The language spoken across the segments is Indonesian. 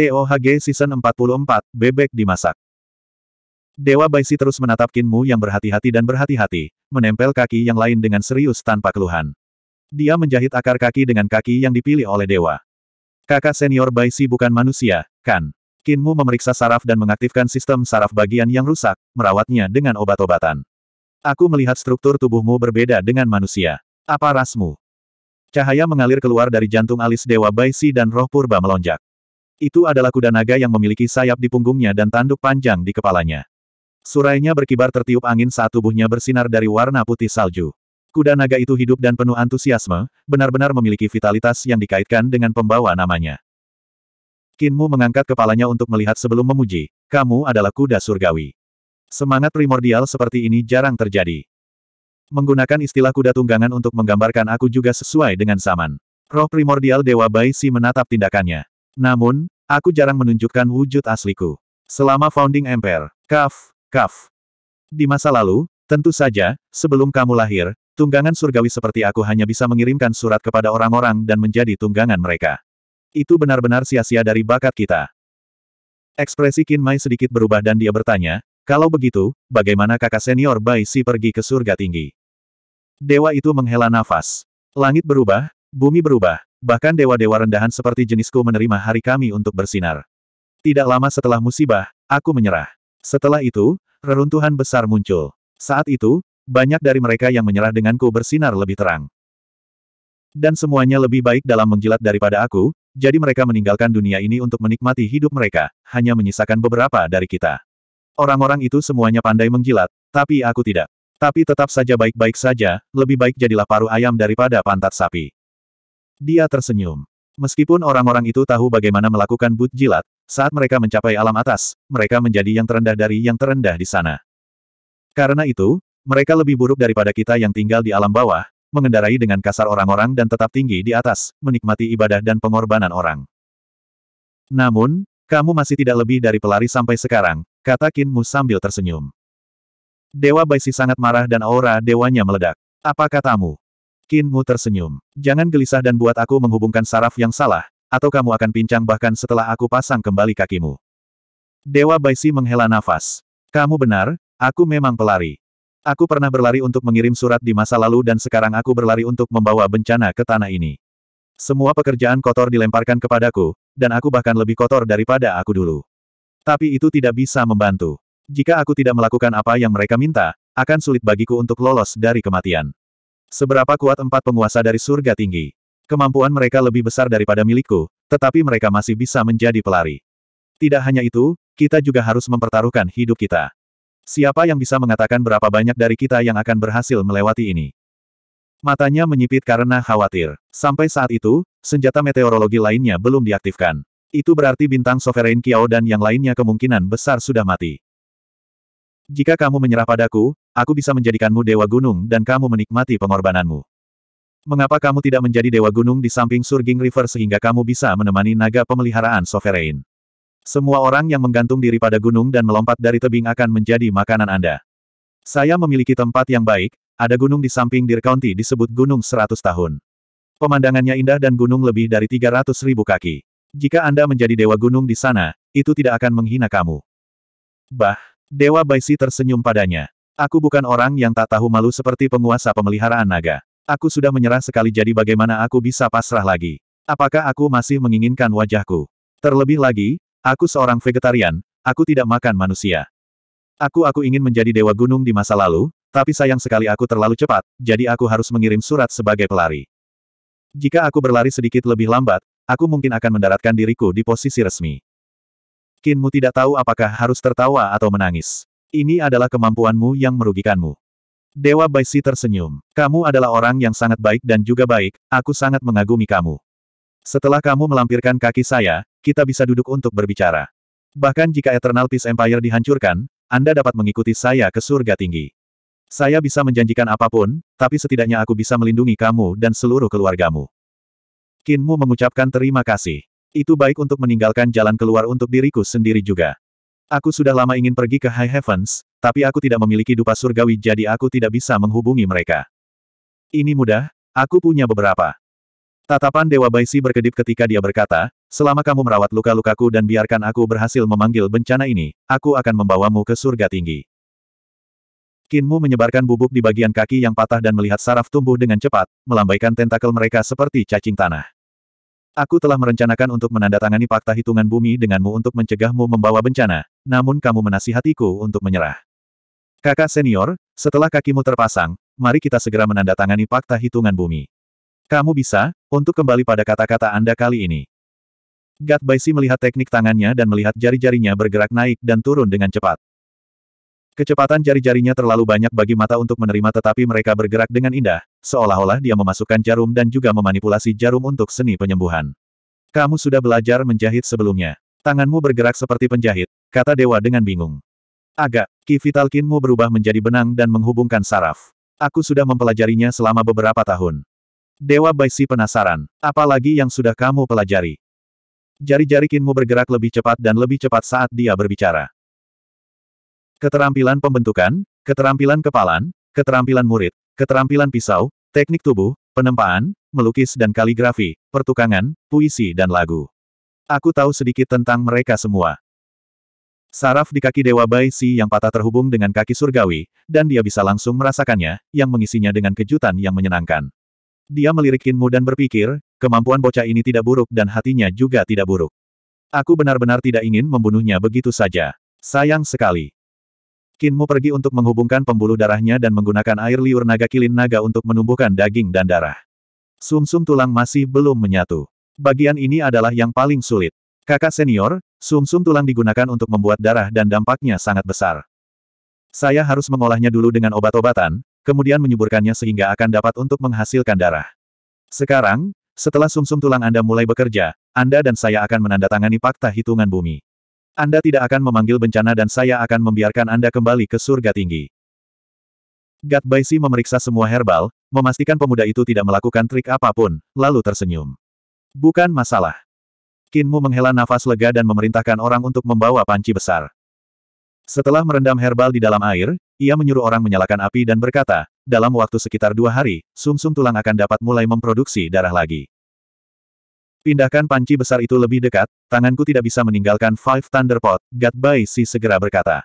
TOHG Season 44, Bebek Dimasak Dewa Baisi terus menatap Kinmu yang berhati-hati dan berhati-hati, menempel kaki yang lain dengan serius tanpa keluhan. Dia menjahit akar kaki dengan kaki yang dipilih oleh Dewa. Kakak senior Baisi bukan manusia, kan? Kinmu memeriksa saraf dan mengaktifkan sistem saraf bagian yang rusak, merawatnya dengan obat-obatan. Aku melihat struktur tubuhmu berbeda dengan manusia. Apa rasmu? Cahaya mengalir keluar dari jantung alis Dewa Baisi dan roh purba melonjak. Itu adalah kuda naga yang memiliki sayap di punggungnya dan tanduk panjang di kepalanya. Surainya berkibar tertiup angin saat tubuhnya bersinar dari warna putih salju. Kuda naga itu hidup dan penuh antusiasme, benar-benar memiliki vitalitas yang dikaitkan dengan pembawa namanya. Kinmu mengangkat kepalanya untuk melihat sebelum memuji, kamu adalah kuda surgawi. Semangat primordial seperti ini jarang terjadi. Menggunakan istilah kuda tunggangan untuk menggambarkan aku juga sesuai dengan zaman. Roh primordial Dewa Bai Si menatap tindakannya. Namun, aku jarang menunjukkan wujud asliku. Selama founding empire, kaf, kaf. Di masa lalu, tentu saja, sebelum kamu lahir, tunggangan surgawi seperti aku hanya bisa mengirimkan surat kepada orang-orang dan menjadi tunggangan mereka. Itu benar-benar sia-sia dari bakat kita. Ekspresi kinmai Mai sedikit berubah dan dia bertanya, kalau begitu, bagaimana kakak senior Bai Si pergi ke surga tinggi? Dewa itu menghela nafas. Langit berubah, bumi berubah, Bahkan dewa-dewa rendahan seperti jenisku menerima hari kami untuk bersinar. Tidak lama setelah musibah, aku menyerah. Setelah itu, reruntuhan besar muncul. Saat itu, banyak dari mereka yang menyerah denganku bersinar lebih terang. Dan semuanya lebih baik dalam menjilat daripada aku, jadi mereka meninggalkan dunia ini untuk menikmati hidup mereka, hanya menyisakan beberapa dari kita. Orang-orang itu semuanya pandai menjilat, tapi aku tidak. Tapi tetap saja baik-baik saja, lebih baik jadilah paruh ayam daripada pantat sapi. Dia tersenyum. Meskipun orang-orang itu tahu bagaimana melakukan but jilat, saat mereka mencapai alam atas, mereka menjadi yang terendah dari yang terendah di sana. Karena itu, mereka lebih buruk daripada kita yang tinggal di alam bawah, mengendarai dengan kasar orang-orang dan tetap tinggi di atas, menikmati ibadah dan pengorbanan orang. Namun, kamu masih tidak lebih dari pelari sampai sekarang, kata Kinmu sambil tersenyum. Dewa Baisi sangat marah dan aura dewanya meledak. Apa katamu? Qin Mu tersenyum. Jangan gelisah dan buat aku menghubungkan saraf yang salah, atau kamu akan pincang bahkan setelah aku pasang kembali kakimu. Dewa Baisi menghela nafas. Kamu benar, aku memang pelari. Aku pernah berlari untuk mengirim surat di masa lalu dan sekarang aku berlari untuk membawa bencana ke tanah ini. Semua pekerjaan kotor dilemparkan kepadaku, dan aku bahkan lebih kotor daripada aku dulu. Tapi itu tidak bisa membantu. Jika aku tidak melakukan apa yang mereka minta, akan sulit bagiku untuk lolos dari kematian. Seberapa kuat empat penguasa dari surga tinggi. Kemampuan mereka lebih besar daripada milikku, tetapi mereka masih bisa menjadi pelari. Tidak hanya itu, kita juga harus mempertaruhkan hidup kita. Siapa yang bisa mengatakan berapa banyak dari kita yang akan berhasil melewati ini? Matanya menyipit karena khawatir. Sampai saat itu, senjata meteorologi lainnya belum diaktifkan. Itu berarti bintang Sovereign Kiao dan yang lainnya kemungkinan besar sudah mati. Jika kamu menyerah padaku, aku bisa menjadikanmu dewa gunung dan kamu menikmati pengorbananmu. Mengapa kamu tidak menjadi dewa gunung di samping Surging River sehingga kamu bisa menemani naga pemeliharaan Sovereign? Semua orang yang menggantung diri pada gunung dan melompat dari tebing akan menjadi makanan Anda. Saya memiliki tempat yang baik, ada gunung di samping Deer County disebut Gunung 100 Tahun. Pemandangannya indah dan gunung lebih dari 300 ribu kaki. Jika Anda menjadi dewa gunung di sana, itu tidak akan menghina kamu. Bah, Dewa Baisi tersenyum padanya. Aku bukan orang yang tak tahu malu seperti penguasa pemeliharaan naga. Aku sudah menyerah sekali jadi bagaimana aku bisa pasrah lagi? Apakah aku masih menginginkan wajahku? Terlebih lagi, aku seorang vegetarian, aku tidak makan manusia. Aku aku ingin menjadi dewa gunung di masa lalu, tapi sayang sekali aku terlalu cepat, jadi aku harus mengirim surat sebagai pelari. Jika aku berlari sedikit lebih lambat, aku mungkin akan mendaratkan diriku di posisi resmi. Kinmu tidak tahu apakah harus tertawa atau menangis. Ini adalah kemampuanmu yang merugikanmu. Dewa Baisi tersenyum. Kamu adalah orang yang sangat baik dan juga baik, aku sangat mengagumi kamu. Setelah kamu melampirkan kaki saya, kita bisa duduk untuk berbicara. Bahkan jika Eternal Peace Empire dihancurkan, Anda dapat mengikuti saya ke surga tinggi. Saya bisa menjanjikan apapun, tapi setidaknya aku bisa melindungi kamu dan seluruh keluargamu. Kinmu mengucapkan terima kasih. Itu baik untuk meninggalkan jalan keluar untuk diriku sendiri juga. Aku sudah lama ingin pergi ke High Heavens, tapi aku tidak memiliki dupa surgawi jadi aku tidak bisa menghubungi mereka. Ini mudah, aku punya beberapa. Tatapan Dewa Baisi berkedip ketika dia berkata, selama kamu merawat luka-lukaku dan biarkan aku berhasil memanggil bencana ini, aku akan membawamu ke surga tinggi. Kinmu menyebarkan bubuk di bagian kaki yang patah dan melihat saraf tumbuh dengan cepat, melambaikan tentakel mereka seperti cacing tanah. Aku telah merencanakan untuk menandatangani fakta hitungan bumi denganmu untuk mencegahmu membawa bencana, namun kamu menasihatiku untuk menyerah. Kakak senior, setelah kakimu terpasang, mari kita segera menandatangani fakta hitungan bumi. Kamu bisa, untuk kembali pada kata-kata Anda kali ini. Gat Baisi melihat teknik tangannya dan melihat jari-jarinya bergerak naik dan turun dengan cepat. Kecepatan jari-jarinya terlalu banyak bagi mata untuk menerima tetapi mereka bergerak dengan indah, seolah-olah dia memasukkan jarum dan juga memanipulasi jarum untuk seni penyembuhan. Kamu sudah belajar menjahit sebelumnya. Tanganmu bergerak seperti penjahit, kata dewa dengan bingung. Agak, ki vitalkinmu berubah menjadi benang dan menghubungkan saraf. Aku sudah mempelajarinya selama beberapa tahun. Dewa Baisi penasaran, Apa lagi yang sudah kamu pelajari. Jari-jari kinmu bergerak lebih cepat dan lebih cepat saat dia berbicara. Keterampilan pembentukan, keterampilan kepalan, keterampilan murid, keterampilan pisau, teknik tubuh, penempaan, melukis dan kaligrafi, pertukangan, puisi dan lagu. Aku tahu sedikit tentang mereka semua. Saraf di kaki Dewa Bai Si yang patah terhubung dengan kaki surgawi, dan dia bisa langsung merasakannya, yang mengisinya dengan kejutan yang menyenangkan. Dia melirik Kinmu dan berpikir, kemampuan bocah ini tidak buruk dan hatinya juga tidak buruk. Aku benar-benar tidak ingin membunuhnya begitu saja. Sayang sekali. Kinmu pergi untuk menghubungkan pembuluh darahnya dan menggunakan air liur naga kilin naga untuk menumbuhkan daging dan darah. Sumsum -sum tulang masih belum menyatu. Bagian ini adalah yang paling sulit. Kakak senior, sumsum -sum tulang digunakan untuk membuat darah dan dampaknya sangat besar. Saya harus mengolahnya dulu dengan obat-obatan, kemudian menyuburkannya sehingga akan dapat untuk menghasilkan darah. Sekarang, setelah sumsum -sum tulang Anda mulai bekerja, Anda dan saya akan menandatangani fakta hitungan bumi. Anda tidak akan memanggil bencana dan saya akan membiarkan Anda kembali ke surga tinggi. Gat Baisi memeriksa semua herbal, memastikan pemuda itu tidak melakukan trik apapun, lalu tersenyum. Bukan masalah. Kinmu menghela nafas lega dan memerintahkan orang untuk membawa panci besar. Setelah merendam herbal di dalam air, ia menyuruh orang menyalakan api dan berkata, dalam waktu sekitar dua hari, sumsum -sum tulang akan dapat mulai memproduksi darah lagi. Pindahkan panci besar itu lebih dekat, tanganku tidak bisa meninggalkan Five Thunder Pot, Bai Si segera berkata.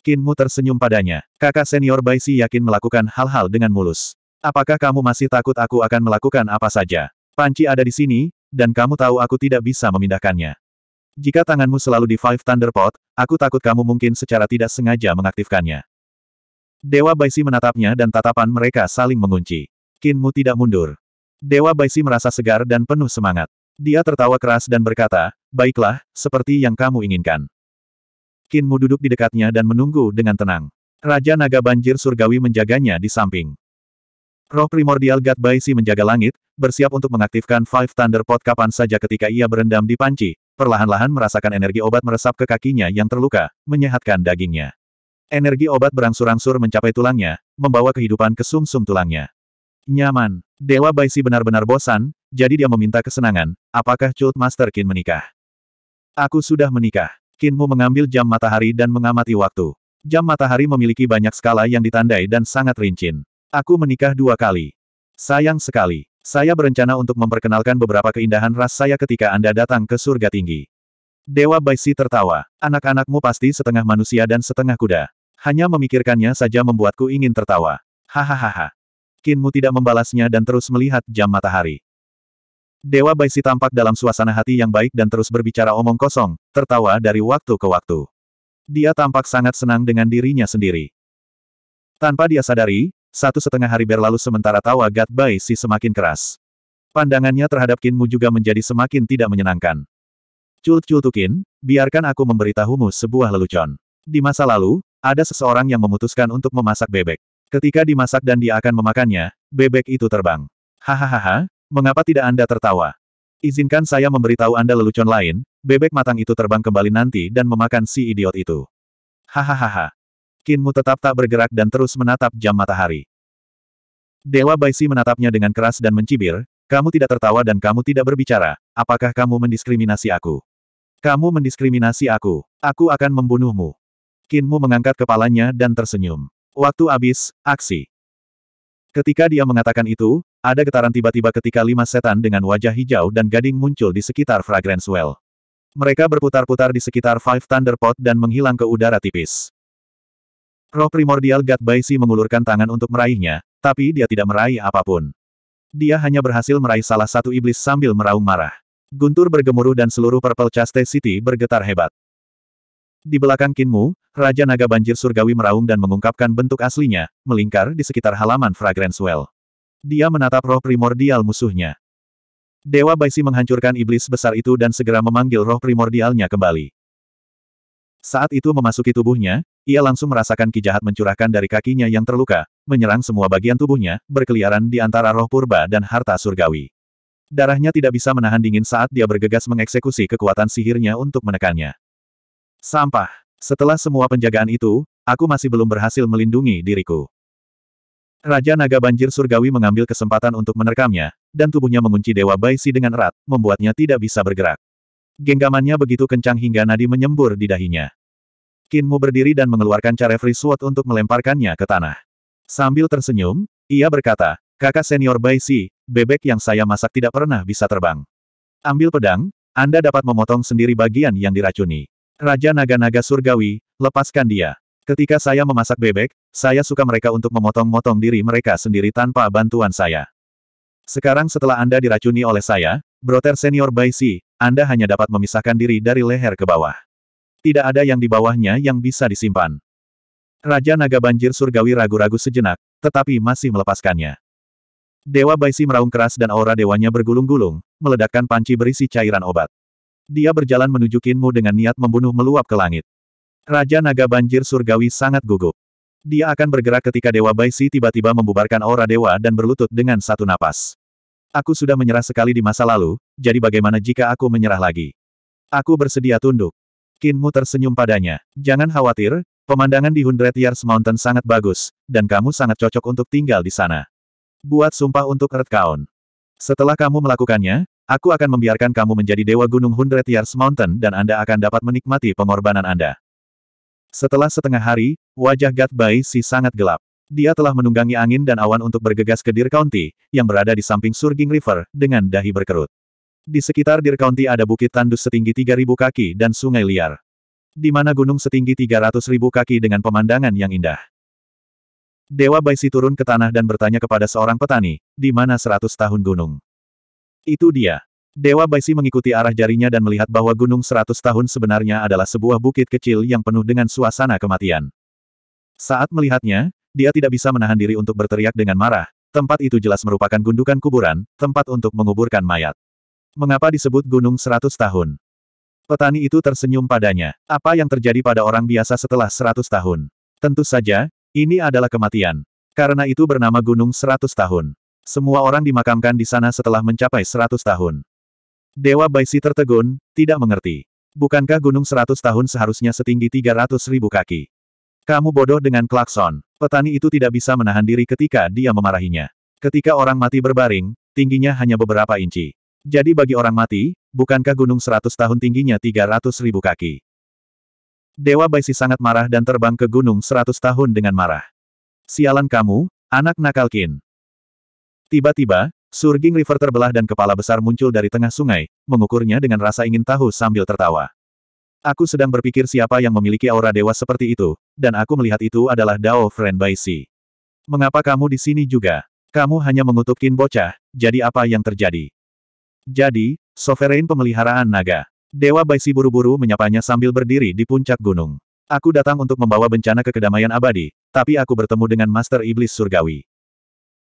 Kinmu tersenyum padanya. Kakak senior Bai Si yakin melakukan hal-hal dengan mulus. Apakah kamu masih takut aku akan melakukan apa saja? Panci ada di sini, dan kamu tahu aku tidak bisa memindahkannya. Jika tanganmu selalu di Five Thunder Pot, aku takut kamu mungkin secara tidak sengaja mengaktifkannya. Dewa Si menatapnya dan tatapan mereka saling mengunci. Kinmu tidak mundur. Dewa Baisi merasa segar dan penuh semangat. Dia tertawa keras dan berkata, Baiklah, seperti yang kamu inginkan. Kinmu duduk di dekatnya dan menunggu dengan tenang. Raja Naga Banjir Surgawi menjaganya di samping. Roh primordial Gat Baisi menjaga langit, bersiap untuk mengaktifkan Five Thunder Pot kapan saja ketika ia berendam di panci, perlahan-lahan merasakan energi obat meresap ke kakinya yang terluka, menyehatkan dagingnya. Energi obat berangsur-angsur mencapai tulangnya, membawa kehidupan ke sum -sum tulangnya. Nyaman. Dewa Baisi benar-benar bosan, jadi dia meminta kesenangan, apakah Chult Master Kin menikah? Aku sudah menikah. Kinmu mengambil jam matahari dan mengamati waktu. Jam matahari memiliki banyak skala yang ditandai dan sangat rincin. Aku menikah dua kali. Sayang sekali. Saya berencana untuk memperkenalkan beberapa keindahan ras saya ketika Anda datang ke surga tinggi. Dewa Baisi tertawa. Anak-anakmu pasti setengah manusia dan setengah kuda. Hanya memikirkannya saja membuatku ingin tertawa. Hahaha. Kinmu tidak membalasnya dan terus melihat jam matahari. Dewa Baisi tampak dalam suasana hati yang baik dan terus berbicara omong kosong, tertawa dari waktu ke waktu. Dia tampak sangat senang dengan dirinya sendiri. Tanpa dia sadari, satu setengah hari berlalu sementara tawa Gat Baisi semakin keras. Pandangannya terhadap Kinmu juga menjadi semakin tidak menyenangkan. Cultukin, biarkan aku memberitahumu sebuah lelucon. Di masa lalu, ada seseorang yang memutuskan untuk memasak bebek. Ketika dimasak dan dia akan memakannya, bebek itu terbang. Hahaha, mengapa tidak Anda tertawa? Izinkan saya memberitahu Anda lelucon lain, bebek matang itu terbang kembali nanti dan memakan si idiot itu. Hahaha. Kinmu tetap tak bergerak dan terus menatap jam matahari. Dewa Baisi menatapnya dengan keras dan mencibir, kamu tidak tertawa dan kamu tidak berbicara, apakah kamu mendiskriminasi aku? Kamu mendiskriminasi aku, aku akan membunuhmu. Kinmu mengangkat kepalanya dan tersenyum. Waktu habis, aksi. Ketika dia mengatakan itu, ada getaran tiba-tiba ketika lima setan dengan wajah hijau dan gading muncul di sekitar Fragrance Well. Mereka berputar-putar di sekitar Five Thunder Pot dan menghilang ke udara tipis. Roh primordial God Baisi mengulurkan tangan untuk meraihnya, tapi dia tidak meraih apapun. Dia hanya berhasil meraih salah satu iblis sambil meraung marah. Guntur bergemuruh dan seluruh Purple Chaste City bergetar hebat. Di belakang Kinmu, Raja Naga Banjir Surgawi meraung dan mengungkapkan bentuk aslinya, melingkar di sekitar halaman Fragrance Well. Dia menatap roh primordial musuhnya. Dewa Baisi menghancurkan iblis besar itu dan segera memanggil roh primordialnya kembali. Saat itu memasuki tubuhnya, ia langsung merasakan ki mencurahkan dari kakinya yang terluka, menyerang semua bagian tubuhnya, berkeliaran di antara roh purba dan harta surgawi. Darahnya tidak bisa menahan dingin saat dia bergegas mengeksekusi kekuatan sihirnya untuk menekannya. Sampah. Setelah semua penjagaan itu, aku masih belum berhasil melindungi diriku. Raja Naga Banjir Surgawi mengambil kesempatan untuk menerkamnya, dan tubuhnya mengunci Dewa Baisi dengan erat, membuatnya tidak bisa bergerak. Genggamannya begitu kencang hingga nadi menyembur di dahinya. Kinmu berdiri dan mengeluarkan cara free Sword untuk melemparkannya ke tanah. Sambil tersenyum, ia berkata, kakak senior Baisi, bebek yang saya masak tidak pernah bisa terbang. Ambil pedang, Anda dapat memotong sendiri bagian yang diracuni. Raja naga-naga surgawi, lepaskan dia. Ketika saya memasak bebek, saya suka mereka untuk memotong-motong diri mereka sendiri tanpa bantuan saya. Sekarang setelah Anda diracuni oleh saya, Broter Senior Bai Si, Anda hanya dapat memisahkan diri dari leher ke bawah. Tidak ada yang di bawahnya yang bisa disimpan. Raja Naga Banjir Surgawi ragu-ragu sejenak, tetapi masih melepaskannya. Dewa Baisi meraung keras dan aura dewanya bergulung-gulung, meledakkan panci berisi cairan obat. Dia berjalan menuju Kinmu dengan niat membunuh meluap ke langit. Raja Naga Banjir Surgawi sangat gugup. Dia akan bergerak ketika Dewa Baisi tiba-tiba membubarkan aura dewa dan berlutut dengan satu napas. Aku sudah menyerah sekali di masa lalu, jadi bagaimana jika aku menyerah lagi? Aku bersedia tunduk. Kinmu tersenyum padanya. Jangan khawatir, pemandangan di Hundred Years Mountain sangat bagus, dan kamu sangat cocok untuk tinggal di sana. Buat sumpah untuk Red Count. Setelah kamu melakukannya, Aku akan membiarkan kamu menjadi dewa gunung Hundred Years Mountain dan Anda akan dapat menikmati pengorbanan Anda. Setelah setengah hari, wajah Gat Bai Si sangat gelap. Dia telah menunggangi angin dan awan untuk bergegas ke Deer County, yang berada di samping Surging River, dengan dahi berkerut. Di sekitar Deer County ada bukit tandus setinggi 3.000 kaki dan sungai liar. Di mana gunung setinggi 300.000 kaki dengan pemandangan yang indah. Dewa Baisi turun ke tanah dan bertanya kepada seorang petani, di mana 100 tahun gunung. Itu dia. Dewa Baisi mengikuti arah jarinya dan melihat bahwa gunung seratus tahun sebenarnya adalah sebuah bukit kecil yang penuh dengan suasana kematian. Saat melihatnya, dia tidak bisa menahan diri untuk berteriak dengan marah, tempat itu jelas merupakan gundukan kuburan, tempat untuk menguburkan mayat. Mengapa disebut gunung seratus tahun? Petani itu tersenyum padanya. Apa yang terjadi pada orang biasa setelah seratus tahun? Tentu saja, ini adalah kematian. Karena itu bernama Gunung Seratus Tahun. Semua orang dimakamkan di sana setelah mencapai seratus tahun. Dewa Baisi tertegun, tidak mengerti. Bukankah gunung seratus tahun seharusnya setinggi tiga ratus ribu kaki? Kamu bodoh dengan klakson. Petani itu tidak bisa menahan diri ketika dia memarahinya. Ketika orang mati berbaring, tingginya hanya beberapa inci. Jadi bagi orang mati, bukankah gunung seratus tahun tingginya tiga ratus ribu kaki? Dewa Baisi sangat marah dan terbang ke gunung seratus tahun dengan marah. Sialan kamu, anak nakalkin. Tiba-tiba, Surging River terbelah dan kepala besar muncul dari tengah sungai, mengukurnya dengan rasa ingin tahu sambil tertawa. Aku sedang berpikir siapa yang memiliki aura dewa seperti itu, dan aku melihat itu adalah Dao Friend Bai Si. Mengapa kamu di sini juga? Kamu hanya mengutukin bocah, jadi apa yang terjadi? Jadi, sovereign pemeliharaan naga. Dewa Baisi buru-buru menyapanya sambil berdiri di puncak gunung. Aku datang untuk membawa bencana ke kedamaian abadi, tapi aku bertemu dengan Master Iblis Surgawi.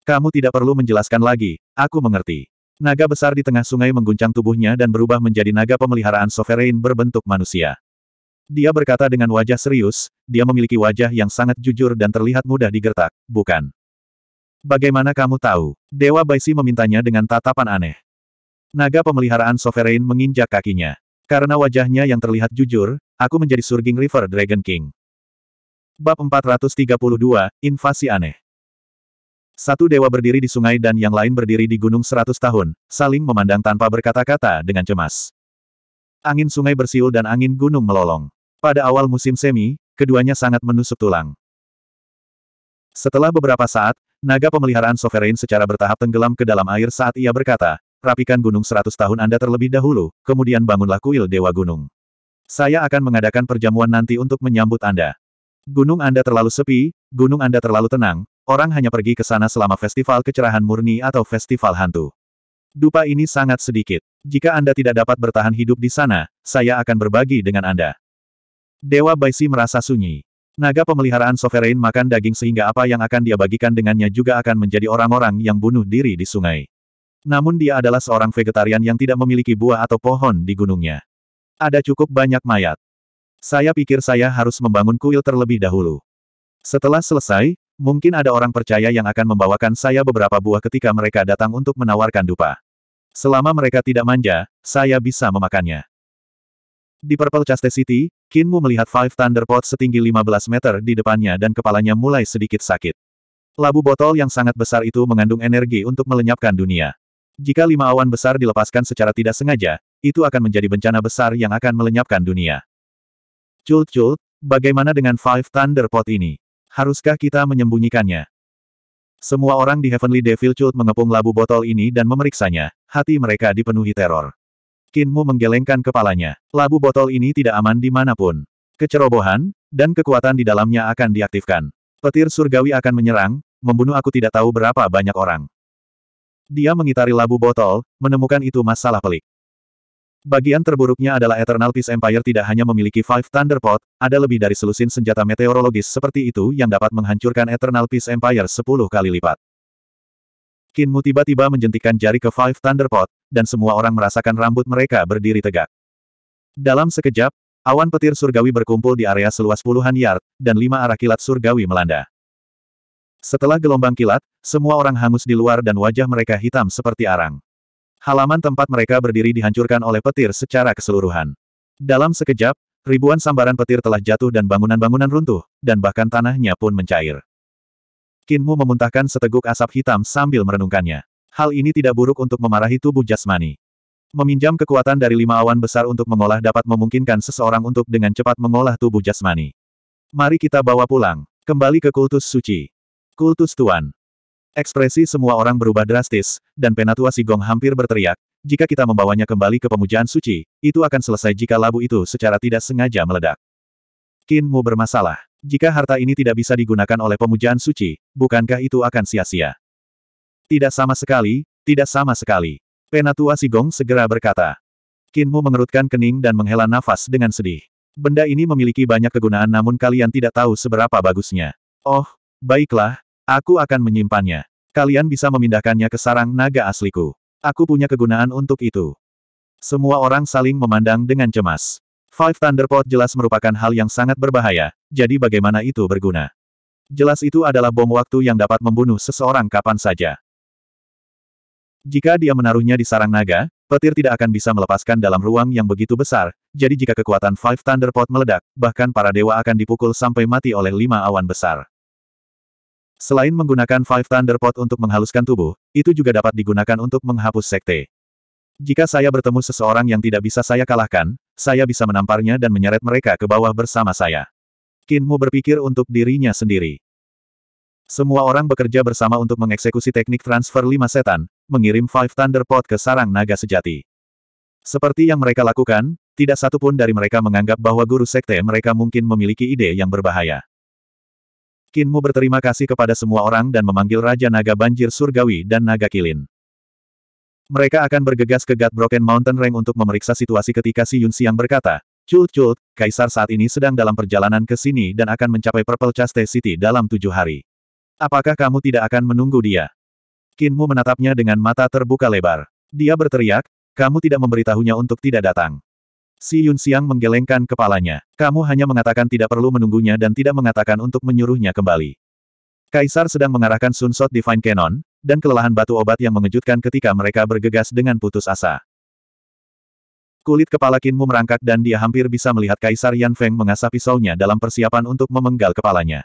Kamu tidak perlu menjelaskan lagi, aku mengerti. Naga besar di tengah sungai mengguncang tubuhnya dan berubah menjadi naga pemeliharaan sovereign berbentuk manusia. Dia berkata dengan wajah serius, dia memiliki wajah yang sangat jujur dan terlihat mudah digertak, bukan? Bagaimana kamu tahu? Dewa Baisi memintanya dengan tatapan aneh. Naga pemeliharaan sovereign menginjak kakinya. Karena wajahnya yang terlihat jujur, aku menjadi surging River Dragon King. Bab 432, Invasi Aneh satu dewa berdiri di sungai dan yang lain berdiri di gunung seratus tahun, saling memandang tanpa berkata-kata dengan cemas. Angin sungai bersiul dan angin gunung melolong. Pada awal musim semi, keduanya sangat menusuk tulang. Setelah beberapa saat, naga pemeliharaan Sovereign secara bertahap tenggelam ke dalam air saat ia berkata, rapikan gunung seratus tahun Anda terlebih dahulu, kemudian bangunlah kuil Dewa Gunung. Saya akan mengadakan perjamuan nanti untuk menyambut Anda. Gunung Anda terlalu sepi, gunung Anda terlalu tenang, Orang hanya pergi ke sana selama festival kecerahan murni atau festival hantu. Dupa ini sangat sedikit. Jika Anda tidak dapat bertahan hidup di sana, saya akan berbagi dengan Anda. Dewa Baisi merasa sunyi. Naga pemeliharaan Sovereign makan daging sehingga apa yang akan dia bagikan dengannya juga akan menjadi orang-orang yang bunuh diri di sungai. Namun dia adalah seorang vegetarian yang tidak memiliki buah atau pohon di gunungnya. Ada cukup banyak mayat. Saya pikir saya harus membangun kuil terlebih dahulu. Setelah selesai, Mungkin ada orang percaya yang akan membawakan saya beberapa buah ketika mereka datang untuk menawarkan dupa. Selama mereka tidak manja, saya bisa memakannya. Di Purple Chaste City, Kinmu melihat Five Thunder Pot setinggi 15 meter di depannya dan kepalanya mulai sedikit sakit. Labu botol yang sangat besar itu mengandung energi untuk melenyapkan dunia. Jika lima awan besar dilepaskan secara tidak sengaja, itu akan menjadi bencana besar yang akan melenyapkan dunia. Cult-cult, bagaimana dengan Five Thunder Pot ini? Haruskah kita menyembunyikannya? Semua orang di Heavenly Devil Cult mengepung labu botol ini dan memeriksanya. Hati mereka dipenuhi teror. Kinmu menggelengkan kepalanya. Labu botol ini tidak aman di dimanapun. Kecerobohan, dan kekuatan di dalamnya akan diaktifkan. Petir surgawi akan menyerang, membunuh aku tidak tahu berapa banyak orang. Dia mengitari labu botol, menemukan itu masalah pelik. Bagian terburuknya adalah Eternal Peace Empire tidak hanya memiliki Five Thunder Pot, ada lebih dari selusin senjata meteorologis seperti itu yang dapat menghancurkan Eternal Peace Empire 10 kali lipat. Kinmu tiba-tiba menjentikan jari ke Five Thunder Pot, dan semua orang merasakan rambut mereka berdiri tegak. Dalam sekejap, awan petir surgawi berkumpul di area seluas puluhan yard, dan lima arah kilat surgawi melanda. Setelah gelombang kilat, semua orang hangus di luar dan wajah mereka hitam seperti arang halaman tempat mereka berdiri dihancurkan oleh petir secara keseluruhan. Dalam sekejap, ribuan sambaran petir telah jatuh dan bangunan-bangunan runtuh, dan bahkan tanahnya pun mencair. Kinmu memuntahkan seteguk asap hitam sambil merenungkannya. Hal ini tidak buruk untuk memarahi tubuh jasmani. Meminjam kekuatan dari lima awan besar untuk mengolah dapat memungkinkan seseorang untuk dengan cepat mengolah tubuh jasmani. Mari kita bawa pulang, kembali ke kultus suci. Kultus Tuan, Ekspresi semua orang berubah drastis, dan Penatua Sigong hampir berteriak, jika kita membawanya kembali ke pemujaan suci, itu akan selesai jika labu itu secara tidak sengaja meledak. Kinmu bermasalah. Jika harta ini tidak bisa digunakan oleh pemujaan suci, bukankah itu akan sia-sia? Tidak sama sekali, tidak sama sekali. Penatua Sigong segera berkata. Kinmu mengerutkan kening dan menghela nafas dengan sedih. Benda ini memiliki banyak kegunaan namun kalian tidak tahu seberapa bagusnya. Oh, baiklah, Aku akan menyimpannya. Kalian bisa memindahkannya ke sarang naga asliku. Aku punya kegunaan untuk itu. Semua orang saling memandang dengan cemas. Five Thunderpot jelas merupakan hal yang sangat berbahaya, jadi bagaimana itu berguna? Jelas itu adalah bom waktu yang dapat membunuh seseorang kapan saja. Jika dia menaruhnya di sarang naga, petir tidak akan bisa melepaskan dalam ruang yang begitu besar, jadi jika kekuatan Five Thunderpot meledak, bahkan para dewa akan dipukul sampai mati oleh lima awan besar. Selain menggunakan Five Thunder Pot untuk menghaluskan tubuh, itu juga dapat digunakan untuk menghapus sekte. Jika saya bertemu seseorang yang tidak bisa saya kalahkan, saya bisa menamparnya dan menyeret mereka ke bawah bersama saya. Kinmu berpikir untuk dirinya sendiri. Semua orang bekerja bersama untuk mengeksekusi teknik transfer lima setan, mengirim Five Thunder Pot ke sarang naga sejati. Seperti yang mereka lakukan, tidak satu pun dari mereka menganggap bahwa guru sekte mereka mungkin memiliki ide yang berbahaya. Kinmu berterima kasih kepada semua orang dan memanggil Raja Naga Banjir Surgawi dan Naga Kilin. Mereka akan bergegas ke Gat Broken Mountain Range untuk memeriksa situasi ketika Si Yun Siang berkata, Cult Cult, Kaisar saat ini sedang dalam perjalanan ke sini dan akan mencapai Purple Chaste City dalam tujuh hari. Apakah kamu tidak akan menunggu dia? Kinmu menatapnya dengan mata terbuka lebar. Dia berteriak, kamu tidak memberitahunya untuk tidak datang. Si Yun Xiang menggelengkan kepalanya. Kamu hanya mengatakan tidak perlu menunggunya dan tidak mengatakan untuk menyuruhnya kembali. Kaisar sedang mengarahkan Sunshot Divine Cannon, dan kelelahan batu obat yang mengejutkan ketika mereka bergegas dengan putus asa. Kulit kepala Kinmu merangkak dan dia hampir bisa melihat Kaisar Yan Feng mengasah pisaunya dalam persiapan untuk memenggal kepalanya.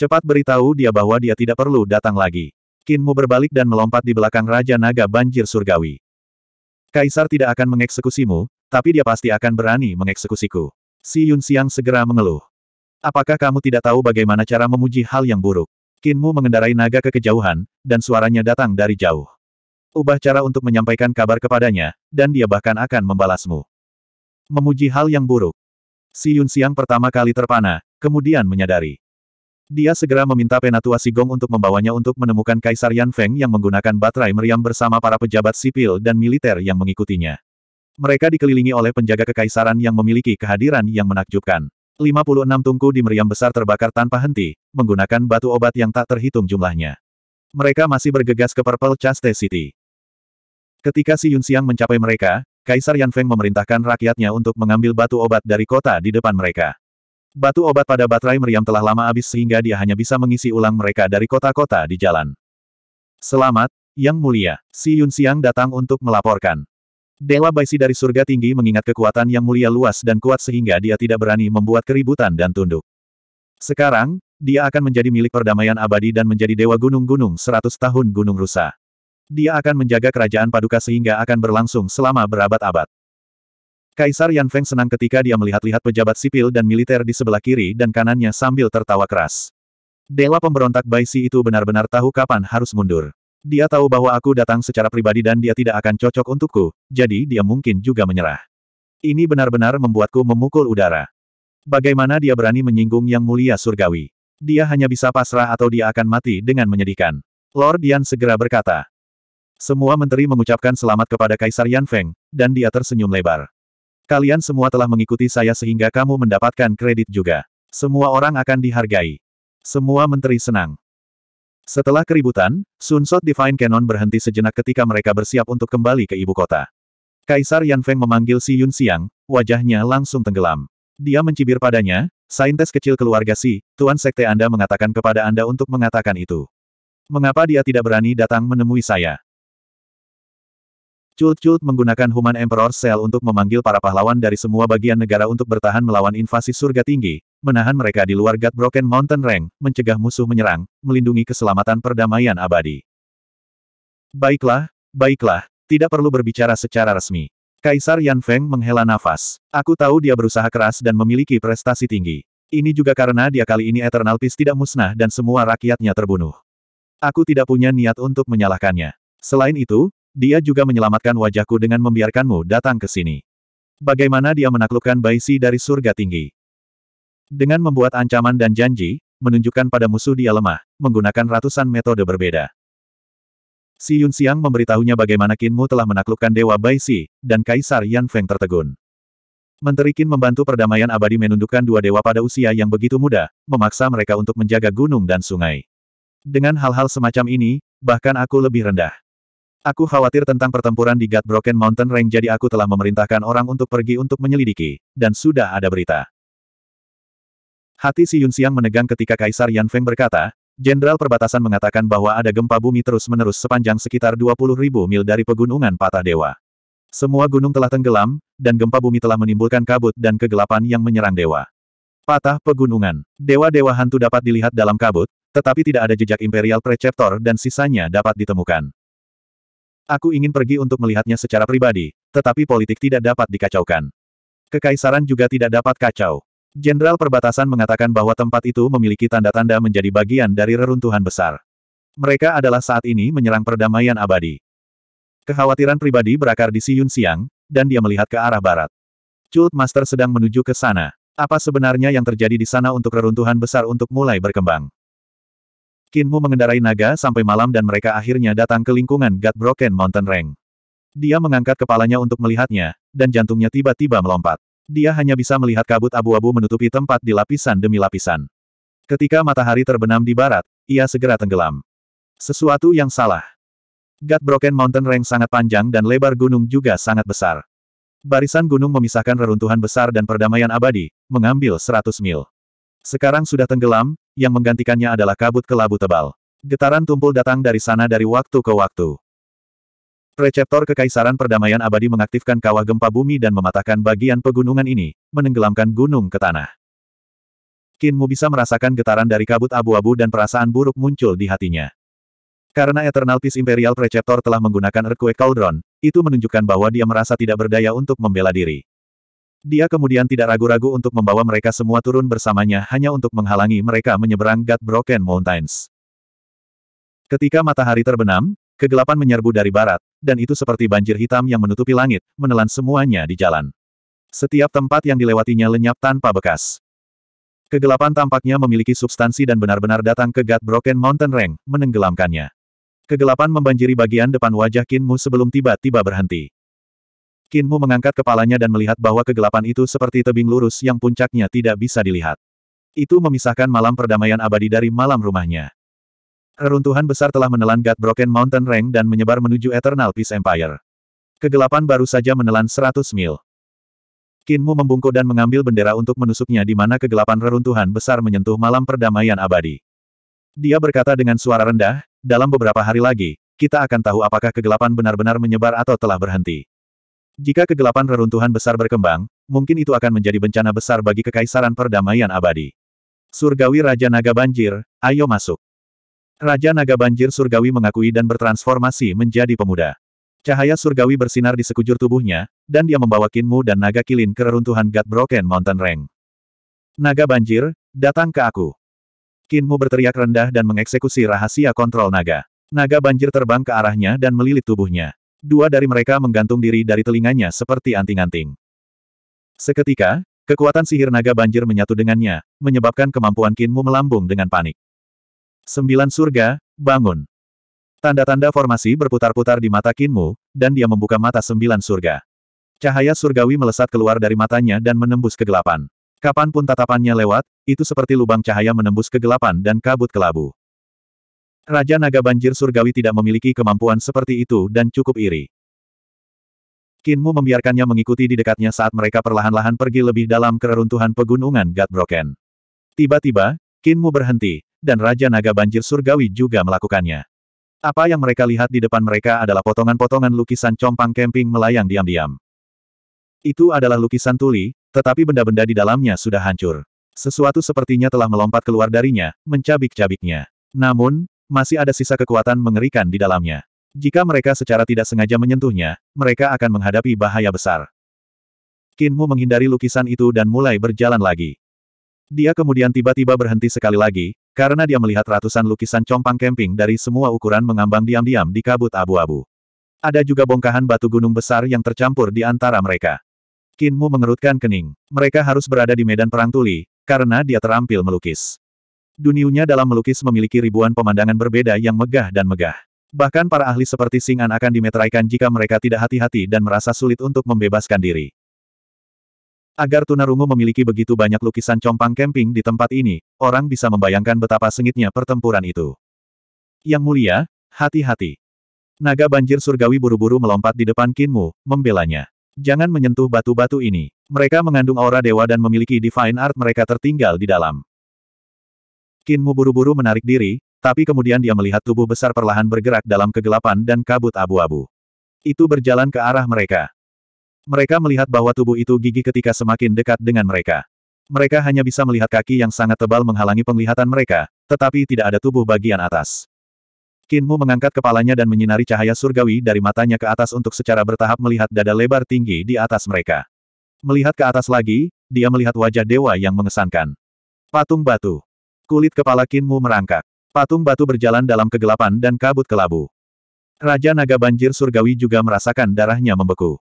Cepat beritahu dia bahwa dia tidak perlu datang lagi. Kinmu berbalik dan melompat di belakang Raja Naga Banjir Surgawi. Kaisar tidak akan mengeksekusimu, tapi dia pasti akan berani mengeksekusiku. Si Yun Xiang segera mengeluh. Apakah kamu tidak tahu bagaimana cara memuji hal yang buruk? Kinmu mengendarai naga ke kejauhan, dan suaranya datang dari jauh. Ubah cara untuk menyampaikan kabar kepadanya, dan dia bahkan akan membalasmu. Memuji hal yang buruk. Si Yun Xiang pertama kali terpana, kemudian menyadari. Dia segera meminta Penatua Sigong untuk membawanya untuk menemukan Kaisar Yan Feng yang menggunakan baterai meriam bersama para pejabat sipil dan militer yang mengikutinya. Mereka dikelilingi oleh penjaga kekaisaran yang memiliki kehadiran yang menakjubkan. 56 tungku di meriam besar terbakar tanpa henti, menggunakan batu obat yang tak terhitung jumlahnya. Mereka masih bergegas ke Purple Chaste City. Ketika Si Yun Siang mencapai mereka, Kaisar Yan Feng memerintahkan rakyatnya untuk mengambil batu obat dari kota di depan mereka. Batu obat pada baterai meriam telah lama habis sehingga dia hanya bisa mengisi ulang mereka dari kota-kota di jalan. Selamat, Yang Mulia. Si Yun Siang datang untuk melaporkan. Dewa Baisi dari surga tinggi mengingat kekuatan yang mulia luas dan kuat sehingga dia tidak berani membuat keributan dan tunduk. Sekarang, dia akan menjadi milik perdamaian abadi dan menjadi dewa gunung-gunung 100 tahun gunung rusa. Dia akan menjaga kerajaan paduka sehingga akan berlangsung selama berabad-abad. Kaisar Yan Feng senang ketika dia melihat-lihat pejabat sipil dan militer di sebelah kiri dan kanannya sambil tertawa keras. Dewa pemberontak Baisi itu benar-benar tahu kapan harus mundur. Dia tahu bahwa aku datang secara pribadi dan dia tidak akan cocok untukku, jadi dia mungkin juga menyerah. Ini benar-benar membuatku memukul udara. Bagaimana dia berani menyinggung Yang Mulia Surgawi? Dia hanya bisa pasrah atau dia akan mati dengan menyedihkan. Lord Yan segera berkata. Semua menteri mengucapkan selamat kepada Kaisar Yan Feng, dan dia tersenyum lebar. Kalian semua telah mengikuti saya sehingga kamu mendapatkan kredit juga. Semua orang akan dihargai. Semua menteri senang. Setelah keributan, Sun Sunsot Divine Cannon berhenti sejenak ketika mereka bersiap untuk kembali ke ibu kota. Kaisar Yan Feng memanggil Si Yun Siang, wajahnya langsung tenggelam. Dia mencibir padanya, saintes kecil keluarga Si, Tuan Sekte Anda mengatakan kepada Anda untuk mengatakan itu. Mengapa dia tidak berani datang menemui saya? Cut Cut menggunakan Human Emperor Cell untuk memanggil para pahlawan dari semua bagian negara untuk bertahan melawan invasi surga tinggi, menahan mereka di luar God Broken Mountain Rank, mencegah musuh menyerang, melindungi keselamatan perdamaian abadi. Baiklah, baiklah, tidak perlu berbicara secara resmi. Kaisar Yan Feng menghela nafas. Aku tahu dia berusaha keras dan memiliki prestasi tinggi. Ini juga karena dia kali ini Eternal Peace tidak musnah dan semua rakyatnya terbunuh. Aku tidak punya niat untuk menyalahkannya. Selain itu, dia juga menyelamatkan wajahku dengan membiarkanmu datang ke sini. Bagaimana dia menaklukkan Baisi dari surga tinggi? Dengan membuat ancaman dan janji, menunjukkan pada musuh dia lemah, menggunakan ratusan metode berbeda. Si Yun Xiang memberitahunya bagaimana Kinmu telah menaklukkan Dewa Baisi, dan Kaisar Yan Feng tertegun. Menteri Qin membantu perdamaian abadi menundukkan dua dewa pada usia yang begitu muda, memaksa mereka untuk menjaga gunung dan sungai. Dengan hal-hal semacam ini, bahkan aku lebih rendah. Aku khawatir tentang pertempuran di God Broken Mountain Range jadi aku telah memerintahkan orang untuk pergi untuk menyelidiki, dan sudah ada berita. Hati Si Yun Xiang menegang ketika Kaisar Yan Feng berkata, Jenderal perbatasan mengatakan bahwa ada gempa bumi terus-menerus sepanjang sekitar 20.000 mil dari pegunungan Patah Dewa. Semua gunung telah tenggelam, dan gempa bumi telah menimbulkan kabut dan kegelapan yang menyerang dewa. Patah pegunungan. Dewa-dewa hantu dapat dilihat dalam kabut, tetapi tidak ada jejak Imperial Preceptor dan sisanya dapat ditemukan. Aku ingin pergi untuk melihatnya secara pribadi, tetapi politik tidak dapat dikacaukan. Kekaisaran juga tidak dapat kacau. Jenderal perbatasan mengatakan bahwa tempat itu memiliki tanda-tanda menjadi bagian dari reruntuhan besar. Mereka adalah saat ini menyerang perdamaian abadi. Kekhawatiran pribadi berakar di Siyun Siang, dan dia melihat ke arah barat. Cult Master sedang menuju ke sana. Apa sebenarnya yang terjadi di sana untuk reruntuhan besar untuk mulai berkembang? Kinmu mengendarai naga sampai malam dan mereka akhirnya datang ke lingkungan God Broken Mountain Rank. Dia mengangkat kepalanya untuk melihatnya, dan jantungnya tiba-tiba melompat. Dia hanya bisa melihat kabut abu-abu menutupi tempat di lapisan demi lapisan. Ketika matahari terbenam di barat, ia segera tenggelam. Sesuatu yang salah. God Broken Mountain Range sangat panjang dan lebar gunung juga sangat besar. Barisan gunung memisahkan reruntuhan besar dan perdamaian abadi, mengambil 100 mil. Sekarang sudah tenggelam, yang menggantikannya adalah kabut kelabu tebal. Getaran tumpul datang dari sana dari waktu ke waktu. Preceptor Kekaisaran Perdamaian Abadi mengaktifkan kawah gempa bumi dan mematahkan bagian pegunungan ini, menenggelamkan gunung ke tanah. Kinmu bisa merasakan getaran dari kabut abu-abu dan perasaan buruk muncul di hatinya. Karena Eternal Peace Imperial Preceptor telah menggunakan Earthquake Cauldron, itu menunjukkan bahwa dia merasa tidak berdaya untuk membela diri. Dia kemudian tidak ragu-ragu untuk membawa mereka semua turun bersamanya hanya untuk menghalangi mereka menyeberang God Broken Mountains. Ketika matahari terbenam, kegelapan menyerbu dari barat, dan itu seperti banjir hitam yang menutupi langit, menelan semuanya di jalan. Setiap tempat yang dilewatinya lenyap tanpa bekas. Kegelapan tampaknya memiliki substansi dan benar-benar datang ke God Broken Mountain Range, menenggelamkannya. Kegelapan membanjiri bagian depan wajah Kinmu sebelum tiba-tiba berhenti. Kinmu mengangkat kepalanya dan melihat bahwa kegelapan itu seperti tebing lurus yang puncaknya tidak bisa dilihat. Itu memisahkan malam perdamaian abadi dari malam rumahnya. Reruntuhan besar telah menelan God Broken Mountain Rank dan menyebar menuju Eternal Peace Empire. Kegelapan baru saja menelan 100 mil. Kinmu membungkuk dan mengambil bendera untuk menusuknya di mana kegelapan reruntuhan besar menyentuh malam perdamaian abadi. Dia berkata dengan suara rendah, dalam beberapa hari lagi, kita akan tahu apakah kegelapan benar-benar menyebar atau telah berhenti. Jika kegelapan reruntuhan besar berkembang, mungkin itu akan menjadi bencana besar bagi kekaisaran perdamaian abadi. Surgawi Raja Naga Banjir, ayo masuk. Raja Naga Banjir Surgawi mengakui dan bertransformasi menjadi pemuda. Cahaya surgawi bersinar di sekujur tubuhnya, dan dia membawa Kinmu dan Naga Kilin ke reruntuhan God Broken Mountain Rank. Naga Banjir, datang ke aku. Kinmu berteriak rendah dan mengeksekusi rahasia kontrol naga. Naga Banjir terbang ke arahnya dan melilit tubuhnya. Dua dari mereka menggantung diri dari telinganya seperti anting-anting. Seketika, kekuatan sihir naga banjir menyatu dengannya, menyebabkan kemampuan Kinmu melambung dengan panik. Sembilan surga, bangun. Tanda-tanda formasi berputar-putar di mata Kinmu, dan dia membuka mata sembilan surga. Cahaya surgawi melesat keluar dari matanya dan menembus kegelapan. Kapanpun tatapannya lewat, itu seperti lubang cahaya menembus kegelapan dan kabut kelabu. Raja Naga Banjir Surgawi tidak memiliki kemampuan seperti itu dan cukup iri. Kinmu membiarkannya mengikuti di dekatnya saat mereka perlahan-lahan pergi lebih dalam ke reruntuhan pegunungan Gatbroken. Tiba-tiba, Kinmu berhenti, dan Raja Naga Banjir Surgawi juga melakukannya. Apa yang mereka lihat di depan mereka adalah potongan-potongan lukisan compang camping melayang diam-diam. Itu adalah lukisan tuli, tetapi benda-benda di dalamnya sudah hancur. Sesuatu sepertinya telah melompat keluar darinya, mencabik-cabiknya. Namun, masih ada sisa kekuatan mengerikan di dalamnya. Jika mereka secara tidak sengaja menyentuhnya, mereka akan menghadapi bahaya besar. Kinmu menghindari lukisan itu dan mulai berjalan lagi. Dia kemudian tiba-tiba berhenti sekali lagi, karena dia melihat ratusan lukisan compang kemping dari semua ukuran mengambang diam-diam di kabut abu-abu. Ada juga bongkahan batu gunung besar yang tercampur di antara mereka. Kinmu mengerutkan kening. Mereka harus berada di medan perang tuli, karena dia terampil melukis. Dunianya dalam melukis memiliki ribuan pemandangan berbeda yang megah dan megah. Bahkan para ahli seperti Singan akan dimeteraikan jika mereka tidak hati-hati dan merasa sulit untuk membebaskan diri. Agar tunarungu memiliki begitu banyak lukisan compang camping di tempat ini, orang bisa membayangkan betapa sengitnya pertempuran itu. Yang mulia, hati-hati. Naga banjir surgawi buru-buru melompat di depan Kinmu, membelanya. Jangan menyentuh batu-batu ini. Mereka mengandung aura dewa dan memiliki divine art mereka tertinggal di dalam. Kinmu buru-buru menarik diri, tapi kemudian dia melihat tubuh besar perlahan bergerak dalam kegelapan dan kabut abu-abu. Itu berjalan ke arah mereka. Mereka melihat bahwa tubuh itu gigi ketika semakin dekat dengan mereka. Mereka hanya bisa melihat kaki yang sangat tebal menghalangi penglihatan mereka, tetapi tidak ada tubuh bagian atas. Kinmu mengangkat kepalanya dan menyinari cahaya surgawi dari matanya ke atas untuk secara bertahap melihat dada lebar tinggi di atas mereka. Melihat ke atas lagi, dia melihat wajah dewa yang mengesankan. Patung batu. Kulit kepala Kinmu merangkak. Patung batu berjalan dalam kegelapan dan kabut kelabu. Raja Naga Banjir Surgawi juga merasakan darahnya membeku.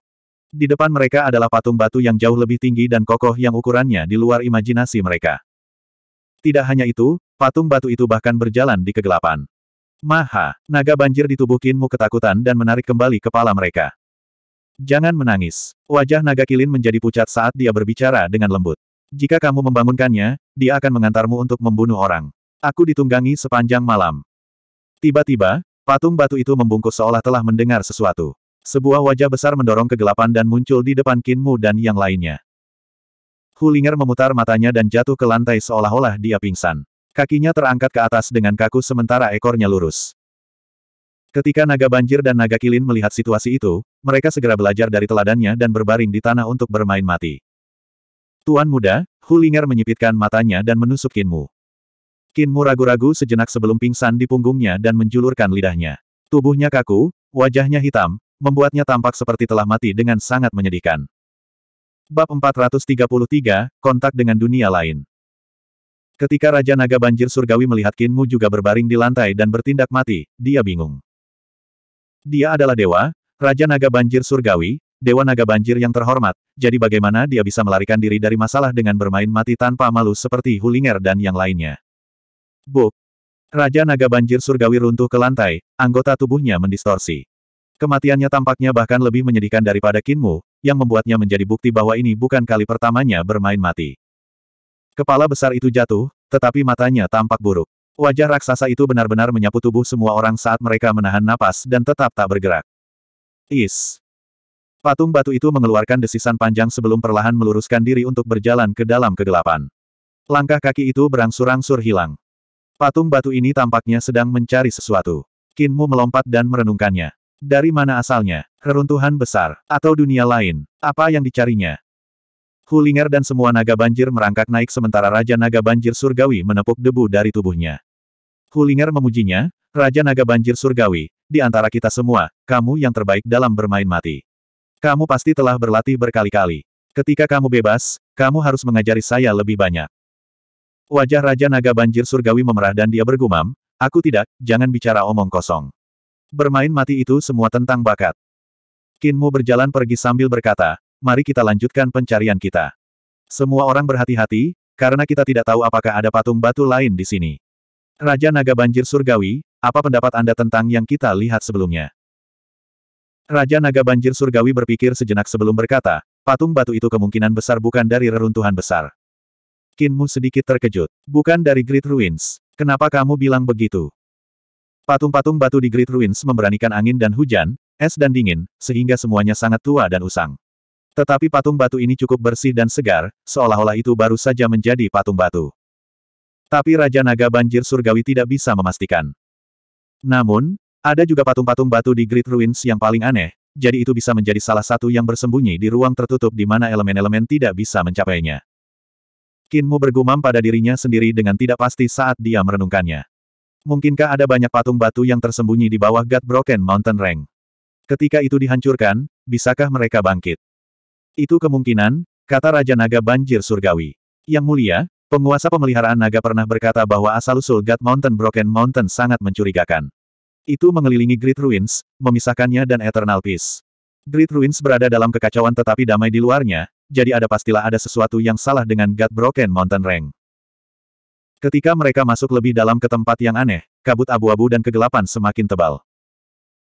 Di depan mereka adalah patung batu yang jauh lebih tinggi dan kokoh yang ukurannya di luar imajinasi mereka. Tidak hanya itu, patung batu itu bahkan berjalan di kegelapan. Maha, naga banjir di tubuh Kinmu ketakutan dan menarik kembali kepala mereka. Jangan menangis. Wajah naga kilin menjadi pucat saat dia berbicara dengan lembut. Jika kamu membangunkannya, dia akan mengantarmu untuk membunuh orang. Aku ditunggangi sepanjang malam. Tiba-tiba, patung batu itu membungkuk seolah telah mendengar sesuatu. Sebuah wajah besar mendorong kegelapan dan muncul di depan Kinmu dan yang lainnya. Hulinger memutar matanya dan jatuh ke lantai seolah-olah dia pingsan. Kakinya terangkat ke atas dengan kaku sementara ekornya lurus. Ketika naga banjir dan naga kilin melihat situasi itu, mereka segera belajar dari teladannya dan berbaring di tanah untuk bermain mati. Tuan muda, Hulinger menyipitkan matanya dan menusuk Kinmu. Kinmu ragu-ragu sejenak sebelum pingsan di punggungnya dan menjulurkan lidahnya. Tubuhnya kaku, wajahnya hitam, membuatnya tampak seperti telah mati dengan sangat menyedihkan. Bab 433, Kontak dengan Dunia Lain Ketika Raja Naga Banjir Surgawi melihat Kinmu juga berbaring di lantai dan bertindak mati, dia bingung. Dia adalah dewa, Raja Naga Banjir Surgawi, Dewa Naga Banjir yang terhormat, jadi bagaimana dia bisa melarikan diri dari masalah dengan bermain mati tanpa malu seperti Hulinger dan yang lainnya? Buk! Raja Naga Banjir Surgawi runtuh ke lantai, anggota tubuhnya mendistorsi. Kematiannya tampaknya bahkan lebih menyedihkan daripada Kinmu, yang membuatnya menjadi bukti bahwa ini bukan kali pertamanya bermain mati. Kepala besar itu jatuh, tetapi matanya tampak buruk. Wajah raksasa itu benar-benar menyapu tubuh semua orang saat mereka menahan napas dan tetap tak bergerak. Is. Patung batu itu mengeluarkan desisan panjang sebelum perlahan meluruskan diri untuk berjalan ke dalam kegelapan. Langkah kaki itu berangsur-angsur hilang. Patung batu ini tampaknya sedang mencari sesuatu. Kinmu melompat dan merenungkannya. Dari mana asalnya? Keruntuhan besar, atau dunia lain? Apa yang dicarinya? Hulinger dan semua naga banjir merangkak naik sementara Raja Naga Banjir Surgawi menepuk debu dari tubuhnya. Hulinger memujinya, Raja Naga Banjir Surgawi, di antara kita semua, kamu yang terbaik dalam bermain mati. Kamu pasti telah berlatih berkali-kali. Ketika kamu bebas, kamu harus mengajari saya lebih banyak. Wajah Raja Naga Banjir Surgawi memerah dan dia bergumam, aku tidak, jangan bicara omong kosong. Bermain mati itu semua tentang bakat. Kinmu berjalan pergi sambil berkata, mari kita lanjutkan pencarian kita. Semua orang berhati-hati, karena kita tidak tahu apakah ada patung batu lain di sini. Raja Naga Banjir Surgawi, apa pendapat Anda tentang yang kita lihat sebelumnya? Raja Naga Banjir Surgawi berpikir sejenak sebelum berkata, patung batu itu kemungkinan besar bukan dari reruntuhan besar. Kinmu sedikit terkejut. Bukan dari Great Ruins. Kenapa kamu bilang begitu? Patung-patung batu di Great Ruins memberanikan angin dan hujan, es dan dingin, sehingga semuanya sangat tua dan usang. Tetapi patung batu ini cukup bersih dan segar, seolah-olah itu baru saja menjadi patung batu. Tapi Raja Naga Banjir Surgawi tidak bisa memastikan. Namun, ada juga patung-patung batu di Great Ruins yang paling aneh, jadi itu bisa menjadi salah satu yang bersembunyi di ruang tertutup di mana elemen-elemen tidak bisa mencapainya. Kinmu bergumam pada dirinya sendiri dengan tidak pasti saat dia merenungkannya. Mungkinkah ada banyak patung batu yang tersembunyi di bawah God Broken Mountain Range? Ketika itu dihancurkan, bisakah mereka bangkit? Itu kemungkinan, kata Raja Naga Banjir Surgawi. Yang mulia, penguasa pemeliharaan naga pernah berkata bahwa asal-usul God Mountain Broken Mountain sangat mencurigakan. Itu mengelilingi Great Ruins, memisahkannya dan Eternal Peace. Great Ruins berada dalam kekacauan tetapi damai di luarnya, jadi ada pastilah ada sesuatu yang salah dengan God Broken Mountain Range. Ketika mereka masuk lebih dalam ke tempat yang aneh, kabut abu-abu dan kegelapan semakin tebal.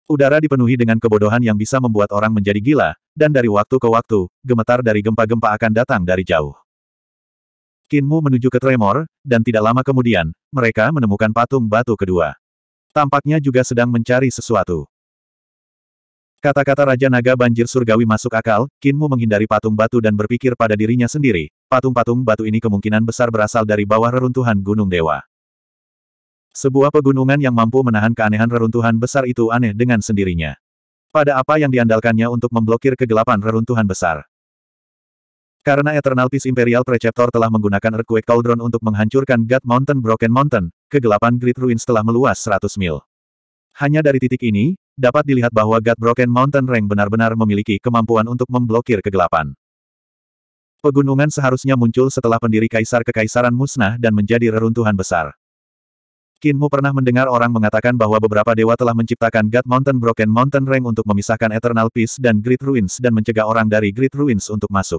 Udara dipenuhi dengan kebodohan yang bisa membuat orang menjadi gila, dan dari waktu ke waktu, gemetar dari gempa-gempa akan datang dari jauh. Kinmu menuju ke Tremor, dan tidak lama kemudian, mereka menemukan patung batu kedua. Tampaknya juga sedang mencari sesuatu. Kata-kata Raja Naga Banjir Surgawi masuk akal, Kinmu menghindari patung batu dan berpikir pada dirinya sendiri, patung-patung batu ini kemungkinan besar berasal dari bawah reruntuhan Gunung Dewa. Sebuah pegunungan yang mampu menahan keanehan reruntuhan besar itu aneh dengan sendirinya. Pada apa yang diandalkannya untuk memblokir kegelapan reruntuhan besar? Karena Eternal Peace Imperial Preceptor telah menggunakan Earthquake Cauldron untuk menghancurkan God Mountain Broken Mountain, kegelapan Great Ruins telah meluas 100 mil. Hanya dari titik ini, dapat dilihat bahwa God Broken Mountain Rank benar-benar memiliki kemampuan untuk memblokir kegelapan. Pegunungan seharusnya muncul setelah pendiri kaisar kekaisaran musnah dan menjadi reruntuhan besar. Kinmu pernah mendengar orang mengatakan bahwa beberapa dewa telah menciptakan God Mountain Broken Mountain Rank untuk memisahkan Eternal Peace dan Great Ruins dan mencegah orang dari Great Ruins untuk masuk.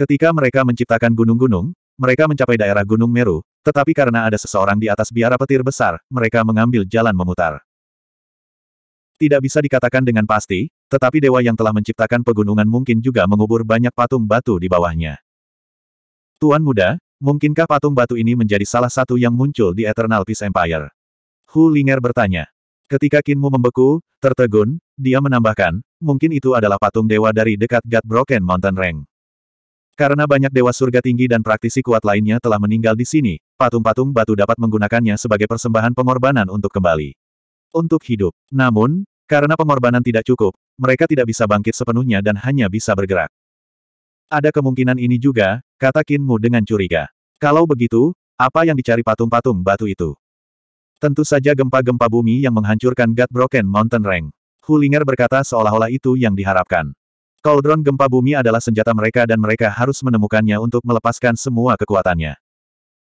Ketika mereka menciptakan gunung-gunung, mereka mencapai daerah Gunung Meru, tetapi karena ada seseorang di atas biara petir besar, mereka mengambil jalan memutar. Tidak bisa dikatakan dengan pasti, tetapi dewa yang telah menciptakan pegunungan mungkin juga mengubur banyak patung batu di bawahnya. Tuan muda, mungkinkah patung batu ini menjadi salah satu yang muncul di Eternal Peace Empire? Hu Linger bertanya. Ketika Kinmu membeku, tertegun, dia menambahkan, mungkin itu adalah patung dewa dari dekat God Broken Mountain Range. Karena banyak dewa surga tinggi dan praktisi kuat lainnya telah meninggal di sini, patung-patung batu dapat menggunakannya sebagai persembahan pengorbanan untuk kembali. Untuk hidup. Namun, karena pengorbanan tidak cukup, mereka tidak bisa bangkit sepenuhnya dan hanya bisa bergerak. Ada kemungkinan ini juga, kata Kinmu dengan curiga. Kalau begitu, apa yang dicari patung-patung batu itu? Tentu saja gempa-gempa bumi yang menghancurkan God Broken Mountain Range. Hulinger berkata seolah-olah itu yang diharapkan. Kaldron gempa bumi adalah senjata mereka dan mereka harus menemukannya untuk melepaskan semua kekuatannya.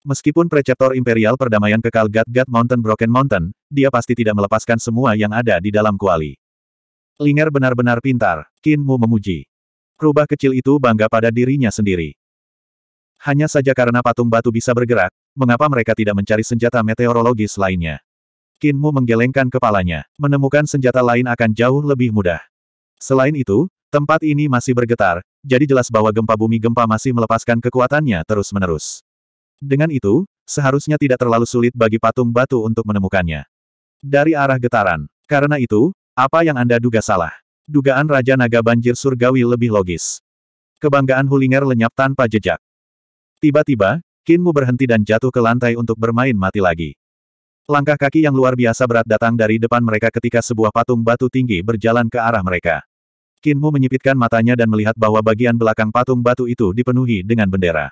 Meskipun Preceptor Imperial Perdamaian kekal Gat-Gat Mountain Broken Mountain, dia pasti tidak melepaskan semua yang ada di dalam kuali. Linger benar-benar pintar, Qin Mu memuji. Rubah kecil itu bangga pada dirinya sendiri. Hanya saja karena patung batu bisa bergerak, mengapa mereka tidak mencari senjata meteorologis lainnya? Qin Mu menggelengkan kepalanya, menemukan senjata lain akan jauh lebih mudah. Selain itu, Tempat ini masih bergetar, jadi jelas bahwa gempa bumi gempa masih melepaskan kekuatannya terus-menerus. Dengan itu, seharusnya tidak terlalu sulit bagi patung batu untuk menemukannya. Dari arah getaran. Karena itu, apa yang Anda duga salah? Dugaan Raja Naga Banjir Surgawi lebih logis. Kebanggaan Hulinger lenyap tanpa jejak. Tiba-tiba, Kinmu berhenti dan jatuh ke lantai untuk bermain mati lagi. Langkah kaki yang luar biasa berat datang dari depan mereka ketika sebuah patung batu tinggi berjalan ke arah mereka. Kinmu menyipitkan matanya dan melihat bahwa bagian belakang patung batu itu dipenuhi dengan bendera.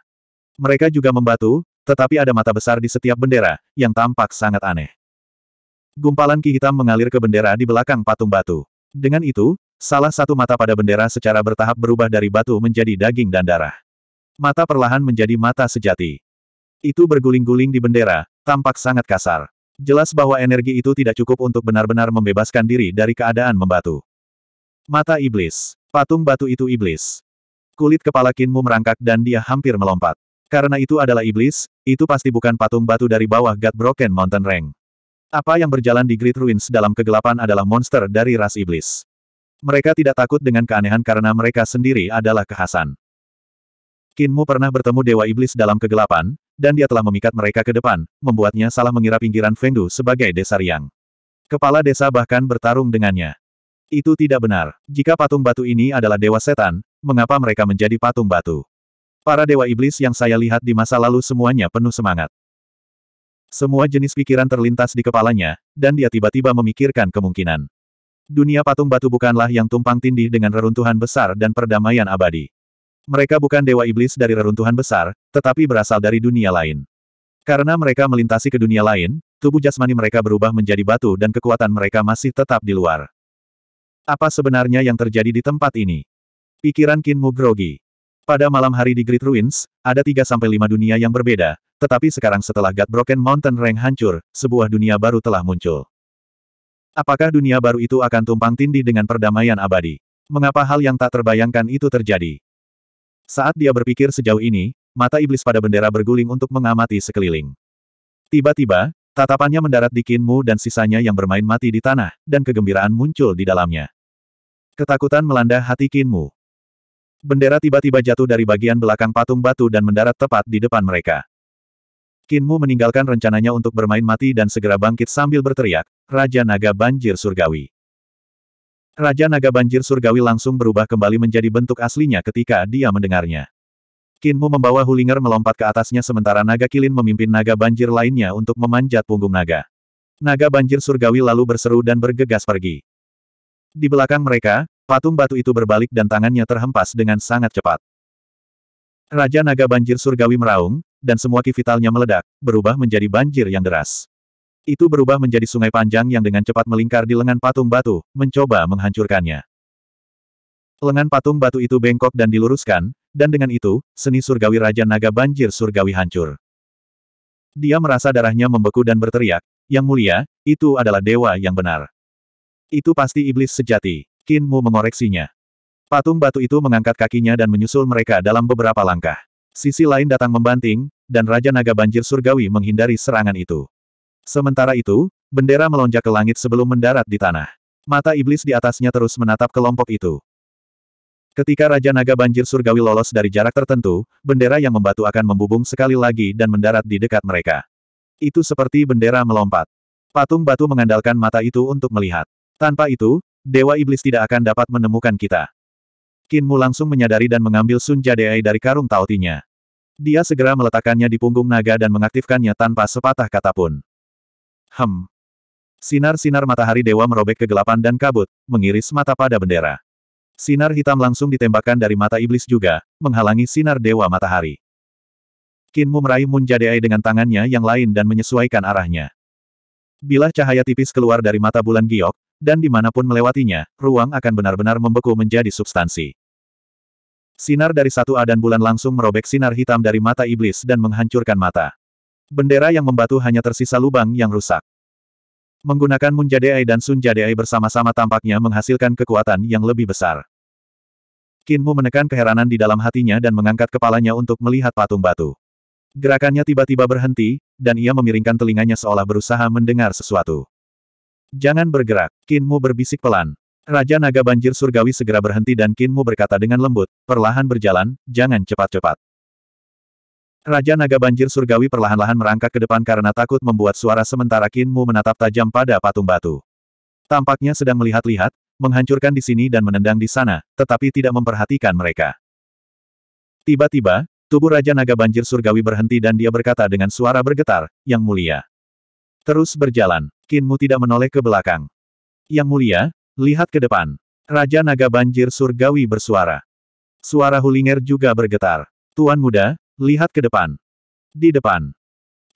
Mereka juga membatu, tetapi ada mata besar di setiap bendera, yang tampak sangat aneh. Gumpalan ki hitam mengalir ke bendera di belakang patung batu. Dengan itu, salah satu mata pada bendera secara bertahap berubah dari batu menjadi daging dan darah. Mata perlahan menjadi mata sejati. Itu berguling-guling di bendera, tampak sangat kasar. Jelas bahwa energi itu tidak cukup untuk benar-benar membebaskan diri dari keadaan membatu. Mata iblis. Patung batu itu iblis. Kulit kepala Kinmu merangkak dan dia hampir melompat. Karena itu adalah iblis, itu pasti bukan patung batu dari bawah God Broken Mountain Rank. Apa yang berjalan di Great Ruins dalam kegelapan adalah monster dari ras iblis. Mereka tidak takut dengan keanehan karena mereka sendiri adalah kehasan. Kinmu pernah bertemu Dewa Iblis dalam kegelapan, dan dia telah memikat mereka ke depan, membuatnya salah mengira pinggiran Fengdu sebagai desa Riang. Kepala desa bahkan bertarung dengannya. Itu tidak benar. Jika patung batu ini adalah dewa setan, mengapa mereka menjadi patung batu? Para dewa iblis yang saya lihat di masa lalu semuanya penuh semangat. Semua jenis pikiran terlintas di kepalanya, dan dia tiba-tiba memikirkan kemungkinan. Dunia patung batu bukanlah yang tumpang tindih dengan reruntuhan besar dan perdamaian abadi. Mereka bukan dewa iblis dari reruntuhan besar, tetapi berasal dari dunia lain. Karena mereka melintasi ke dunia lain, tubuh jasmani mereka berubah menjadi batu dan kekuatan mereka masih tetap di luar. Apa sebenarnya yang terjadi di tempat ini? Pikiran Mu grogi. Pada malam hari di Great Ruins, ada 3-5 dunia yang berbeda, tetapi sekarang setelah God Broken Mountain Rank hancur, sebuah dunia baru telah muncul. Apakah dunia baru itu akan tumpang tindih dengan perdamaian abadi? Mengapa hal yang tak terbayangkan itu terjadi? Saat dia berpikir sejauh ini, mata iblis pada bendera berguling untuk mengamati sekeliling. Tiba-tiba, Tatapannya mendarat di Kinmu dan sisanya yang bermain mati di tanah, dan kegembiraan muncul di dalamnya. Ketakutan melanda hati Kinmu. Bendera tiba-tiba jatuh dari bagian belakang patung batu dan mendarat tepat di depan mereka. Kinmu meninggalkan rencananya untuk bermain mati dan segera bangkit sambil berteriak, Raja Naga Banjir Surgawi. Raja Naga Banjir Surgawi langsung berubah kembali menjadi bentuk aslinya ketika dia mendengarnya. Kinmu membawa Hulinger melompat ke atasnya sementara naga kilin memimpin naga banjir lainnya untuk memanjat punggung naga. Naga banjir surgawi lalu berseru dan bergegas pergi. Di belakang mereka, patung batu itu berbalik dan tangannya terhempas dengan sangat cepat. Raja naga banjir surgawi meraung, dan semua kivitalnya meledak, berubah menjadi banjir yang deras. Itu berubah menjadi sungai panjang yang dengan cepat melingkar di lengan patung batu, mencoba menghancurkannya. Lengan patung batu itu bengkok dan diluruskan, dan dengan itu, seni surgawi Raja Naga banjir surgawi hancur. Dia merasa darahnya membeku dan berteriak, Yang mulia, itu adalah dewa yang benar. Itu pasti iblis sejati. Kinmu mengoreksinya. Patung batu itu mengangkat kakinya dan menyusul mereka dalam beberapa langkah. Sisi lain datang membanting, dan Raja Naga Banjir Surgawi menghindari serangan itu. Sementara itu, bendera melonjak ke langit sebelum mendarat di tanah. Mata iblis di atasnya terus menatap kelompok itu. Ketika Raja Naga Banjir Surgawi lolos dari jarak tertentu, bendera yang membatu akan membubung sekali lagi dan mendarat di dekat mereka. Itu seperti bendera melompat. Patung batu mengandalkan mata itu untuk melihat. Tanpa itu, Dewa Iblis tidak akan dapat menemukan kita. Kinmu langsung menyadari dan mengambil Sun Jadeai dari karung tautinya. Dia segera meletakkannya di punggung naga dan mengaktifkannya tanpa sepatah kata pun. Hem. Sinar-sinar matahari dewa merobek kegelapan dan kabut, mengiris mata pada bendera. Sinar hitam langsung ditembakkan dari mata iblis juga, menghalangi sinar dewa matahari. Kinmu meraih Munjadeai dengan tangannya yang lain dan menyesuaikan arahnya. Bila cahaya tipis keluar dari mata bulan giok, dan dimanapun melewatinya, ruang akan benar-benar membeku menjadi substansi. Sinar dari satu adan bulan langsung merobek sinar hitam dari mata iblis dan menghancurkan mata. Bendera yang membatu hanya tersisa lubang yang rusak. Menggunakan Munjadeai dan Sunjadeai bersama-sama tampaknya menghasilkan kekuatan yang lebih besar. Kinmu menekan keheranan di dalam hatinya dan mengangkat kepalanya untuk melihat patung batu. Gerakannya tiba-tiba berhenti, dan ia memiringkan telinganya seolah berusaha mendengar sesuatu. Jangan bergerak, Kinmu berbisik pelan. Raja Naga Banjir Surgawi segera berhenti dan Kinmu berkata dengan lembut, perlahan berjalan, jangan cepat-cepat. Raja Naga Banjir Surgawi perlahan-lahan merangkak ke depan karena takut membuat suara sementara Kinmu menatap tajam pada patung batu. Tampaknya sedang melihat-lihat, menghancurkan di sini dan menendang di sana, tetapi tidak memperhatikan mereka. Tiba-tiba, tubuh Raja Naga Banjir Surgawi berhenti dan dia berkata dengan suara bergetar, Yang Mulia. Terus berjalan, Kinmu tidak menoleh ke belakang. Yang Mulia, lihat ke depan. Raja Naga Banjir Surgawi bersuara. Suara Hulinger juga bergetar. Tuan muda, lihat ke depan. Di depan.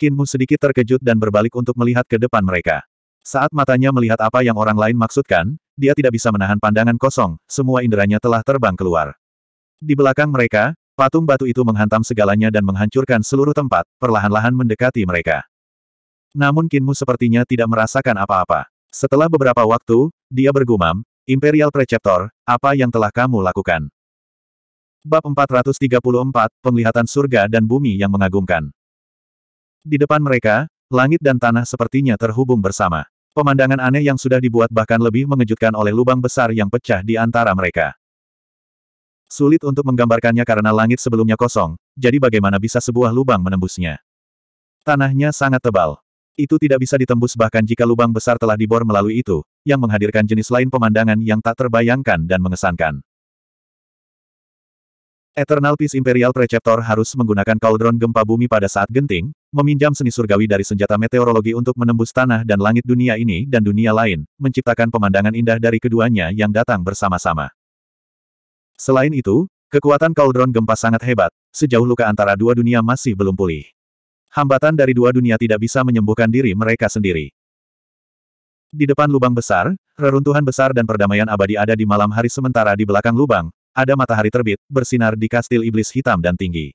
Kinmu sedikit terkejut dan berbalik untuk melihat ke depan mereka. Saat matanya melihat apa yang orang lain maksudkan, dia tidak bisa menahan pandangan kosong, semua inderanya telah terbang keluar. Di belakang mereka, patung batu itu menghantam segalanya dan menghancurkan seluruh tempat, perlahan-lahan mendekati mereka. Namun Kinmu sepertinya tidak merasakan apa-apa. Setelah beberapa waktu, dia bergumam, Imperial Preceptor, apa yang telah kamu lakukan? Bab 434, Penglihatan Surga dan Bumi yang Mengagumkan. Di depan mereka, langit dan tanah sepertinya terhubung bersama. Pemandangan aneh yang sudah dibuat bahkan lebih mengejutkan oleh lubang besar yang pecah di antara mereka. Sulit untuk menggambarkannya karena langit sebelumnya kosong, jadi bagaimana bisa sebuah lubang menembusnya. Tanahnya sangat tebal. Itu tidak bisa ditembus bahkan jika lubang besar telah dibor melalui itu, yang menghadirkan jenis lain pemandangan yang tak terbayangkan dan mengesankan. Eternal Peace Imperial Preceptor harus menggunakan Cauldron Gempa Bumi pada saat genting, meminjam seni surgawi dari senjata meteorologi untuk menembus tanah dan langit dunia ini dan dunia lain, menciptakan pemandangan indah dari keduanya yang datang bersama-sama. Selain itu, kekuatan Cauldron Gempa sangat hebat, sejauh luka antara dua dunia masih belum pulih. Hambatan dari dua dunia tidak bisa menyembuhkan diri mereka sendiri. Di depan lubang besar, reruntuhan besar dan perdamaian abadi ada di malam hari sementara di belakang lubang, ada matahari terbit, bersinar di kastil iblis hitam dan tinggi.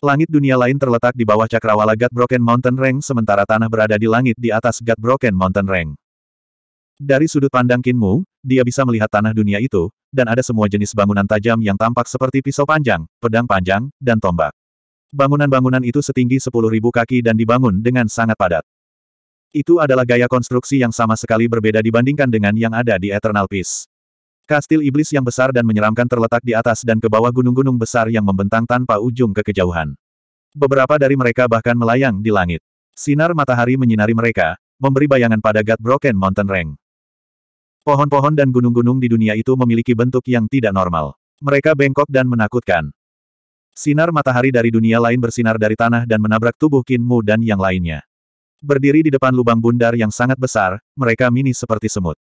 Langit dunia lain terletak di bawah cakrawala Broken Mountain Range sementara tanah berada di langit di atas Broken Mountain Range. Dari sudut pandang Kinmu, dia bisa melihat tanah dunia itu, dan ada semua jenis bangunan tajam yang tampak seperti pisau panjang, pedang panjang, dan tombak. Bangunan-bangunan itu setinggi 10.000 kaki dan dibangun dengan sangat padat. Itu adalah gaya konstruksi yang sama sekali berbeda dibandingkan dengan yang ada di Eternal Peace. Kastil iblis yang besar dan menyeramkan terletak di atas dan ke bawah gunung-gunung besar yang membentang tanpa ujung ke kejauhan. Beberapa dari mereka bahkan melayang di langit. Sinar matahari menyinari mereka, memberi bayangan pada God Broken Mountain Range. Pohon-pohon dan gunung-gunung di dunia itu memiliki bentuk yang tidak normal. Mereka bengkok dan menakutkan. Sinar matahari dari dunia lain bersinar dari tanah dan menabrak tubuh Kinmu dan yang lainnya. Berdiri di depan lubang bundar yang sangat besar, mereka mini seperti semut.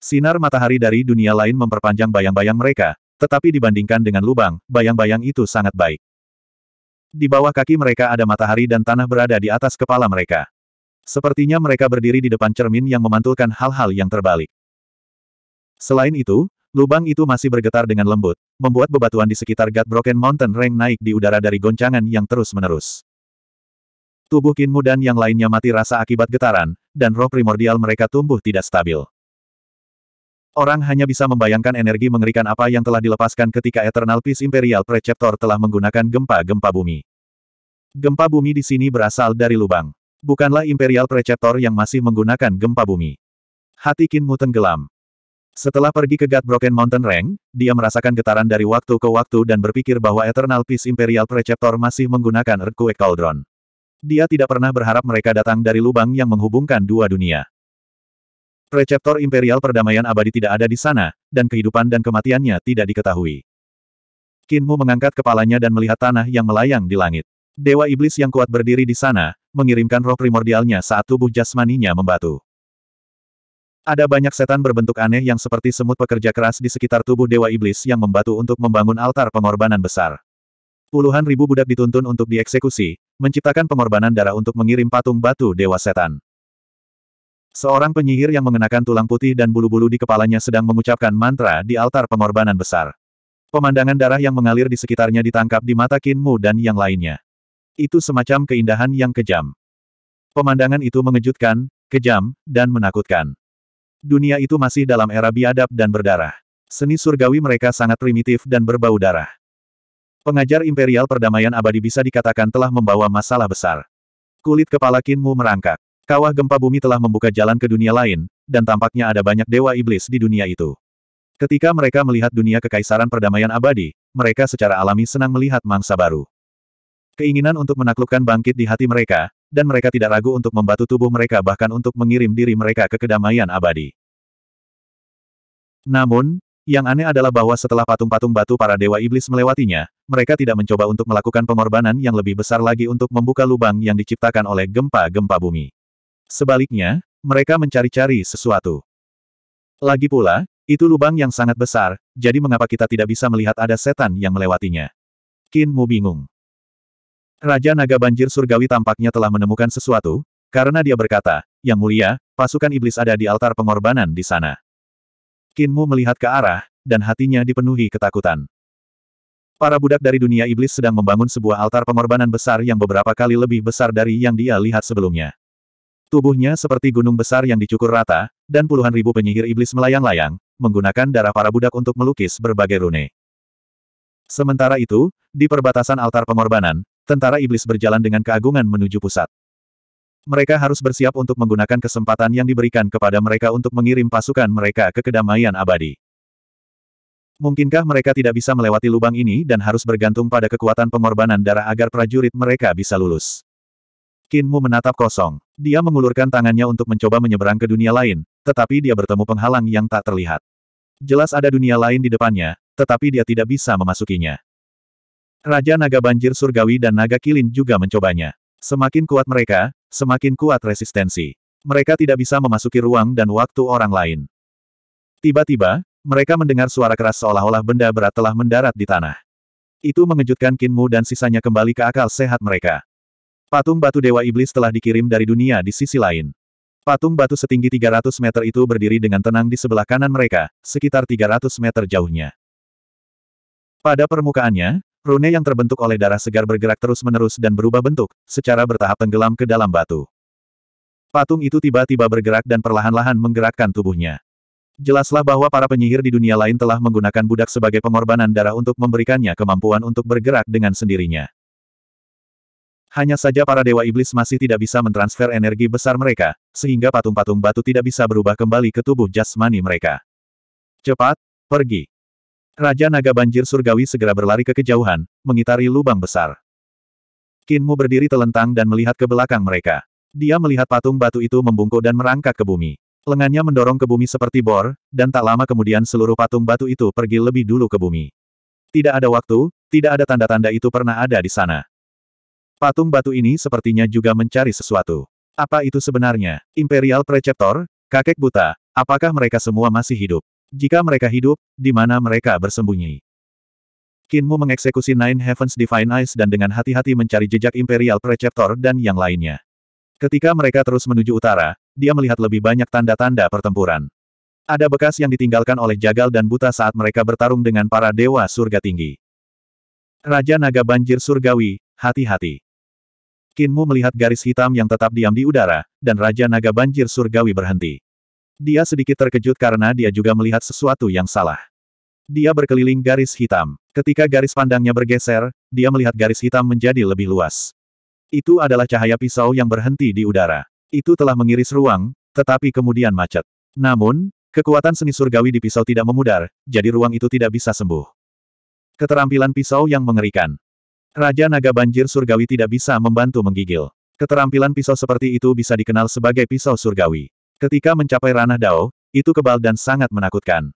Sinar matahari dari dunia lain memperpanjang bayang-bayang mereka, tetapi dibandingkan dengan lubang, bayang-bayang itu sangat baik. Di bawah kaki mereka ada matahari dan tanah berada di atas kepala mereka. Sepertinya mereka berdiri di depan cermin yang memantulkan hal-hal yang terbalik. Selain itu, lubang itu masih bergetar dengan lembut, membuat bebatuan di sekitar Gat Broken Mountain Ring naik di udara dari goncangan yang terus-menerus. Tubuh Kinmu dan yang lainnya mati rasa akibat getaran, dan roh primordial mereka tumbuh tidak stabil. Orang hanya bisa membayangkan energi mengerikan apa yang telah dilepaskan ketika Eternal Peace Imperial Preceptor telah menggunakan gempa-gempa bumi. Gempa bumi di sini berasal dari lubang. Bukanlah Imperial Preceptor yang masih menggunakan gempa bumi. Hati Kinmu tenggelam. Setelah pergi ke God Broken Mountain Rank, dia merasakan getaran dari waktu ke waktu dan berpikir bahwa Eternal Peace Imperial Preceptor masih menggunakan Earthquake Cauldron. Dia tidak pernah berharap mereka datang dari lubang yang menghubungkan dua dunia. Preceptor Imperial Perdamaian Abadi tidak ada di sana, dan kehidupan dan kematiannya tidak diketahui. Kinmu mengangkat kepalanya dan melihat tanah yang melayang di langit. Dewa Iblis yang kuat berdiri di sana, mengirimkan roh primordialnya saat tubuh jasmaninya membatu. Ada banyak setan berbentuk aneh yang seperti semut pekerja keras di sekitar tubuh Dewa Iblis yang membatu untuk membangun altar pengorbanan besar. Puluhan ribu budak dituntun untuk dieksekusi, menciptakan pengorbanan darah untuk mengirim patung batu Dewa Setan. Seorang penyihir yang mengenakan tulang putih dan bulu-bulu di kepalanya sedang mengucapkan mantra di altar pengorbanan besar. Pemandangan darah yang mengalir di sekitarnya ditangkap di mata Kinmu dan yang lainnya. Itu semacam keindahan yang kejam. Pemandangan itu mengejutkan, kejam, dan menakutkan. Dunia itu masih dalam era biadab dan berdarah. Seni surgawi mereka sangat primitif dan berbau darah. Pengajar imperial perdamaian abadi bisa dikatakan telah membawa masalah besar. Kulit kepala Kinmu merangkak. Kawah gempa bumi telah membuka jalan ke dunia lain, dan tampaknya ada banyak dewa iblis di dunia itu. Ketika mereka melihat dunia kekaisaran perdamaian abadi, mereka secara alami senang melihat mangsa baru. Keinginan untuk menaklukkan bangkit di hati mereka, dan mereka tidak ragu untuk membatu tubuh mereka bahkan untuk mengirim diri mereka ke kedamaian abadi. Namun, yang aneh adalah bahwa setelah patung-patung batu para dewa iblis melewatinya, mereka tidak mencoba untuk melakukan pengorbanan yang lebih besar lagi untuk membuka lubang yang diciptakan oleh gempa-gempa bumi. Sebaliknya, mereka mencari-cari sesuatu. Lagi pula, itu lubang yang sangat besar, jadi mengapa kita tidak bisa melihat ada setan yang melewatinya? Qin Mu bingung. Raja Naga Banjir Surgawi tampaknya telah menemukan sesuatu, karena dia berkata, Yang mulia, pasukan iblis ada di altar pengorbanan di sana. Kinmu melihat ke arah, dan hatinya dipenuhi ketakutan. Para budak dari dunia iblis sedang membangun sebuah altar pengorbanan besar yang beberapa kali lebih besar dari yang dia lihat sebelumnya. Tubuhnya seperti gunung besar yang dicukur rata, dan puluhan ribu penyihir iblis melayang-layang, menggunakan darah para budak untuk melukis berbagai rune. Sementara itu, di perbatasan altar pengorbanan, tentara iblis berjalan dengan keagungan menuju pusat. Mereka harus bersiap untuk menggunakan kesempatan yang diberikan kepada mereka untuk mengirim pasukan mereka ke kedamaian abadi. Mungkinkah mereka tidak bisa melewati lubang ini dan harus bergantung pada kekuatan pengorbanan darah agar prajurit mereka bisa lulus? Kinmu menatap kosong. Dia mengulurkan tangannya untuk mencoba menyeberang ke dunia lain, tetapi dia bertemu penghalang yang tak terlihat. Jelas ada dunia lain di depannya, tetapi dia tidak bisa memasukinya. Raja Naga Banjir Surgawi dan Naga Kilin juga mencobanya. Semakin kuat mereka, semakin kuat resistensi. Mereka tidak bisa memasuki ruang dan waktu orang lain. Tiba-tiba, mereka mendengar suara keras seolah-olah benda berat telah mendarat di tanah. Itu mengejutkan Kinmu dan sisanya kembali ke akal sehat mereka. Patung batu Dewa Iblis telah dikirim dari dunia di sisi lain. Patung batu setinggi 300 meter itu berdiri dengan tenang di sebelah kanan mereka, sekitar 300 meter jauhnya. Pada permukaannya, rune yang terbentuk oleh darah segar bergerak terus-menerus dan berubah bentuk, secara bertahap tenggelam ke dalam batu. Patung itu tiba-tiba bergerak dan perlahan-lahan menggerakkan tubuhnya. Jelaslah bahwa para penyihir di dunia lain telah menggunakan budak sebagai pengorbanan darah untuk memberikannya kemampuan untuk bergerak dengan sendirinya. Hanya saja para dewa iblis masih tidak bisa mentransfer energi besar mereka, sehingga patung-patung batu tidak bisa berubah kembali ke tubuh jasmani mereka. Cepat, pergi. Raja Naga Banjir Surgawi segera berlari ke kejauhan, mengitari lubang besar. Kinmu berdiri telentang dan melihat ke belakang mereka. Dia melihat patung batu itu membungkuk dan merangkak ke bumi. Lengannya mendorong ke bumi seperti bor, dan tak lama kemudian seluruh patung batu itu pergi lebih dulu ke bumi. Tidak ada waktu, tidak ada tanda-tanda itu pernah ada di sana. Patung batu ini sepertinya juga mencari sesuatu. Apa itu sebenarnya? Imperial Preceptor, kakek buta, apakah mereka semua masih hidup? Jika mereka hidup, di mana mereka bersembunyi? Kinmu mengeksekusi Nine Heavens Divine Eyes dan dengan hati-hati mencari jejak Imperial Preceptor dan yang lainnya. Ketika mereka terus menuju utara, dia melihat lebih banyak tanda-tanda pertempuran. Ada bekas yang ditinggalkan oleh Jagal dan Buta saat mereka bertarung dengan para dewa surga tinggi. Raja Naga Banjir Surgawi, hati-hati. Kinmu melihat garis hitam yang tetap diam di udara, dan Raja Naga Banjir Surgawi berhenti. Dia sedikit terkejut karena dia juga melihat sesuatu yang salah. Dia berkeliling garis hitam. Ketika garis pandangnya bergeser, dia melihat garis hitam menjadi lebih luas. Itu adalah cahaya pisau yang berhenti di udara. Itu telah mengiris ruang, tetapi kemudian macet. Namun, kekuatan seni surgawi di pisau tidak memudar, jadi ruang itu tidak bisa sembuh. Keterampilan pisau yang mengerikan. Raja Naga Banjir Surgawi tidak bisa membantu menggigil. Keterampilan pisau seperti itu bisa dikenal sebagai pisau surgawi. Ketika mencapai ranah Dao, itu kebal dan sangat menakutkan.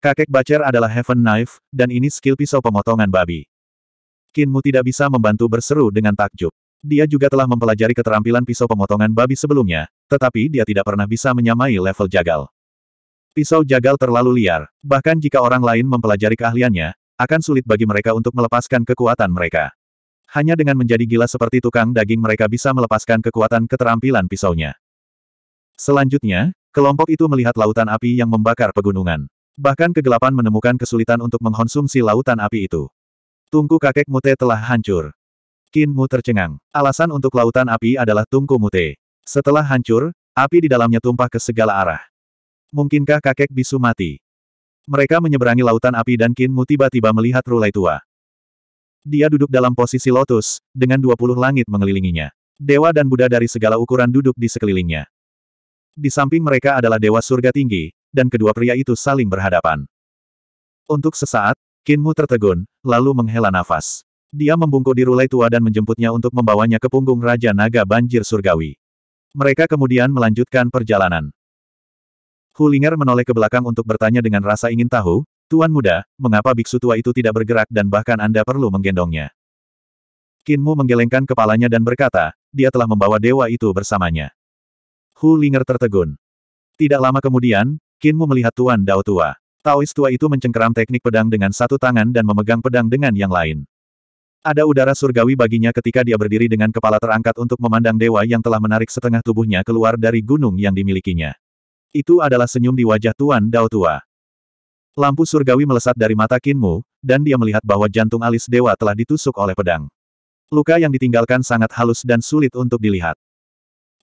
Kakek Bacer adalah Heaven Knife, dan ini skill pisau pemotongan babi. Kinmu tidak bisa membantu berseru dengan takjub. Dia juga telah mempelajari keterampilan pisau pemotongan babi sebelumnya, tetapi dia tidak pernah bisa menyamai level jagal. Pisau jagal terlalu liar, bahkan jika orang lain mempelajari keahliannya, akan sulit bagi mereka untuk melepaskan kekuatan mereka. Hanya dengan menjadi gila seperti tukang daging mereka bisa melepaskan kekuatan keterampilan pisaunya. Selanjutnya, kelompok itu melihat lautan api yang membakar pegunungan. Bahkan kegelapan menemukan kesulitan untuk mengkonsumsi lautan api itu. Tungku kakek Mute telah hancur. Kin Mu tercengang. Alasan untuk lautan api adalah tungku Mute. Setelah hancur, api di dalamnya tumpah ke segala arah. Mungkinkah kakek bisu mati? Mereka menyeberangi lautan api dan Qin tiba-tiba melihat Rulai tua. Dia duduk dalam posisi lotus, dengan 20 langit mengelilinginya. Dewa dan Buddha dari segala ukuran duduk di sekelilingnya. Di samping mereka adalah dewa surga tinggi, dan kedua pria itu saling berhadapan. Untuk sesaat, Kinmu tertegun, lalu menghela nafas. Dia membungkuk di rulai tua dan menjemputnya untuk membawanya ke punggung Raja Naga Banjir Surgawi. Mereka kemudian melanjutkan perjalanan. Hulinger menoleh ke belakang untuk bertanya dengan rasa ingin tahu, Tuan muda, mengapa biksu tua itu tidak bergerak dan bahkan Anda perlu menggendongnya? Kinmu menggelengkan kepalanya dan berkata, dia telah membawa dewa itu bersamanya. Hulinger tertegun. Tidak lama kemudian, Kinmu melihat Tuan Dao tua. Taois tua itu mencengkeram teknik pedang dengan satu tangan dan memegang pedang dengan yang lain. Ada udara surgawi baginya ketika dia berdiri dengan kepala terangkat untuk memandang dewa yang telah menarik setengah tubuhnya keluar dari gunung yang dimilikinya. Itu adalah senyum di wajah Tuan Dao tua. Lampu surgawi melesat dari mata Kinmu, dan dia melihat bahwa jantung alis dewa telah ditusuk oleh pedang. Luka yang ditinggalkan sangat halus dan sulit untuk dilihat.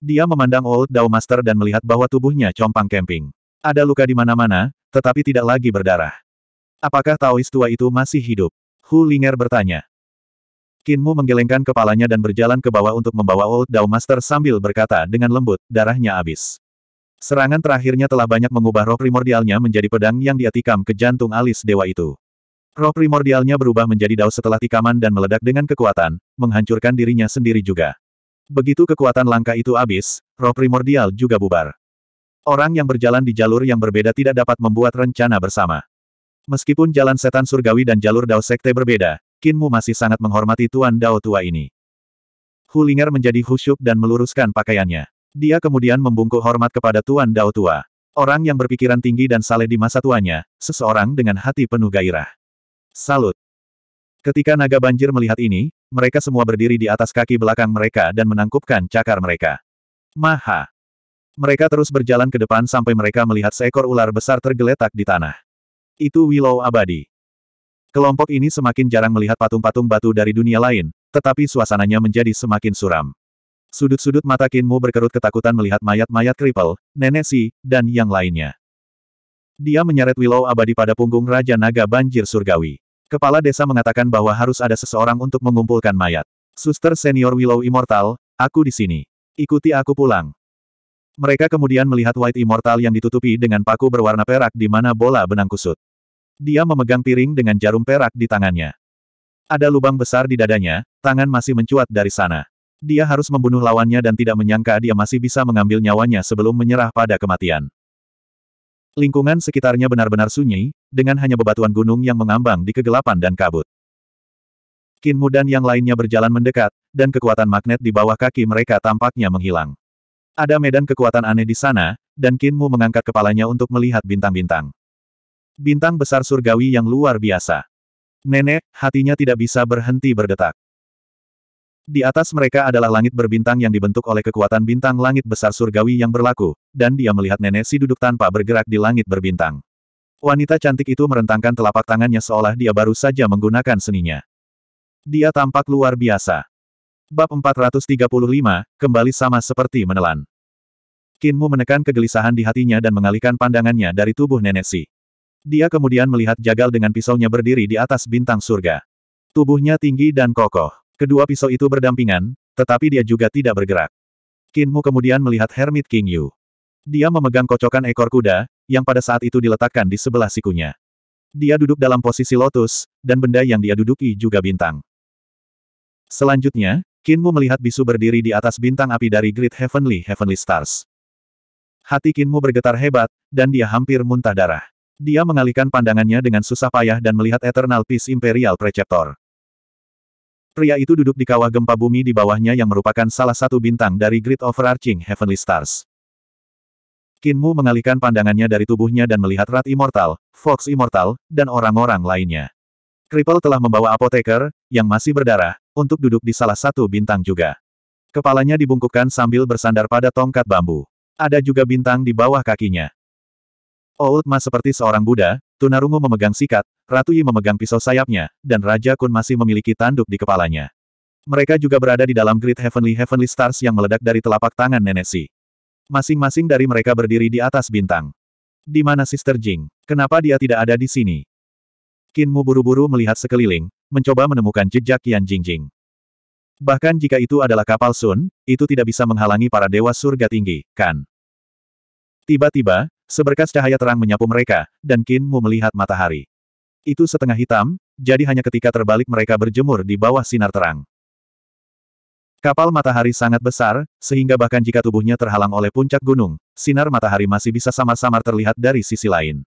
Dia memandang Old Dao Master dan melihat bahwa tubuhnya compang kemping. Ada luka di mana-mana, tetapi tidak lagi berdarah. Apakah Taoist tua itu masih hidup? Hu Linger bertanya. Kinmu menggelengkan kepalanya dan berjalan ke bawah untuk membawa Old Dao Master sambil berkata dengan lembut, darahnya habis. Serangan terakhirnya telah banyak mengubah roh primordialnya menjadi pedang yang dia ke jantung alis dewa itu. Roh primordialnya berubah menjadi daus setelah tikaman dan meledak dengan kekuatan, menghancurkan dirinya sendiri juga. Begitu kekuatan langka itu habis, roh primordial juga bubar. Orang yang berjalan di jalur yang berbeda tidak dapat membuat rencana bersama. Meskipun jalan setan surgawi dan jalur Dao Sekte berbeda, Kinmu masih sangat menghormati Tuan Dao tua ini. Hulinger menjadi husyuk dan meluruskan pakaiannya. Dia kemudian membungkuk hormat kepada Tuan Dao Tua. Orang yang berpikiran tinggi dan saleh di masa tuanya, seseorang dengan hati penuh gairah. Salut. Ketika naga banjir melihat ini, mereka semua berdiri di atas kaki belakang mereka dan menangkupkan cakar mereka. Maha. Mereka terus berjalan ke depan sampai mereka melihat seekor ular besar tergeletak di tanah. Itu Willow Abadi. Kelompok ini semakin jarang melihat patung-patung batu dari dunia lain, tetapi suasananya menjadi semakin suram. Sudut-sudut mata Kinmu berkerut ketakutan melihat mayat-mayat Kripel, Nenek Si, dan yang lainnya. Dia menyeret Willow abadi pada punggung Raja Naga Banjir Surgawi. Kepala desa mengatakan bahwa harus ada seseorang untuk mengumpulkan mayat. Suster senior Willow Immortal, aku di sini. Ikuti aku pulang. Mereka kemudian melihat White Immortal yang ditutupi dengan paku berwarna perak di mana bola benang kusut. Dia memegang piring dengan jarum perak di tangannya. Ada lubang besar di dadanya, tangan masih mencuat dari sana. Dia harus membunuh lawannya dan tidak menyangka dia masih bisa mengambil nyawanya sebelum menyerah pada kematian. Lingkungan sekitarnya benar-benar sunyi, dengan hanya bebatuan gunung yang mengambang di kegelapan dan kabut. Kinmu dan yang lainnya berjalan mendekat, dan kekuatan magnet di bawah kaki mereka tampaknya menghilang. Ada medan kekuatan aneh di sana, dan Kinmu mengangkat kepalanya untuk melihat bintang-bintang. Bintang besar surgawi yang luar biasa. Nenek, hatinya tidak bisa berhenti berdetak. Di atas mereka adalah langit berbintang yang dibentuk oleh kekuatan bintang langit besar surgawi yang berlaku, dan dia melihat nenek si duduk tanpa bergerak di langit berbintang. Wanita cantik itu merentangkan telapak tangannya seolah dia baru saja menggunakan seninya. Dia tampak luar biasa. Bab 435, kembali sama seperti menelan. Kinmu menekan kegelisahan di hatinya dan mengalihkan pandangannya dari tubuh nenek si. Dia kemudian melihat jagal dengan pisaunya berdiri di atas bintang surga. Tubuhnya tinggi dan kokoh. Kedua pisau itu berdampingan, tetapi dia juga tidak bergerak. Kinmu kemudian melihat Hermit King Yu. Dia memegang kocokan ekor kuda, yang pada saat itu diletakkan di sebelah sikunya. Dia duduk dalam posisi lotus, dan benda yang dia duduki juga bintang. Selanjutnya, Kinmu melihat bisu berdiri di atas bintang api dari Great Heavenly Heavenly Stars. Hati Kinmu bergetar hebat, dan dia hampir muntah darah. Dia mengalihkan pandangannya dengan susah payah dan melihat Eternal Peace Imperial Preceptor. Pria itu duduk di kawah gempa bumi di bawahnya yang merupakan salah satu bintang dari Great Overarching Heavenly Stars. Kinmu mengalihkan pandangannya dari tubuhnya dan melihat Rat Immortal, Fox Immortal, dan orang-orang lainnya. Cripple telah membawa apoteker, yang masih berdarah, untuk duduk di salah satu bintang juga. Kepalanya dibungkukkan sambil bersandar pada tongkat bambu. Ada juga bintang di bawah kakinya. Old Ma seperti seorang Buddha, Tunarungu memegang sikat, Ratu Yi memegang pisau sayapnya, dan Raja Kun masih memiliki tanduk di kepalanya. Mereka juga berada di dalam grid Heavenly Heavenly Stars yang meledak dari telapak tangan Nenek Si. Masing-masing dari mereka berdiri di atas bintang. Di mana Sister Jing? Kenapa dia tidak ada di sini? Kinmu buru-buru melihat sekeliling, mencoba menemukan jejak Yan Jingjing. Bahkan jika itu adalah kapal Sun, itu tidak bisa menghalangi para dewa surga tinggi, kan? Tiba-tiba, Seberkas cahaya terang menyapu mereka, dan Qin Mu melihat matahari. Itu setengah hitam, jadi hanya ketika terbalik mereka berjemur di bawah sinar terang. Kapal matahari sangat besar, sehingga bahkan jika tubuhnya terhalang oleh puncak gunung, sinar matahari masih bisa samar-samar terlihat dari sisi lain.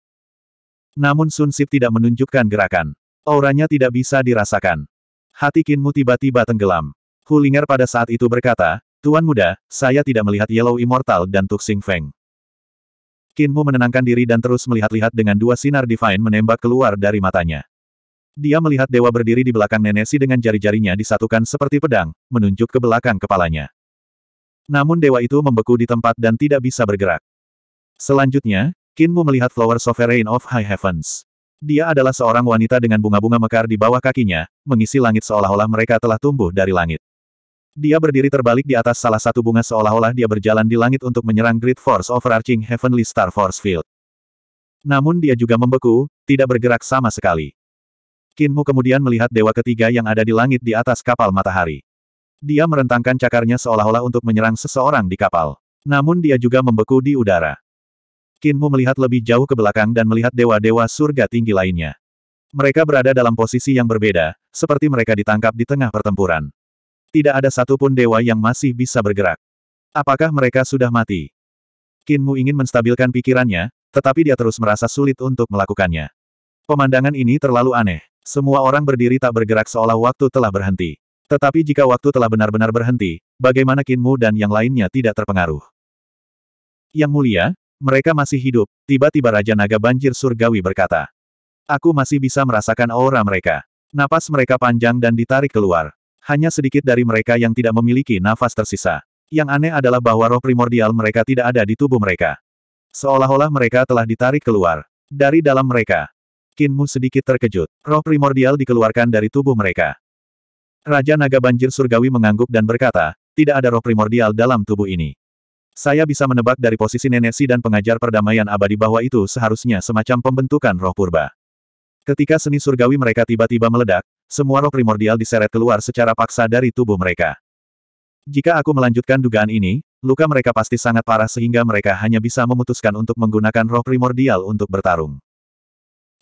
Namun Sun Sip tidak menunjukkan gerakan. Auranya tidak bisa dirasakan. Hati Mu tiba-tiba tenggelam. Hulinger pada saat itu berkata, Tuan muda, saya tidak melihat Yellow Immortal dan Tuxing Feng. Kinmu menenangkan diri dan terus melihat-lihat dengan dua sinar divine menembak keluar dari matanya. Dia melihat dewa berdiri di belakang Nenesi dengan jari-jarinya disatukan seperti pedang, menunjuk ke belakang kepalanya. Namun dewa itu membeku di tempat dan tidak bisa bergerak. Selanjutnya, Kinmu melihat Flower Sovereign of High Heavens. Dia adalah seorang wanita dengan bunga-bunga mekar di bawah kakinya, mengisi langit seolah-olah mereka telah tumbuh dari langit. Dia berdiri terbalik di atas salah satu bunga seolah-olah dia berjalan di langit untuk menyerang Great Force Overarching Heavenly Star Force Field. Namun dia juga membeku, tidak bergerak sama sekali. Kinmu kemudian melihat dewa ketiga yang ada di langit di atas kapal matahari. Dia merentangkan cakarnya seolah-olah untuk menyerang seseorang di kapal. Namun dia juga membeku di udara. Kinmu melihat lebih jauh ke belakang dan melihat dewa-dewa surga tinggi lainnya. Mereka berada dalam posisi yang berbeda, seperti mereka ditangkap di tengah pertempuran. Tidak ada satupun dewa yang masih bisa bergerak. Apakah mereka sudah mati? Kinmu ingin menstabilkan pikirannya, tetapi dia terus merasa sulit untuk melakukannya. Pemandangan ini terlalu aneh. Semua orang berdiri tak bergerak seolah waktu telah berhenti. Tetapi jika waktu telah benar-benar berhenti, bagaimana Kinmu dan yang lainnya tidak terpengaruh? Yang mulia, mereka masih hidup, tiba-tiba Raja Naga Banjir Surgawi berkata. Aku masih bisa merasakan aura mereka. Napas mereka panjang dan ditarik keluar. Hanya sedikit dari mereka yang tidak memiliki nafas tersisa. Yang aneh adalah bahwa roh primordial mereka tidak ada di tubuh mereka. Seolah-olah mereka telah ditarik keluar. Dari dalam mereka. Kinmu sedikit terkejut. Roh primordial dikeluarkan dari tubuh mereka. Raja Naga Banjir Surgawi mengangguk dan berkata, tidak ada roh primordial dalam tubuh ini. Saya bisa menebak dari posisi Nenesi dan pengajar perdamaian abadi bahwa itu seharusnya semacam pembentukan roh purba. Ketika seni surgawi mereka tiba-tiba meledak, semua roh primordial diseret keluar secara paksa dari tubuh mereka. Jika aku melanjutkan dugaan ini, luka mereka pasti sangat parah sehingga mereka hanya bisa memutuskan untuk menggunakan roh primordial untuk bertarung.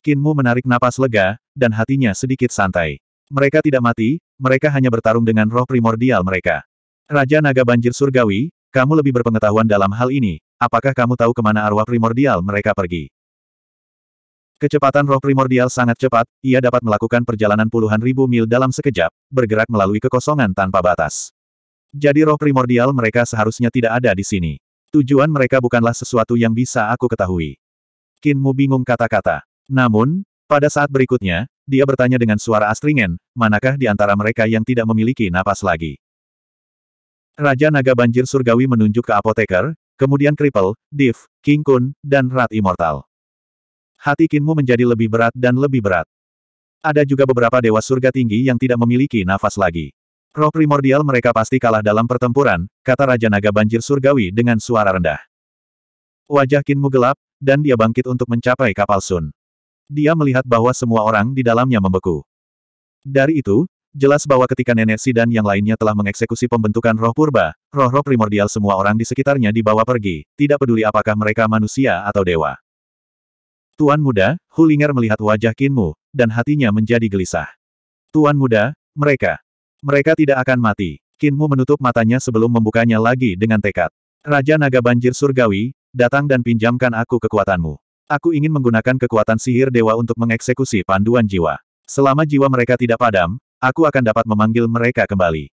Kinmu menarik napas lega, dan hatinya sedikit santai. Mereka tidak mati, mereka hanya bertarung dengan roh primordial mereka. Raja Naga Banjir Surgawi, kamu lebih berpengetahuan dalam hal ini, apakah kamu tahu kemana arwah primordial mereka pergi? Kecepatan roh primordial sangat cepat, ia dapat melakukan perjalanan puluhan ribu mil dalam sekejap, bergerak melalui kekosongan tanpa batas. Jadi roh primordial mereka seharusnya tidak ada di sini. Tujuan mereka bukanlah sesuatu yang bisa aku ketahui. Kinmu bingung kata-kata. Namun, pada saat berikutnya, dia bertanya dengan suara astringen, manakah di antara mereka yang tidak memiliki napas lagi? Raja Naga Banjir Surgawi menunjuk ke apoteker, kemudian Cripple, Div, King Kun, dan Rat Immortal. Hati Kinmu menjadi lebih berat dan lebih berat. Ada juga beberapa dewa surga tinggi yang tidak memiliki nafas lagi. Roh primordial mereka pasti kalah dalam pertempuran, kata Raja Naga Banjir Surgawi dengan suara rendah. Wajah Kinmu gelap, dan dia bangkit untuk mencapai kapal Sun. Dia melihat bahwa semua orang di dalamnya membeku. Dari itu, jelas bahwa ketika Nenek Sidan yang lainnya telah mengeksekusi pembentukan roh purba, roh-roh primordial semua orang di sekitarnya dibawa pergi, tidak peduli apakah mereka manusia atau dewa. Tuan muda, Hulinger melihat wajah Kinmu, dan hatinya menjadi gelisah. Tuan muda, mereka. Mereka tidak akan mati. Kinmu menutup matanya sebelum membukanya lagi dengan tekad. Raja Naga Banjir Surgawi, datang dan pinjamkan aku kekuatanmu. Aku ingin menggunakan kekuatan sihir dewa untuk mengeksekusi panduan jiwa. Selama jiwa mereka tidak padam, aku akan dapat memanggil mereka kembali.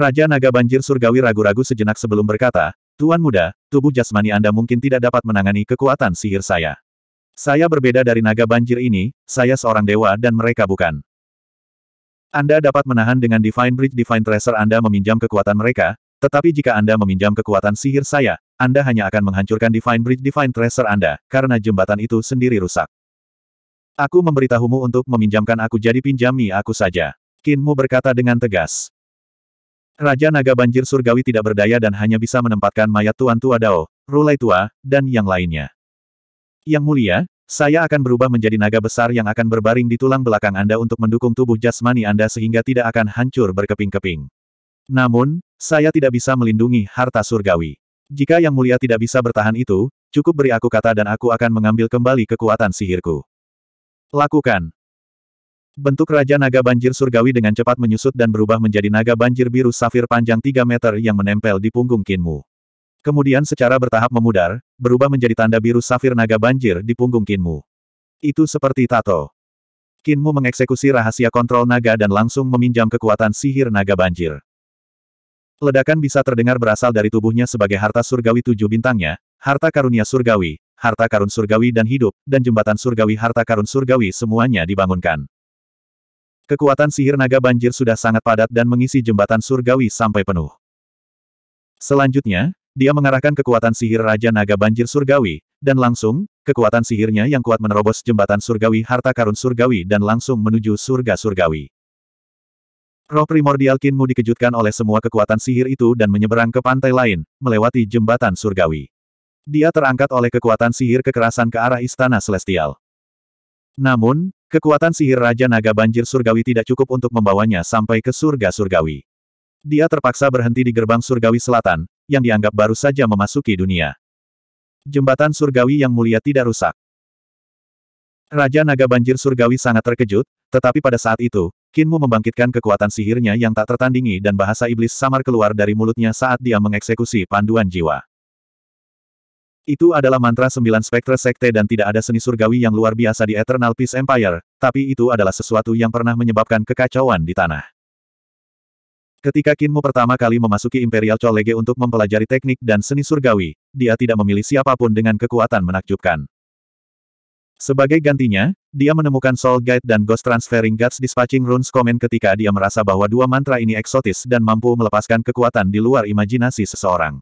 Raja Naga Banjir Surgawi ragu-ragu sejenak sebelum berkata, Tuan muda, tubuh jasmani Anda mungkin tidak dapat menangani kekuatan sihir saya. Saya berbeda dari naga banjir ini, saya seorang dewa dan mereka bukan. Anda dapat menahan dengan Divine Bridge Divine Tracer Anda meminjam kekuatan mereka, tetapi jika Anda meminjam kekuatan sihir saya, Anda hanya akan menghancurkan Divine Bridge Divine Tracer Anda, karena jembatan itu sendiri rusak. Aku memberitahumu untuk meminjamkan aku jadi pinjami aku saja. Kinmu berkata dengan tegas. Raja Naga Banjir Surgawi tidak berdaya dan hanya bisa menempatkan mayat Tuan Tua Dao, Rulai Tua, dan yang lainnya. Yang mulia, saya akan berubah menjadi naga besar yang akan berbaring di tulang belakang Anda untuk mendukung tubuh jasmani Anda sehingga tidak akan hancur berkeping-keping. Namun, saya tidak bisa melindungi harta surgawi. Jika Yang Mulia tidak bisa bertahan itu, cukup beri aku kata dan aku akan mengambil kembali kekuatan sihirku. Lakukan. Bentuk Raja Naga Banjir Surgawi dengan cepat menyusut dan berubah menjadi naga banjir biru safir panjang 3 meter yang menempel di punggung Kinmu. Kemudian secara bertahap memudar, berubah menjadi tanda biru safir naga banjir di punggung Kinmu. Itu seperti tato. Kinmu mengeksekusi rahasia kontrol naga dan langsung meminjam kekuatan sihir naga banjir. Ledakan bisa terdengar berasal dari tubuhnya sebagai harta surgawi tujuh bintangnya, harta karunia surgawi, harta karun surgawi dan hidup, dan jembatan surgawi harta karun surgawi semuanya dibangunkan. Kekuatan sihir naga banjir sudah sangat padat dan mengisi jembatan surgawi sampai penuh. Selanjutnya, dia mengarahkan kekuatan sihir Raja Naga Banjir Surgawi, dan langsung, kekuatan sihirnya yang kuat menerobos jembatan surgawi harta karun surgawi dan langsung menuju surga surgawi. Roh primordial Kinmu dikejutkan oleh semua kekuatan sihir itu dan menyeberang ke pantai lain, melewati jembatan surgawi. Dia terangkat oleh kekuatan sihir kekerasan ke arah istana celestial. Namun, Kekuatan sihir Raja Naga Banjir Surgawi tidak cukup untuk membawanya sampai ke surga surgawi. Dia terpaksa berhenti di gerbang surgawi selatan, yang dianggap baru saja memasuki dunia. Jembatan surgawi yang mulia tidak rusak. Raja Naga Banjir Surgawi sangat terkejut, tetapi pada saat itu, Kinmu membangkitkan kekuatan sihirnya yang tak tertandingi dan bahasa iblis samar keluar dari mulutnya saat dia mengeksekusi panduan jiwa. Itu adalah mantra sembilan spektra sekte dan tidak ada seni surgawi yang luar biasa di Eternal Peace Empire, tapi itu adalah sesuatu yang pernah menyebabkan kekacauan di tanah. Ketika Kinmu pertama kali memasuki Imperial Cholege untuk mempelajari teknik dan seni surgawi, dia tidak memilih siapapun dengan kekuatan menakjubkan. Sebagai gantinya, dia menemukan Soul Guide dan Ghost Transferring Guts Dispatching Runes Comment ketika dia merasa bahwa dua mantra ini eksotis dan mampu melepaskan kekuatan di luar imajinasi seseorang.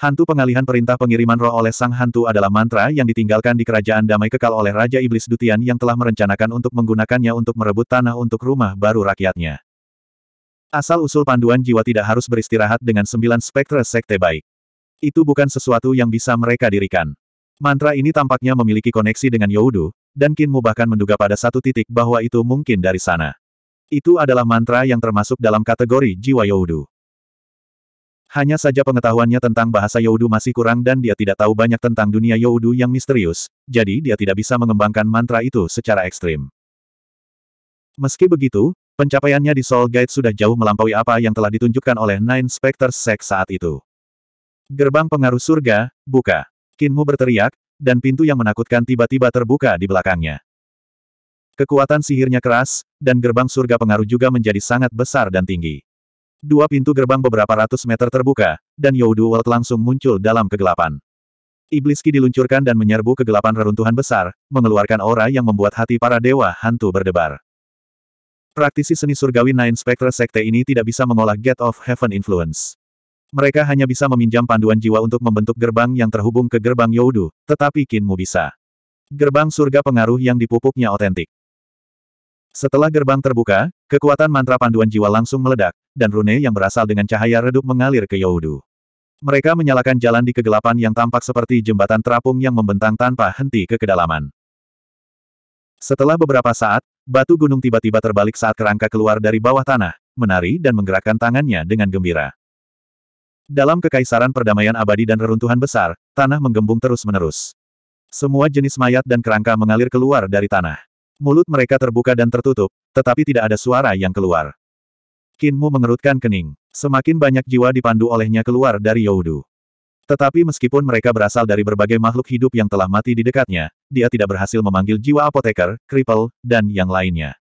Hantu pengalihan perintah pengiriman roh oleh sang hantu adalah mantra yang ditinggalkan di kerajaan damai kekal oleh Raja Iblis Dutian yang telah merencanakan untuk menggunakannya untuk merebut tanah untuk rumah baru rakyatnya. Asal-usul panduan jiwa tidak harus beristirahat dengan sembilan spektra sekte baik. Itu bukan sesuatu yang bisa mereka dirikan. Mantra ini tampaknya memiliki koneksi dengan Yowdu, dan Kinmu bahkan menduga pada satu titik bahwa itu mungkin dari sana. Itu adalah mantra yang termasuk dalam kategori jiwa Yowdu. Hanya saja pengetahuannya tentang bahasa Youdu masih kurang dan dia tidak tahu banyak tentang dunia Youdu yang misterius, jadi dia tidak bisa mengembangkan mantra itu secara ekstrim. Meski begitu, pencapaiannya di Soul Guide sudah jauh melampaui apa yang telah ditunjukkan oleh Nine Specters Sect saat itu. Gerbang pengaruh surga, buka. Kinmu berteriak, dan pintu yang menakutkan tiba-tiba terbuka di belakangnya. Kekuatan sihirnya keras, dan gerbang surga pengaruh juga menjadi sangat besar dan tinggi. Dua pintu gerbang beberapa ratus meter terbuka, dan Yaudu World langsung muncul dalam kegelapan. Ibliski diluncurkan dan menyerbu kegelapan reruntuhan besar, mengeluarkan aura yang membuat hati para dewa hantu berdebar. Praktisi seni surgawi Nine Spectre Sekte ini tidak bisa mengolah Get of Heaven Influence. Mereka hanya bisa meminjam panduan jiwa untuk membentuk gerbang yang terhubung ke gerbang Yaudu, tetapi Kinmu bisa. Gerbang surga pengaruh yang dipupuknya otentik. Setelah gerbang terbuka, kekuatan mantra panduan jiwa langsung meledak, dan rune yang berasal dengan cahaya redup mengalir ke Yaudu. Mereka menyalakan jalan di kegelapan yang tampak seperti jembatan terapung yang membentang tanpa henti ke kedalaman. Setelah beberapa saat, batu gunung tiba-tiba terbalik saat kerangka keluar dari bawah tanah, menari dan menggerakkan tangannya dengan gembira. Dalam kekaisaran perdamaian abadi dan reruntuhan besar, tanah menggembung terus-menerus. Semua jenis mayat dan kerangka mengalir keluar dari tanah. Mulut mereka terbuka dan tertutup, tetapi tidak ada suara yang keluar. Kinmu mengerutkan kening. Semakin banyak jiwa dipandu olehnya keluar dari Youdu. Tetapi meskipun mereka berasal dari berbagai makhluk hidup yang telah mati di dekatnya, dia tidak berhasil memanggil jiwa apoteker, cripple, dan yang lainnya.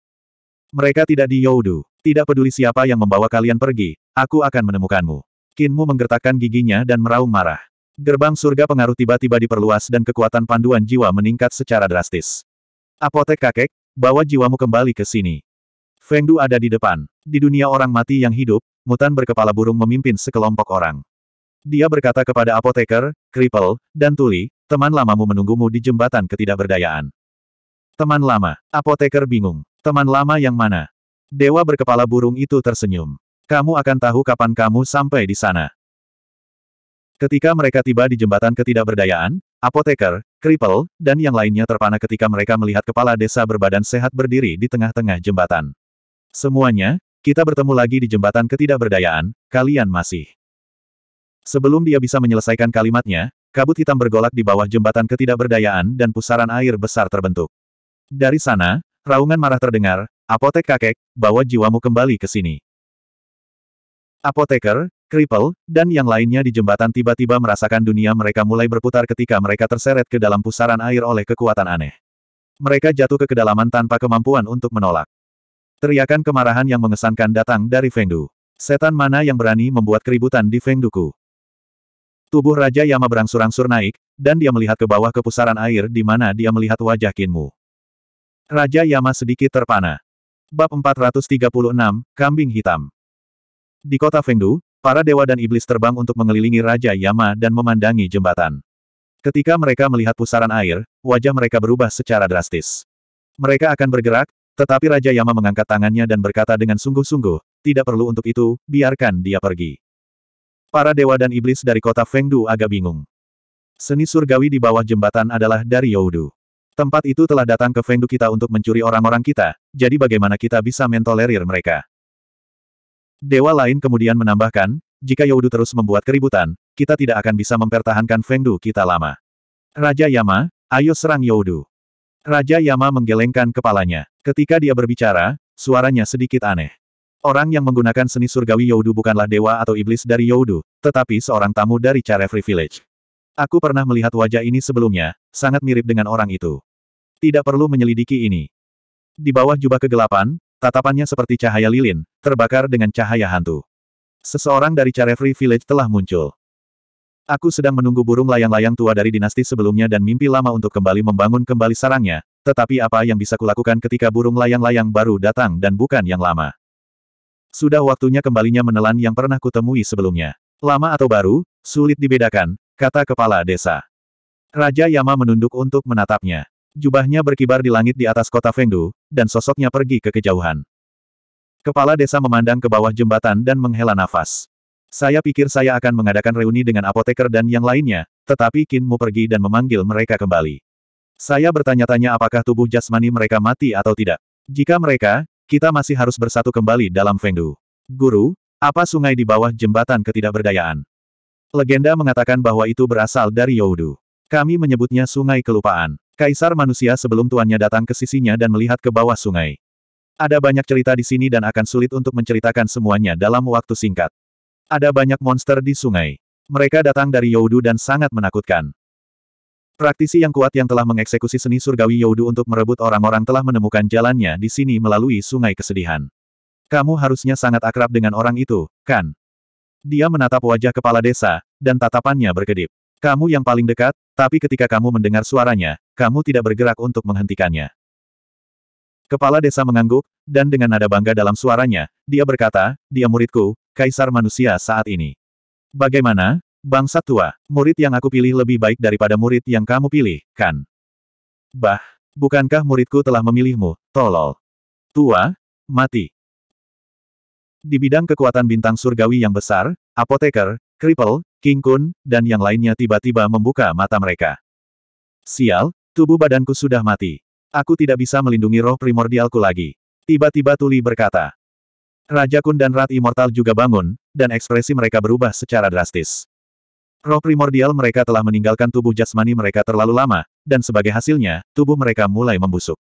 Mereka tidak di Youdu. Tidak peduli siapa yang membawa kalian pergi, aku akan menemukanmu. Kinmu menggertakkan giginya dan meraung marah. Gerbang surga pengaruh tiba-tiba diperluas dan kekuatan panduan jiwa meningkat secara drastis. Apotek kakek, bawa jiwamu kembali ke sini. Feng Du ada di depan. Di dunia orang mati yang hidup, mutan berkepala burung memimpin sekelompok orang. Dia berkata kepada apoteker, cripple, dan tuli, teman lamamu menunggumu di jembatan ketidakberdayaan. Teman lama, apoteker bingung. Teman lama yang mana? Dewa berkepala burung itu tersenyum. Kamu akan tahu kapan kamu sampai di sana. Ketika mereka tiba di jembatan ketidakberdayaan, apoteker, cripple, dan yang lainnya terpana ketika mereka melihat kepala desa berbadan sehat berdiri di tengah-tengah jembatan. Semuanya, kita bertemu lagi di jembatan ketidakberdayaan, kalian masih. Sebelum dia bisa menyelesaikan kalimatnya, kabut hitam bergolak di bawah jembatan ketidakberdayaan dan pusaran air besar terbentuk. Dari sana, raungan marah terdengar, apotek kakek, bawa jiwamu kembali ke sini. Apoteker, Cripple, dan yang lainnya di jembatan tiba-tiba merasakan dunia mereka mulai berputar ketika mereka terseret ke dalam pusaran air oleh kekuatan aneh. Mereka jatuh ke kedalaman tanpa kemampuan untuk menolak. Teriakan kemarahan yang mengesankan datang dari Fengdu. Setan mana yang berani membuat keributan di Fengduku? Tubuh Raja Yama berangsur-angsur naik, dan dia melihat ke bawah ke pusaran air di mana dia melihat wajah Kinmu. Raja Yama sedikit terpana. Bab 436, Kambing Hitam Di kota Fengdu, para dewa dan iblis terbang untuk mengelilingi Raja Yama dan memandangi jembatan. Ketika mereka melihat pusaran air, wajah mereka berubah secara drastis. Mereka akan bergerak, tetapi Raja Yama mengangkat tangannya dan berkata dengan sungguh-sungguh, tidak perlu untuk itu, biarkan dia pergi. Para dewa dan iblis dari kota Fengdu agak bingung. Seni surgawi di bawah jembatan adalah dari Yaudu. Tempat itu telah datang ke Fengdu kita untuk mencuri orang-orang kita, jadi bagaimana kita bisa mentolerir mereka? Dewa lain kemudian menambahkan, jika Yaudu terus membuat keributan, kita tidak akan bisa mempertahankan Fengdu kita lama. Raja Yama, ayo serang Yaudu. Raja Yama menggelengkan kepalanya. Ketika dia berbicara, suaranya sedikit aneh. Orang yang menggunakan seni surgawi Youdu bukanlah dewa atau iblis dari Youdu, tetapi seorang tamu dari Charefree Village. Aku pernah melihat wajah ini sebelumnya, sangat mirip dengan orang itu. Tidak perlu menyelidiki ini. Di bawah jubah kegelapan, tatapannya seperti cahaya lilin, terbakar dengan cahaya hantu. Seseorang dari Charefree Village telah muncul. Aku sedang menunggu burung layang-layang tua dari dinasti sebelumnya dan mimpi lama untuk kembali membangun kembali sarangnya, tetapi apa yang bisa kulakukan ketika burung layang-layang baru datang dan bukan yang lama? Sudah waktunya kembalinya menelan yang pernah kutemui sebelumnya. Lama atau baru, sulit dibedakan, kata kepala desa. Raja Yama menunduk untuk menatapnya. Jubahnya berkibar di langit di atas kota Fengdu, dan sosoknya pergi ke kejauhan. Kepala desa memandang ke bawah jembatan dan menghela nafas. Saya pikir saya akan mengadakan reuni dengan apoteker dan yang lainnya, tetapi Kinmu pergi dan memanggil mereka kembali. Saya bertanya-tanya apakah tubuh jasmani mereka mati atau tidak. Jika mereka, kita masih harus bersatu kembali dalam Fengdu. Guru, apa sungai di bawah jembatan ketidakberdayaan? Legenda mengatakan bahwa itu berasal dari Youdu. Kami menyebutnya sungai kelupaan. Kaisar manusia sebelum tuannya datang ke sisinya dan melihat ke bawah sungai. Ada banyak cerita di sini dan akan sulit untuk menceritakan semuanya dalam waktu singkat. Ada banyak monster di sungai. Mereka datang dari Yaudu dan sangat menakutkan. Praktisi yang kuat yang telah mengeksekusi seni surgawi Yaudu untuk merebut orang-orang telah menemukan jalannya di sini melalui sungai kesedihan. Kamu harusnya sangat akrab dengan orang itu, kan? Dia menatap wajah kepala desa, dan tatapannya berkedip. Kamu yang paling dekat, tapi ketika kamu mendengar suaranya, kamu tidak bergerak untuk menghentikannya. Kepala desa mengangguk, dan dengan nada bangga dalam suaranya, dia berkata, dia muridku, kaisar manusia saat ini. Bagaimana, bangsa tua, murid yang aku pilih lebih baik daripada murid yang kamu pilih, kan? Bah, bukankah muridku telah memilihmu, tolol? Tua, mati. Di bidang kekuatan bintang surgawi yang besar, apoteker, cripple, King Kun, dan yang lainnya tiba-tiba membuka mata mereka. Sial, tubuh badanku sudah mati. Aku tidak bisa melindungi roh primordialku lagi. Tiba-tiba Tuli berkata. Raja Kun dan Rat Immortal juga bangun, dan ekspresi mereka berubah secara drastis. Roh primordial mereka telah meninggalkan tubuh jasmani mereka terlalu lama, dan sebagai hasilnya, tubuh mereka mulai membusuk.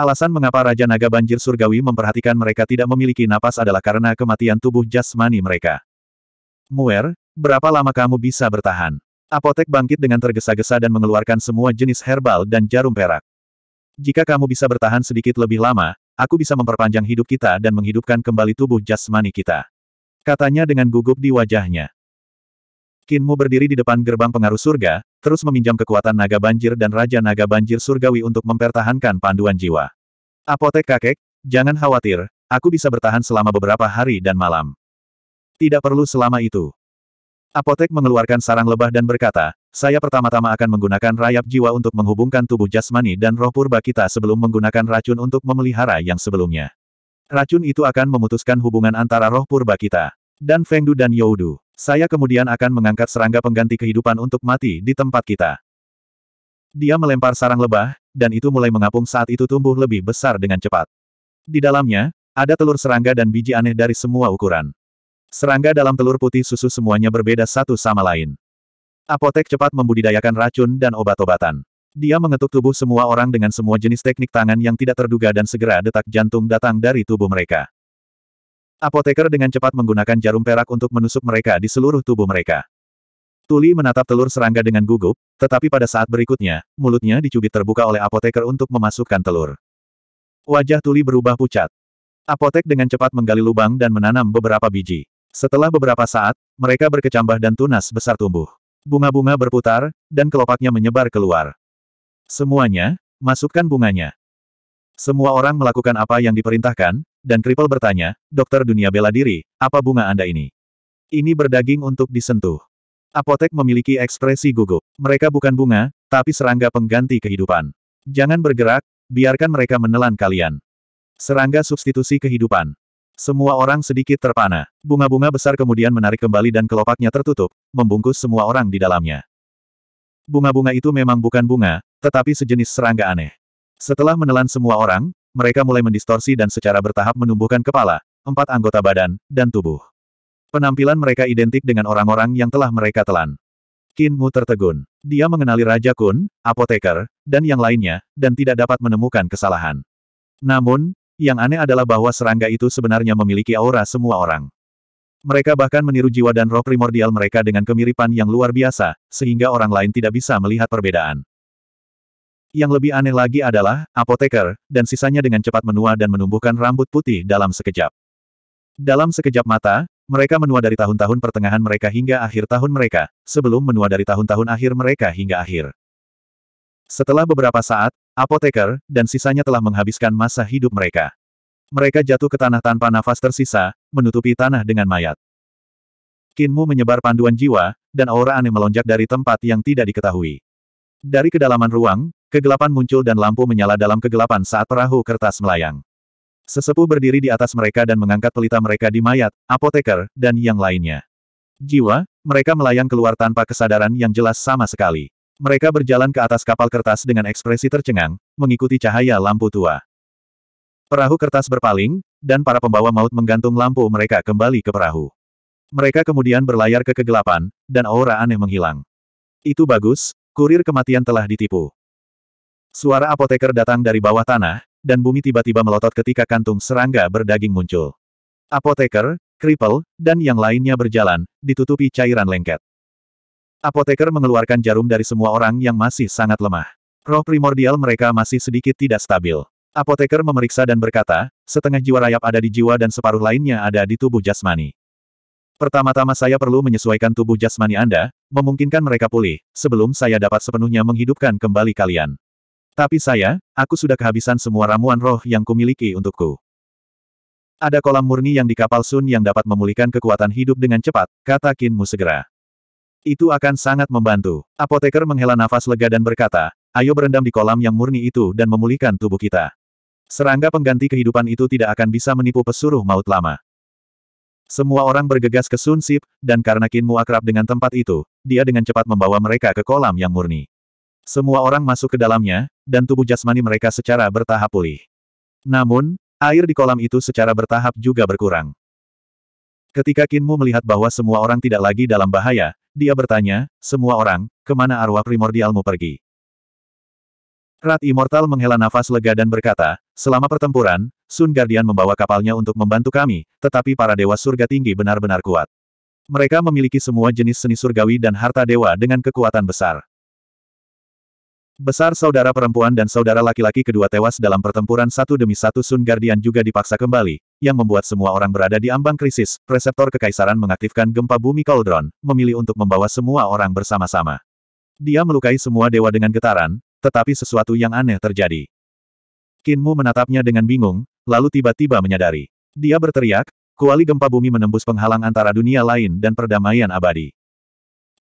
Alasan mengapa Raja Naga Banjir Surgawi memperhatikan mereka tidak memiliki napas adalah karena kematian tubuh jasmani mereka. Muer, berapa lama kamu bisa bertahan? Apotek bangkit dengan tergesa-gesa dan mengeluarkan semua jenis herbal dan jarum perak. Jika kamu bisa bertahan sedikit lebih lama, Aku bisa memperpanjang hidup kita dan menghidupkan kembali tubuh jasmani kita. Katanya dengan gugup di wajahnya. Kinmu berdiri di depan gerbang pengaruh surga, terus meminjam kekuatan naga banjir dan raja naga banjir surgawi untuk mempertahankan panduan jiwa. Apotek kakek, jangan khawatir, aku bisa bertahan selama beberapa hari dan malam. Tidak perlu selama itu. Apotek mengeluarkan sarang lebah dan berkata, saya pertama-tama akan menggunakan rayap jiwa untuk menghubungkan tubuh jasmani dan roh purba kita sebelum menggunakan racun untuk memelihara yang sebelumnya. Racun itu akan memutuskan hubungan antara roh purba kita dan Fengdu dan Youdu. Saya kemudian akan mengangkat serangga pengganti kehidupan untuk mati di tempat kita. Dia melempar sarang lebah, dan itu mulai mengapung saat itu tumbuh lebih besar dengan cepat. Di dalamnya, ada telur serangga dan biji aneh dari semua ukuran. Serangga dalam telur putih susu semuanya berbeda satu sama lain. Apotek cepat membudidayakan racun dan obat-obatan. Dia mengetuk tubuh semua orang dengan semua jenis teknik tangan yang tidak terduga dan segera detak jantung datang dari tubuh mereka. Apoteker dengan cepat menggunakan jarum perak untuk menusuk mereka di seluruh tubuh mereka. Tuli menatap telur serangga dengan gugup, tetapi pada saat berikutnya, mulutnya dicubit terbuka oleh apoteker untuk memasukkan telur. Wajah Tuli berubah pucat. Apotek dengan cepat menggali lubang dan menanam beberapa biji. Setelah beberapa saat, mereka berkecambah dan tunas besar tumbuh. Bunga-bunga berputar, dan kelopaknya menyebar keluar. Semuanya, masukkan bunganya. Semua orang melakukan apa yang diperintahkan, dan Kripel bertanya, Dokter Dunia Bela Diri, apa bunga Anda ini? Ini berdaging untuk disentuh. Apotek memiliki ekspresi gugup. Mereka bukan bunga, tapi serangga pengganti kehidupan. Jangan bergerak, biarkan mereka menelan kalian. Serangga substitusi kehidupan. Semua orang sedikit terpana. Bunga-bunga besar kemudian menarik kembali dan kelopaknya tertutup, membungkus semua orang di dalamnya. Bunga-bunga itu memang bukan bunga, tetapi sejenis serangga aneh. Setelah menelan semua orang, mereka mulai mendistorsi dan secara bertahap menumbuhkan kepala, empat anggota badan, dan tubuh. Penampilan mereka identik dengan orang-orang yang telah mereka telan. Qin Mu tertegun. Dia mengenali Raja Kun, apoteker, dan yang lainnya, dan tidak dapat menemukan kesalahan. Namun, yang aneh adalah bahwa serangga itu sebenarnya memiliki aura semua orang. Mereka bahkan meniru jiwa dan roh primordial mereka dengan kemiripan yang luar biasa, sehingga orang lain tidak bisa melihat perbedaan. Yang lebih aneh lagi adalah, apoteker, dan sisanya dengan cepat menua dan menumbuhkan rambut putih dalam sekejap. Dalam sekejap mata, mereka menua dari tahun-tahun pertengahan mereka hingga akhir tahun mereka, sebelum menua dari tahun-tahun akhir mereka hingga akhir. Setelah beberapa saat, apoteker, dan sisanya telah menghabiskan masa hidup mereka. Mereka jatuh ke tanah tanpa nafas tersisa, menutupi tanah dengan mayat. Kinmu menyebar panduan jiwa, dan aura aneh melonjak dari tempat yang tidak diketahui. Dari kedalaman ruang, kegelapan muncul dan lampu menyala dalam kegelapan saat perahu kertas melayang. Sesepuh berdiri di atas mereka dan mengangkat pelita mereka di mayat, apoteker, dan yang lainnya. Jiwa, mereka melayang keluar tanpa kesadaran yang jelas sama sekali. Mereka berjalan ke atas kapal kertas dengan ekspresi tercengang, mengikuti cahaya lampu tua. Perahu kertas berpaling, dan para pembawa maut menggantung lampu mereka kembali ke perahu. Mereka kemudian berlayar ke kegelapan, dan aura aneh menghilang. Itu bagus, kurir kematian telah ditipu. Suara apoteker datang dari bawah tanah, dan bumi tiba-tiba melotot ketika kantung serangga berdaging muncul. Apoteker, kripel, dan yang lainnya berjalan, ditutupi cairan lengket. Apoteker mengeluarkan jarum dari semua orang yang masih sangat lemah. Roh primordial mereka masih sedikit tidak stabil. Apoteker memeriksa dan berkata, setengah jiwa rayap ada di jiwa dan separuh lainnya ada di tubuh jasmani. Pertama-tama saya perlu menyesuaikan tubuh jasmani Anda, memungkinkan mereka pulih, sebelum saya dapat sepenuhnya menghidupkan kembali kalian. Tapi saya, aku sudah kehabisan semua ramuan roh yang kumiliki untukku. Ada kolam murni yang di kapal Sun yang dapat memulihkan kekuatan hidup dengan cepat, kata Kinmu segera. Itu akan sangat membantu. Apoteker menghela nafas lega dan berkata, ayo berendam di kolam yang murni itu dan memulihkan tubuh kita. Serangga pengganti kehidupan itu tidak akan bisa menipu pesuruh maut lama. Semua orang bergegas ke Sun Sip, dan karena Kinmu akrab dengan tempat itu, dia dengan cepat membawa mereka ke kolam yang murni. Semua orang masuk ke dalamnya, dan tubuh jasmani mereka secara bertahap pulih. Namun, air di kolam itu secara bertahap juga berkurang. Ketika Kinmu melihat bahwa semua orang tidak lagi dalam bahaya, dia bertanya, semua orang, kemana arwah primordialmu pergi? Rat Immortal menghela nafas lega dan berkata, selama pertempuran, Sun Guardian membawa kapalnya untuk membantu kami, tetapi para dewa surga tinggi benar-benar kuat. Mereka memiliki semua jenis seni surgawi dan harta dewa dengan kekuatan besar. Besar saudara perempuan dan saudara laki-laki kedua tewas dalam pertempuran satu demi satu Sun Guardian juga dipaksa kembali, yang membuat semua orang berada di ambang krisis, Reseptor Kekaisaran mengaktifkan gempa bumi Cauldron, memilih untuk membawa semua orang bersama-sama. Dia melukai semua dewa dengan getaran, tetapi sesuatu yang aneh terjadi. Kinmu menatapnya dengan bingung, lalu tiba-tiba menyadari. Dia berteriak, kuali gempa bumi menembus penghalang antara dunia lain dan perdamaian abadi.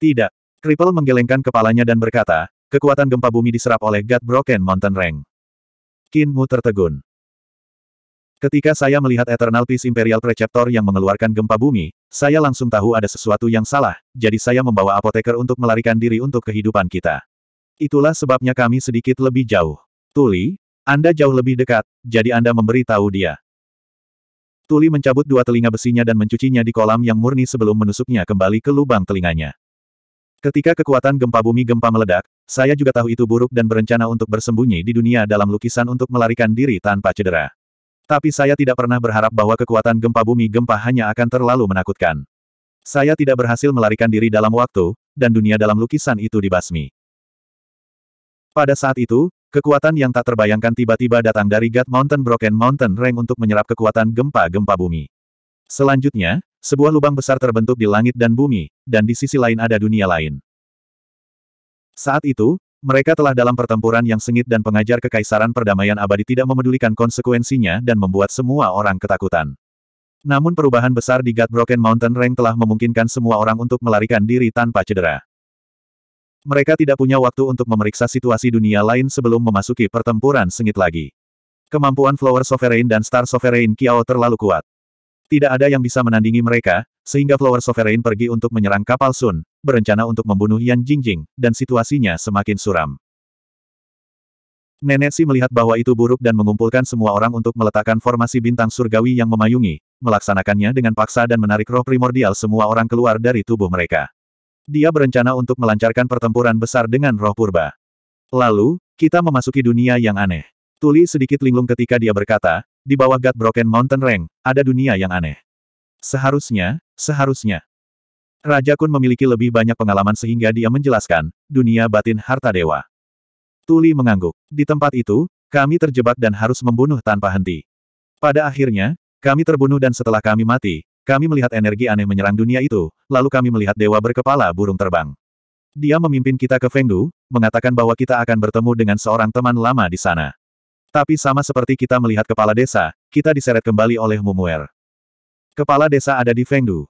Tidak. Kripel menggelengkan kepalanya dan berkata, Kekuatan gempa bumi diserap oleh God Broken Mountain Rank. Kinmu tertegun. Ketika saya melihat Eternal Peace Imperial Preceptor yang mengeluarkan gempa bumi, saya langsung tahu ada sesuatu yang salah, jadi saya membawa apoteker untuk melarikan diri untuk kehidupan kita. Itulah sebabnya kami sedikit lebih jauh. Tuli, Anda jauh lebih dekat, jadi Anda memberi tahu dia. Tuli mencabut dua telinga besinya dan mencucinya di kolam yang murni sebelum menusuknya kembali ke lubang telinganya. Ketika kekuatan gempa bumi gempa meledak, saya juga tahu itu buruk dan berencana untuk bersembunyi di dunia dalam lukisan untuk melarikan diri tanpa cedera. Tapi saya tidak pernah berharap bahwa kekuatan gempa bumi gempa hanya akan terlalu menakutkan. Saya tidak berhasil melarikan diri dalam waktu, dan dunia dalam lukisan itu dibasmi. Pada saat itu, kekuatan yang tak terbayangkan tiba-tiba datang dari God Mountain Broken Mountain Rank untuk menyerap kekuatan gempa-gempa bumi. Selanjutnya, sebuah lubang besar terbentuk di langit dan bumi, dan di sisi lain ada dunia lain. Saat itu, mereka telah dalam pertempuran yang sengit dan pengajar kekaisaran perdamaian abadi tidak memedulikan konsekuensinya dan membuat semua orang ketakutan. Namun perubahan besar di God Broken Mountain Range telah memungkinkan semua orang untuk melarikan diri tanpa cedera. Mereka tidak punya waktu untuk memeriksa situasi dunia lain sebelum memasuki pertempuran sengit lagi. Kemampuan Flower Sovereign dan Star Sovereign Kiao terlalu kuat. Tidak ada yang bisa menandingi mereka, sehingga Flower Sovereign pergi untuk menyerang kapal Sun, berencana untuk membunuh Yan Jingjing, dan situasinya semakin suram. Nenek Si melihat bahwa itu buruk dan mengumpulkan semua orang untuk meletakkan formasi bintang surgawi yang memayungi, melaksanakannya dengan paksa dan menarik roh primordial semua orang keluar dari tubuh mereka. Dia berencana untuk melancarkan pertempuran besar dengan roh purba. Lalu, kita memasuki dunia yang aneh. Tuli sedikit linglung ketika dia berkata, di bawah God Broken Mountain Rank, ada dunia yang aneh. Seharusnya, seharusnya. Raja Kun memiliki lebih banyak pengalaman sehingga dia menjelaskan, dunia batin harta dewa. Tuli mengangguk. Di tempat itu, kami terjebak dan harus membunuh tanpa henti. Pada akhirnya, kami terbunuh dan setelah kami mati, kami melihat energi aneh menyerang dunia itu, lalu kami melihat dewa berkepala burung terbang. Dia memimpin kita ke Fengdu, mengatakan bahwa kita akan bertemu dengan seorang teman lama di sana. Tapi sama seperti kita melihat kepala desa, kita diseret kembali oleh Mumuer. Kepala desa ada di Fengdu.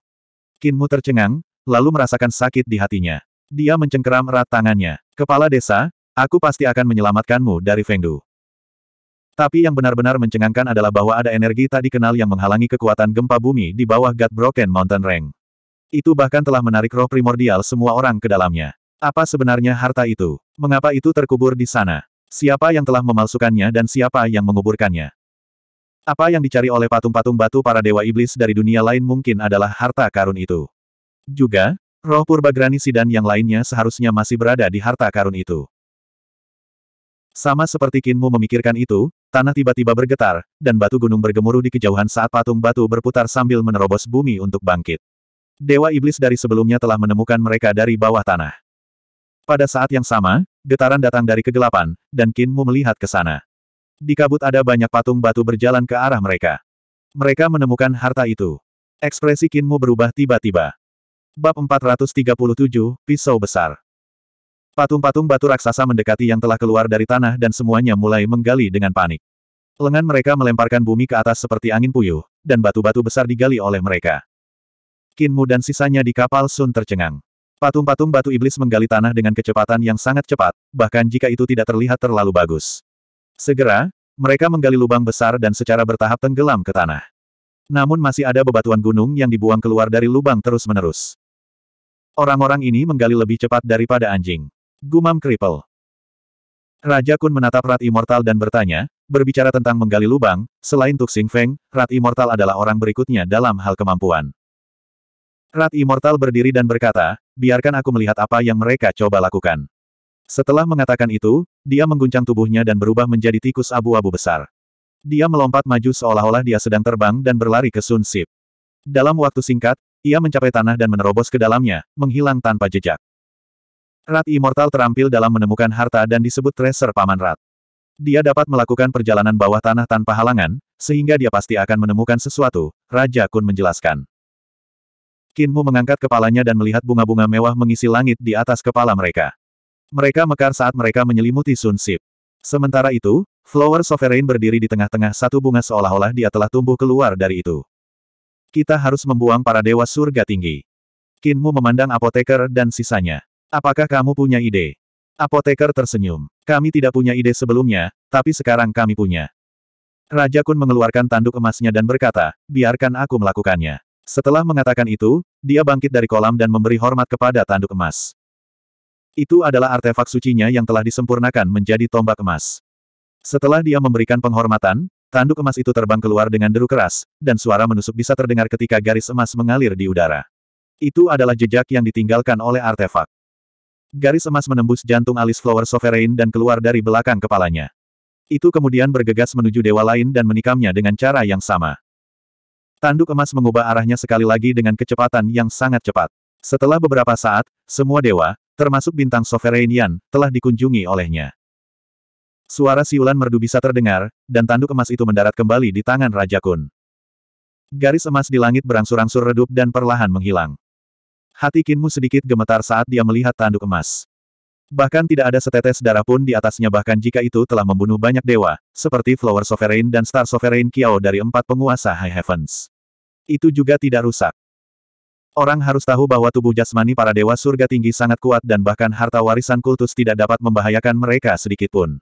Kinmu tercengang, lalu merasakan sakit di hatinya. Dia mencengkeram erat tangannya. Kepala desa, aku pasti akan menyelamatkanmu dari Fengdu. Tapi yang benar-benar mencengangkan adalah bahwa ada energi tak dikenal yang menghalangi kekuatan gempa bumi di bawah God Broken Mountain Range. Itu bahkan telah menarik roh primordial semua orang ke dalamnya. Apa sebenarnya harta itu? Mengapa itu terkubur di sana? Siapa yang telah memalsukannya dan siapa yang menguburkannya? Apa yang dicari oleh patung-patung batu para dewa iblis dari dunia lain mungkin adalah harta karun itu. Juga, roh purba granisi dan yang lainnya seharusnya masih berada di harta karun itu. Sama seperti Kinmu memikirkan itu, tanah tiba-tiba bergetar, dan batu gunung bergemuruh di kejauhan saat patung batu berputar sambil menerobos bumi untuk bangkit. Dewa iblis dari sebelumnya telah menemukan mereka dari bawah tanah. Pada saat yang sama, getaran datang dari kegelapan, dan Qin Mu melihat ke sana. Di kabut ada banyak patung batu berjalan ke arah mereka. Mereka menemukan harta itu. Ekspresi Qin Mu berubah tiba-tiba. Bab 437, Pisau Besar Patung-patung batu raksasa mendekati yang telah keluar dari tanah dan semuanya mulai menggali dengan panik. Lengan mereka melemparkan bumi ke atas seperti angin puyuh, dan batu-batu besar digali oleh mereka. Kinmu dan sisanya di kapal Sun tercengang. Patung-patung batu iblis menggali tanah dengan kecepatan yang sangat cepat, bahkan jika itu tidak terlihat terlalu bagus. Segera, mereka menggali lubang besar dan secara bertahap tenggelam ke tanah. Namun masih ada bebatuan gunung yang dibuang keluar dari lubang terus-menerus. Orang-orang ini menggali lebih cepat daripada anjing. Gumam Kripel. Raja Kun menatap Rat Immortal dan bertanya, berbicara tentang menggali lubang, selain Tuxing Feng, Rat Immortal adalah orang berikutnya dalam hal kemampuan. Rat Immortal berdiri dan berkata, biarkan aku melihat apa yang mereka coba lakukan. Setelah mengatakan itu, dia mengguncang tubuhnya dan berubah menjadi tikus abu-abu besar. Dia melompat maju seolah-olah dia sedang terbang dan berlari ke Sun Sip. Dalam waktu singkat, ia mencapai tanah dan menerobos ke dalamnya, menghilang tanpa jejak. Rat Immortal terampil dalam menemukan harta dan disebut Tracer Paman Rat. Dia dapat melakukan perjalanan bawah tanah tanpa halangan, sehingga dia pasti akan menemukan sesuatu, Raja Kun menjelaskan. Kinmu mengangkat kepalanya dan melihat bunga-bunga mewah mengisi langit di atas kepala mereka. Mereka mekar saat mereka menyelimuti Sun Sip. Sementara itu, Flower Sovereign berdiri di tengah-tengah satu bunga seolah-olah dia telah tumbuh keluar dari itu. Kita harus membuang para dewa surga tinggi. Kinmu memandang apoteker dan sisanya. Apakah kamu punya ide? Apoteker tersenyum. Kami tidak punya ide sebelumnya, tapi sekarang kami punya. Raja Kun mengeluarkan tanduk emasnya dan berkata, biarkan aku melakukannya. Setelah mengatakan itu, dia bangkit dari kolam dan memberi hormat kepada tanduk emas. Itu adalah artefak sucinya yang telah disempurnakan menjadi tombak emas. Setelah dia memberikan penghormatan, tanduk emas itu terbang keluar dengan deru keras, dan suara menusuk bisa terdengar ketika garis emas mengalir di udara. Itu adalah jejak yang ditinggalkan oleh artefak. Garis emas menembus jantung alis Flower Sovereign dan keluar dari belakang kepalanya. Itu kemudian bergegas menuju dewa lain dan menikamnya dengan cara yang sama. Tanduk emas mengubah arahnya sekali lagi dengan kecepatan yang sangat cepat. Setelah beberapa saat, semua dewa, termasuk bintang Sovereignian, telah dikunjungi olehnya. Suara siulan merdu bisa terdengar, dan tanduk emas itu mendarat kembali di tangan Raja Kun. Garis emas di langit berangsur-angsur redup dan perlahan menghilang. Hati Kinmu sedikit gemetar saat dia melihat tanduk emas. Bahkan tidak ada setetes darah pun di atasnya bahkan jika itu telah membunuh banyak dewa, seperti Flower Sovereign dan Star Sovereign Kiao dari empat penguasa High Heavens. Itu juga tidak rusak. Orang harus tahu bahwa tubuh jasmani para dewa surga tinggi sangat kuat dan bahkan harta warisan kultus tidak dapat membahayakan mereka sedikitpun.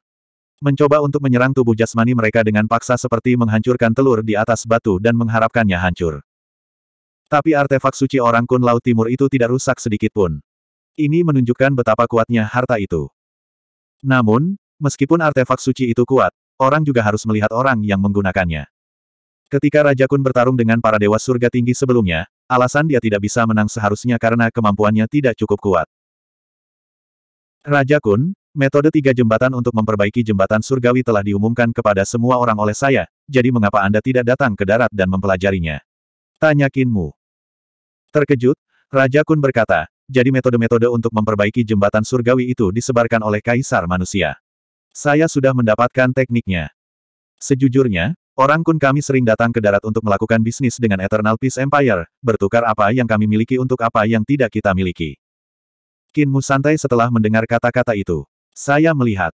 Mencoba untuk menyerang tubuh jasmani mereka dengan paksa seperti menghancurkan telur di atas batu dan mengharapkannya hancur. Tapi artefak suci orang kun Laut Timur itu tidak rusak sedikitpun. Ini menunjukkan betapa kuatnya harta itu. Namun, meskipun artefak suci itu kuat, orang juga harus melihat orang yang menggunakannya. Ketika Raja Kun bertarung dengan para dewa surga tinggi sebelumnya, alasan dia tidak bisa menang seharusnya karena kemampuannya tidak cukup kuat. Raja Kun, metode tiga jembatan untuk memperbaiki jembatan surgawi telah diumumkan kepada semua orang oleh saya, jadi mengapa Anda tidak datang ke darat dan mempelajarinya? Tanya Kinmu. Terkejut, Raja Kun berkata, jadi metode-metode untuk memperbaiki jembatan surgawi itu disebarkan oleh kaisar manusia. Saya sudah mendapatkan tekniknya. Sejujurnya, Orang kun kami sering datang ke darat untuk melakukan bisnis dengan Eternal Peace Empire, bertukar apa yang kami miliki untuk apa yang tidak kita miliki. Kinmu santai setelah mendengar kata-kata itu. Saya melihat.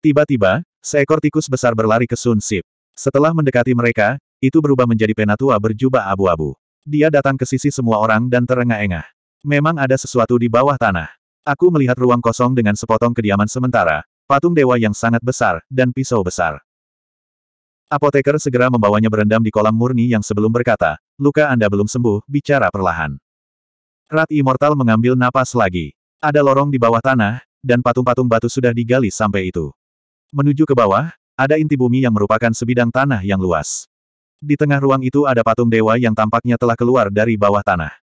Tiba-tiba, seekor tikus besar berlari ke Sun Sip. Setelah mendekati mereka, itu berubah menjadi penatua berjubah abu-abu. Dia datang ke sisi semua orang dan terengah-engah. Memang ada sesuatu di bawah tanah. Aku melihat ruang kosong dengan sepotong kediaman sementara, patung dewa yang sangat besar, dan pisau besar. Apoteker segera membawanya berendam di kolam murni yang sebelum berkata, luka Anda belum sembuh, bicara perlahan. Rat Immortal mengambil napas lagi. Ada lorong di bawah tanah, dan patung-patung batu sudah digali sampai itu. Menuju ke bawah, ada inti bumi yang merupakan sebidang tanah yang luas. Di tengah ruang itu ada patung dewa yang tampaknya telah keluar dari bawah tanah.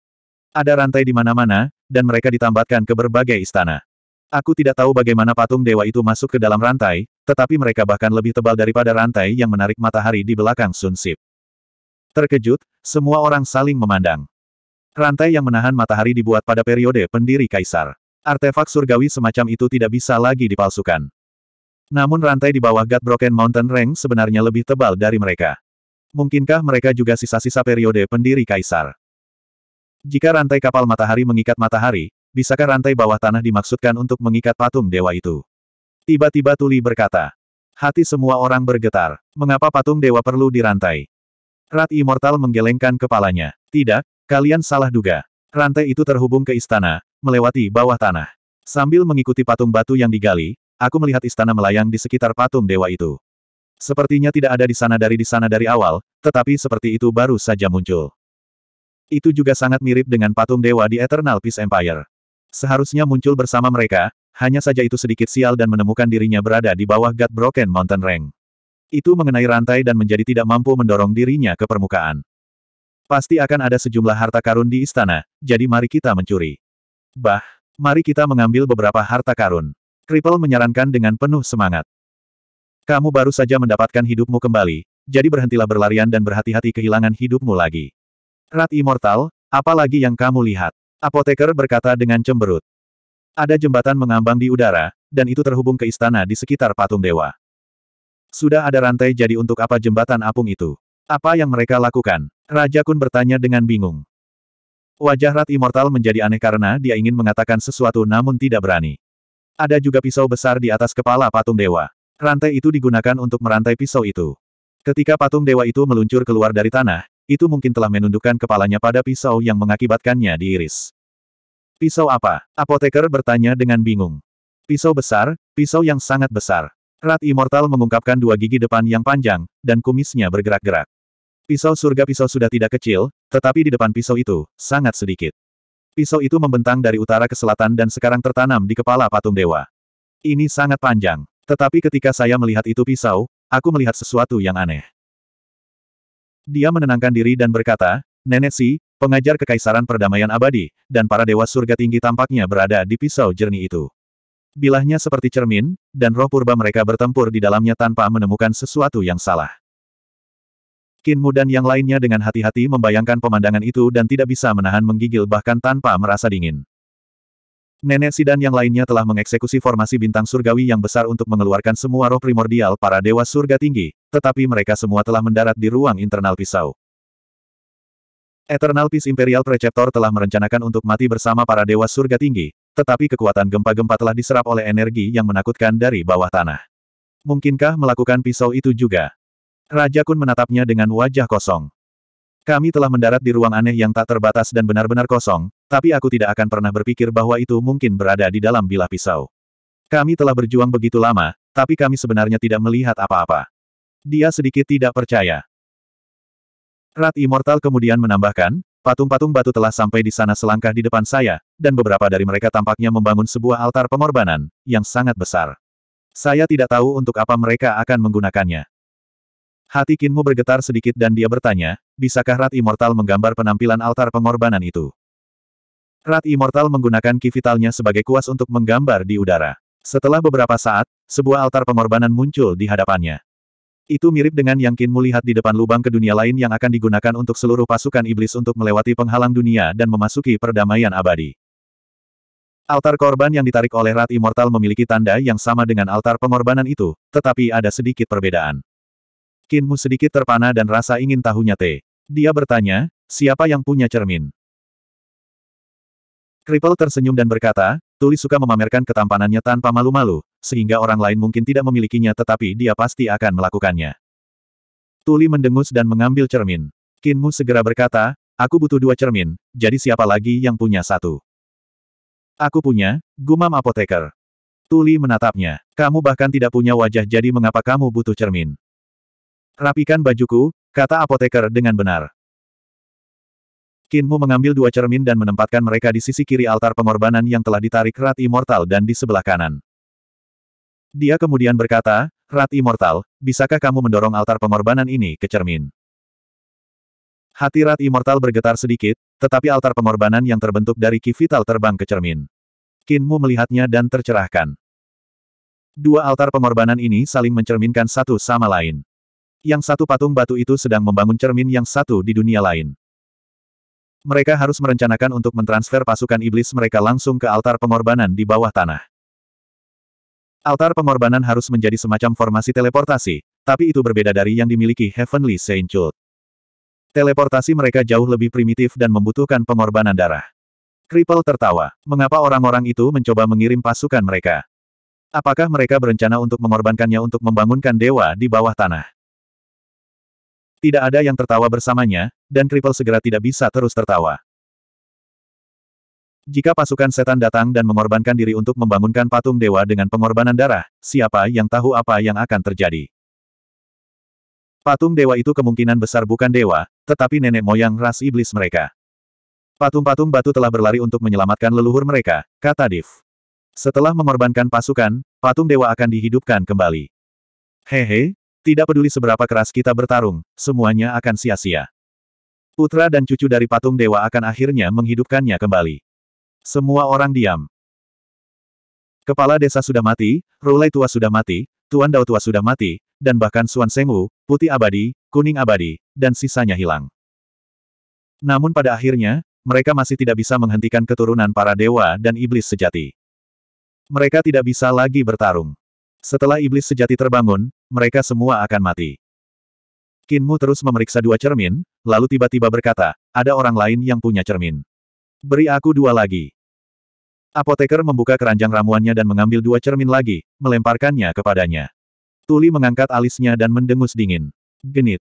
Ada rantai di mana-mana, dan mereka ditambatkan ke berbagai istana. Aku tidak tahu bagaimana patung dewa itu masuk ke dalam rantai, tetapi mereka bahkan lebih tebal daripada rantai yang menarik matahari di belakang Sun Sip. Terkejut, semua orang saling memandang. Rantai yang menahan matahari dibuat pada periode pendiri kaisar. Artefak surgawi semacam itu tidak bisa lagi dipalsukan. Namun rantai di bawah God Broken Mountain Rank sebenarnya lebih tebal dari mereka. Mungkinkah mereka juga sisa-sisa periode pendiri kaisar? Jika rantai kapal matahari mengikat matahari, bisakah rantai bawah tanah dimaksudkan untuk mengikat patung dewa itu? Tiba-tiba Tuli berkata. Hati semua orang bergetar. Mengapa patung dewa perlu dirantai? Rat Immortal menggelengkan kepalanya. Tidak, kalian salah duga. Rantai itu terhubung ke istana, melewati bawah tanah. Sambil mengikuti patung batu yang digali, aku melihat istana melayang di sekitar patung dewa itu. Sepertinya tidak ada di sana dari di sana dari awal, tetapi seperti itu baru saja muncul. Itu juga sangat mirip dengan patung dewa di Eternal Peace Empire. Seharusnya muncul bersama mereka, hanya saja itu sedikit sial dan menemukan dirinya berada di bawah God Broken Mountain Range. Itu mengenai rantai dan menjadi tidak mampu mendorong dirinya ke permukaan. Pasti akan ada sejumlah harta karun di istana, jadi mari kita mencuri. Bah, mari kita mengambil beberapa harta karun. Cripple menyarankan dengan penuh semangat. Kamu baru saja mendapatkan hidupmu kembali, jadi berhentilah berlarian dan berhati-hati kehilangan hidupmu lagi. Rat Immortal, apalagi yang kamu lihat? Apoteker berkata dengan cemberut. Ada jembatan mengambang di udara, dan itu terhubung ke istana di sekitar patung dewa. Sudah ada rantai jadi untuk apa jembatan apung itu? Apa yang mereka lakukan? Raja Kun bertanya dengan bingung. Wajah Rat Immortal menjadi aneh karena dia ingin mengatakan sesuatu namun tidak berani. Ada juga pisau besar di atas kepala patung dewa. Rantai itu digunakan untuk merantai pisau itu. Ketika patung dewa itu meluncur keluar dari tanah, itu mungkin telah menundukkan kepalanya pada pisau yang mengakibatkannya diiris. Pisau apa? Apoteker bertanya dengan bingung. Pisau besar, pisau yang sangat besar. Rat Immortal mengungkapkan dua gigi depan yang panjang, dan kumisnya bergerak-gerak. Pisau surga pisau sudah tidak kecil, tetapi di depan pisau itu, sangat sedikit. Pisau itu membentang dari utara ke selatan dan sekarang tertanam di kepala patung dewa. Ini sangat panjang. Tetapi ketika saya melihat itu pisau, aku melihat sesuatu yang aneh. Dia menenangkan diri dan berkata, Nenek Si, pengajar kekaisaran perdamaian abadi, dan para dewa surga tinggi tampaknya berada di pisau jernih itu. Bilahnya seperti cermin, dan roh purba mereka bertempur di dalamnya tanpa menemukan sesuatu yang salah. Kinmu dan yang lainnya dengan hati-hati membayangkan pemandangan itu dan tidak bisa menahan menggigil bahkan tanpa merasa dingin. Nenek Sidan yang lainnya telah mengeksekusi formasi bintang surgawi yang besar untuk mengeluarkan semua roh primordial para dewa surga tinggi, tetapi mereka semua telah mendarat di ruang internal pisau. Eternal Peace Imperial Preceptor telah merencanakan untuk mati bersama para dewa surga tinggi, tetapi kekuatan gempa-gempa telah diserap oleh energi yang menakutkan dari bawah tanah. Mungkinkah melakukan pisau itu juga? Raja Kun menatapnya dengan wajah kosong. Kami telah mendarat di ruang aneh yang tak terbatas dan benar-benar kosong, tapi aku tidak akan pernah berpikir bahwa itu mungkin berada di dalam bilah pisau. Kami telah berjuang begitu lama, tapi kami sebenarnya tidak melihat apa-apa. Dia sedikit tidak percaya. Rat Immortal kemudian menambahkan, patung-patung batu telah sampai di sana selangkah di depan saya, dan beberapa dari mereka tampaknya membangun sebuah altar pengorbanan, yang sangat besar. Saya tidak tahu untuk apa mereka akan menggunakannya. Hati Kinmu bergetar sedikit dan dia bertanya, bisakah Rat Immortal menggambar penampilan altar pengorbanan itu? Rat Immortal menggunakan ki vitalnya sebagai kuas untuk menggambar di udara. Setelah beberapa saat, sebuah altar pengorbanan muncul di hadapannya. Itu mirip dengan yang Kinmu lihat di depan lubang ke dunia lain yang akan digunakan untuk seluruh pasukan iblis untuk melewati penghalang dunia dan memasuki perdamaian abadi. Altar korban yang ditarik oleh Rat Immortal memiliki tanda yang sama dengan altar pengorbanan itu, tetapi ada sedikit perbedaan. Kinmu sedikit terpana dan rasa ingin tahunya T. Dia bertanya, siapa yang punya cermin? Kripel tersenyum dan berkata, Tuli suka memamerkan ketampanannya tanpa malu-malu, sehingga orang lain mungkin tidak memilikinya tetapi dia pasti akan melakukannya. Tuli mendengus dan mengambil cermin. Kinmu segera berkata, aku butuh dua cermin, jadi siapa lagi yang punya satu? Aku punya, gumam apoteker. Tuli menatapnya, kamu bahkan tidak punya wajah jadi mengapa kamu butuh cermin? Rapikan bajuku, kata apoteker dengan benar. Kinmu mengambil dua cermin dan menempatkan mereka di sisi kiri altar pengorbanan yang telah ditarik Rat Immortal dan di sebelah kanan. Dia kemudian berkata, Rat Immortal, bisakah kamu mendorong altar pengorbanan ini ke cermin? Hati Rat Immortal bergetar sedikit, tetapi altar pengorbanan yang terbentuk dari Ki Vital terbang ke cermin. Kinmu melihatnya dan tercerahkan. Dua altar pengorbanan ini saling mencerminkan satu sama lain. Yang satu patung batu itu sedang membangun cermin yang satu di dunia lain. Mereka harus merencanakan untuk mentransfer pasukan iblis mereka langsung ke altar pengorbanan di bawah tanah. Altar pengorbanan harus menjadi semacam formasi teleportasi, tapi itu berbeda dari yang dimiliki Heavenly Saint Cult. Teleportasi mereka jauh lebih primitif dan membutuhkan pengorbanan darah. Kripal tertawa. Mengapa orang-orang itu mencoba mengirim pasukan mereka? Apakah mereka berencana untuk mengorbankannya untuk membangunkan dewa di bawah tanah? Tidak ada yang tertawa bersamanya, dan Kripel segera tidak bisa terus tertawa. Jika pasukan setan datang dan mengorbankan diri untuk membangunkan patung dewa dengan pengorbanan darah, siapa yang tahu apa yang akan terjadi? Patung dewa itu kemungkinan besar bukan dewa, tetapi nenek moyang ras iblis mereka. Patung-patung batu telah berlari untuk menyelamatkan leluhur mereka, kata Div. Setelah mengorbankan pasukan, patung dewa akan dihidupkan kembali. Hehe, tidak peduli seberapa keras kita bertarung, semuanya akan sia-sia. Putra dan cucu dari patung dewa akan akhirnya menghidupkannya kembali. Semua orang diam. Kepala desa sudah mati, Rulai tua sudah mati, Tuan Dao tua sudah mati, dan bahkan Suan Sengu, putih abadi, kuning abadi, dan sisanya hilang. Namun pada akhirnya, mereka masih tidak bisa menghentikan keturunan para dewa dan iblis sejati. Mereka tidak bisa lagi bertarung. Setelah iblis sejati terbangun, mereka semua akan mati. Kinmu terus memeriksa dua cermin, lalu tiba-tiba berkata, ada orang lain yang punya cermin. Beri aku dua lagi. Apoteker membuka keranjang ramuannya dan mengambil dua cermin lagi, melemparkannya kepadanya. Tuli mengangkat alisnya dan mendengus dingin. Genit.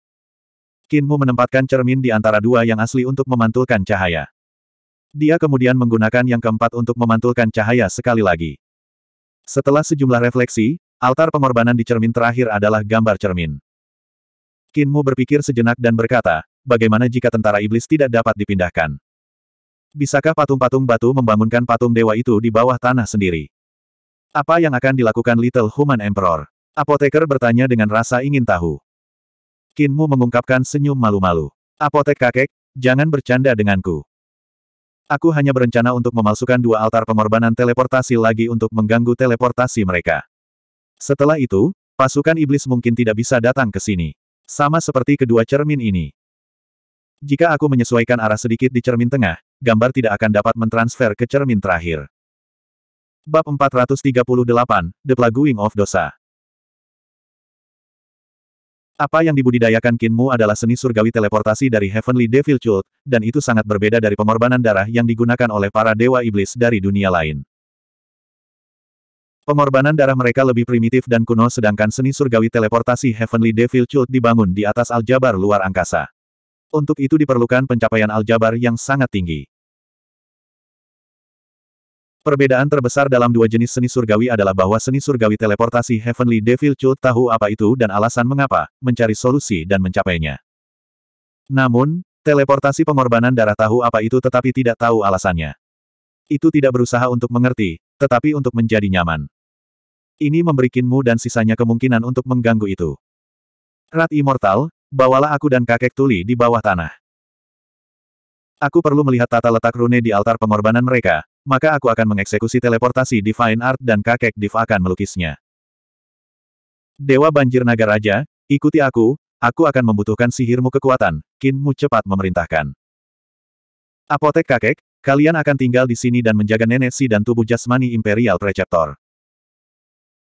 Kinmu menempatkan cermin di antara dua yang asli untuk memantulkan cahaya. Dia kemudian menggunakan yang keempat untuk memantulkan cahaya sekali lagi. Setelah sejumlah refleksi, Altar pengorbanan di cermin terakhir adalah gambar cermin. Kinmu berpikir sejenak dan berkata, bagaimana jika tentara iblis tidak dapat dipindahkan? Bisakah patung-patung batu membangunkan patung dewa itu di bawah tanah sendiri? Apa yang akan dilakukan Little Human Emperor? Apoteker bertanya dengan rasa ingin tahu. Kinmu mengungkapkan senyum malu-malu. Apotek kakek, jangan bercanda denganku. Aku hanya berencana untuk memalsukan dua altar pengorbanan teleportasi lagi untuk mengganggu teleportasi mereka. Setelah itu, pasukan iblis mungkin tidak bisa datang ke sini. Sama seperti kedua cermin ini. Jika aku menyesuaikan arah sedikit di cermin tengah, gambar tidak akan dapat mentransfer ke cermin terakhir. Bab 438, The Plaguing of Dosa Apa yang dibudidayakan Kinmu adalah seni surgawi teleportasi dari Heavenly Devil Chult, dan itu sangat berbeda dari pengorbanan darah yang digunakan oleh para dewa iblis dari dunia lain. Pengorbanan darah mereka lebih primitif dan kuno sedangkan seni surgawi teleportasi Heavenly Devil Cult dibangun di atas aljabar luar angkasa. Untuk itu diperlukan pencapaian aljabar yang sangat tinggi. Perbedaan terbesar dalam dua jenis seni surgawi adalah bahwa seni surgawi teleportasi Heavenly Devil Cult tahu apa itu dan alasan mengapa, mencari solusi dan mencapainya. Namun, teleportasi pengorbanan darah tahu apa itu tetapi tidak tahu alasannya. Itu tidak berusaha untuk mengerti, tetapi untuk menjadi nyaman. Ini memberikinmu dan sisanya kemungkinan untuk mengganggu itu. Rat Immortal, bawalah aku dan kakek tuli di bawah tanah. Aku perlu melihat tata letak rune di altar pengorbanan mereka, maka aku akan mengeksekusi teleportasi Divine Art dan kakek Div akan melukisnya. Dewa Banjir Naga Raja, ikuti aku, aku akan membutuhkan sihirmu kekuatan, Kinmu cepat memerintahkan. Apotek kakek, kalian akan tinggal di sini dan menjaga nenek si dan tubuh jasmani Imperial Preceptor.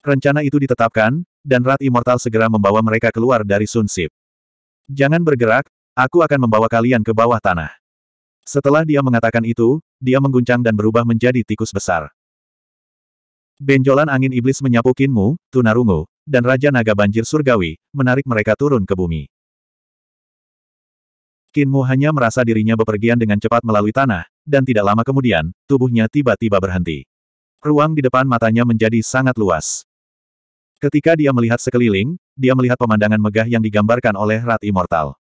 Rencana itu ditetapkan, dan Rat Immortal segera membawa mereka keluar dari Sunsip. Jangan bergerak, aku akan membawa kalian ke bawah tanah. Setelah dia mengatakan itu, dia mengguncang dan berubah menjadi tikus besar. Benjolan angin iblis menyapu Kinmu, Tunarungu, dan Raja Naga Banjir Surgawi, menarik mereka turun ke bumi. Kinmu hanya merasa dirinya bepergian dengan cepat melalui tanah, dan tidak lama kemudian, tubuhnya tiba-tiba berhenti. Ruang di depan matanya menjadi sangat luas. Ketika dia melihat sekeliling, dia melihat pemandangan megah yang digambarkan oleh Rat Immortal.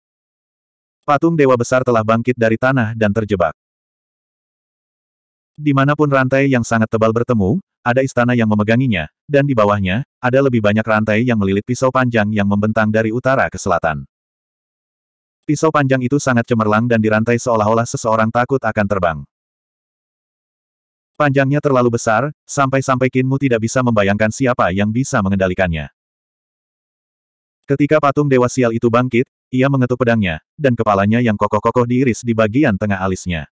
Patung dewa besar telah bangkit dari tanah dan terjebak. Dimanapun rantai yang sangat tebal bertemu, ada istana yang memeganginya, dan di bawahnya, ada lebih banyak rantai yang melilit pisau panjang yang membentang dari utara ke selatan. Pisau panjang itu sangat cemerlang dan dirantai seolah-olah seseorang takut akan terbang. Panjangnya terlalu besar, sampai-sampai Kinmu tidak bisa membayangkan siapa yang bisa mengendalikannya. Ketika patung Dewa Sial itu bangkit, ia mengetuk pedangnya, dan kepalanya yang kokoh-kokoh diiris di bagian tengah alisnya.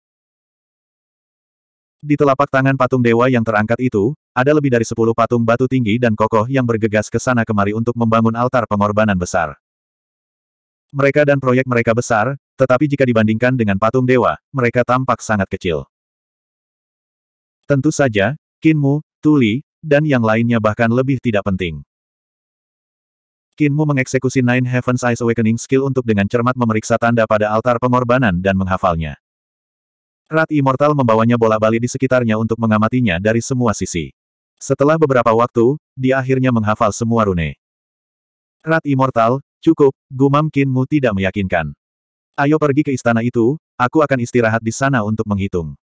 Di telapak tangan patung dewa yang terangkat itu, ada lebih dari sepuluh patung batu tinggi dan kokoh yang bergegas ke sana kemari untuk membangun altar pengorbanan besar. Mereka dan proyek mereka besar, tetapi jika dibandingkan dengan patung dewa, mereka tampak sangat kecil. Tentu saja, Kinmu, Tuli, dan yang lainnya bahkan lebih tidak penting. Kinmu mengeksekusi Nine Heavens Eyes Awakening skill untuk dengan cermat memeriksa tanda pada altar pengorbanan dan menghafalnya. Rat Immortal membawanya bola bali di sekitarnya untuk mengamatinya dari semua sisi. Setelah beberapa waktu, dia akhirnya menghafal semua rune. Rat Immortal, cukup, gumam Kinmu tidak meyakinkan. Ayo pergi ke istana itu, aku akan istirahat di sana untuk menghitung.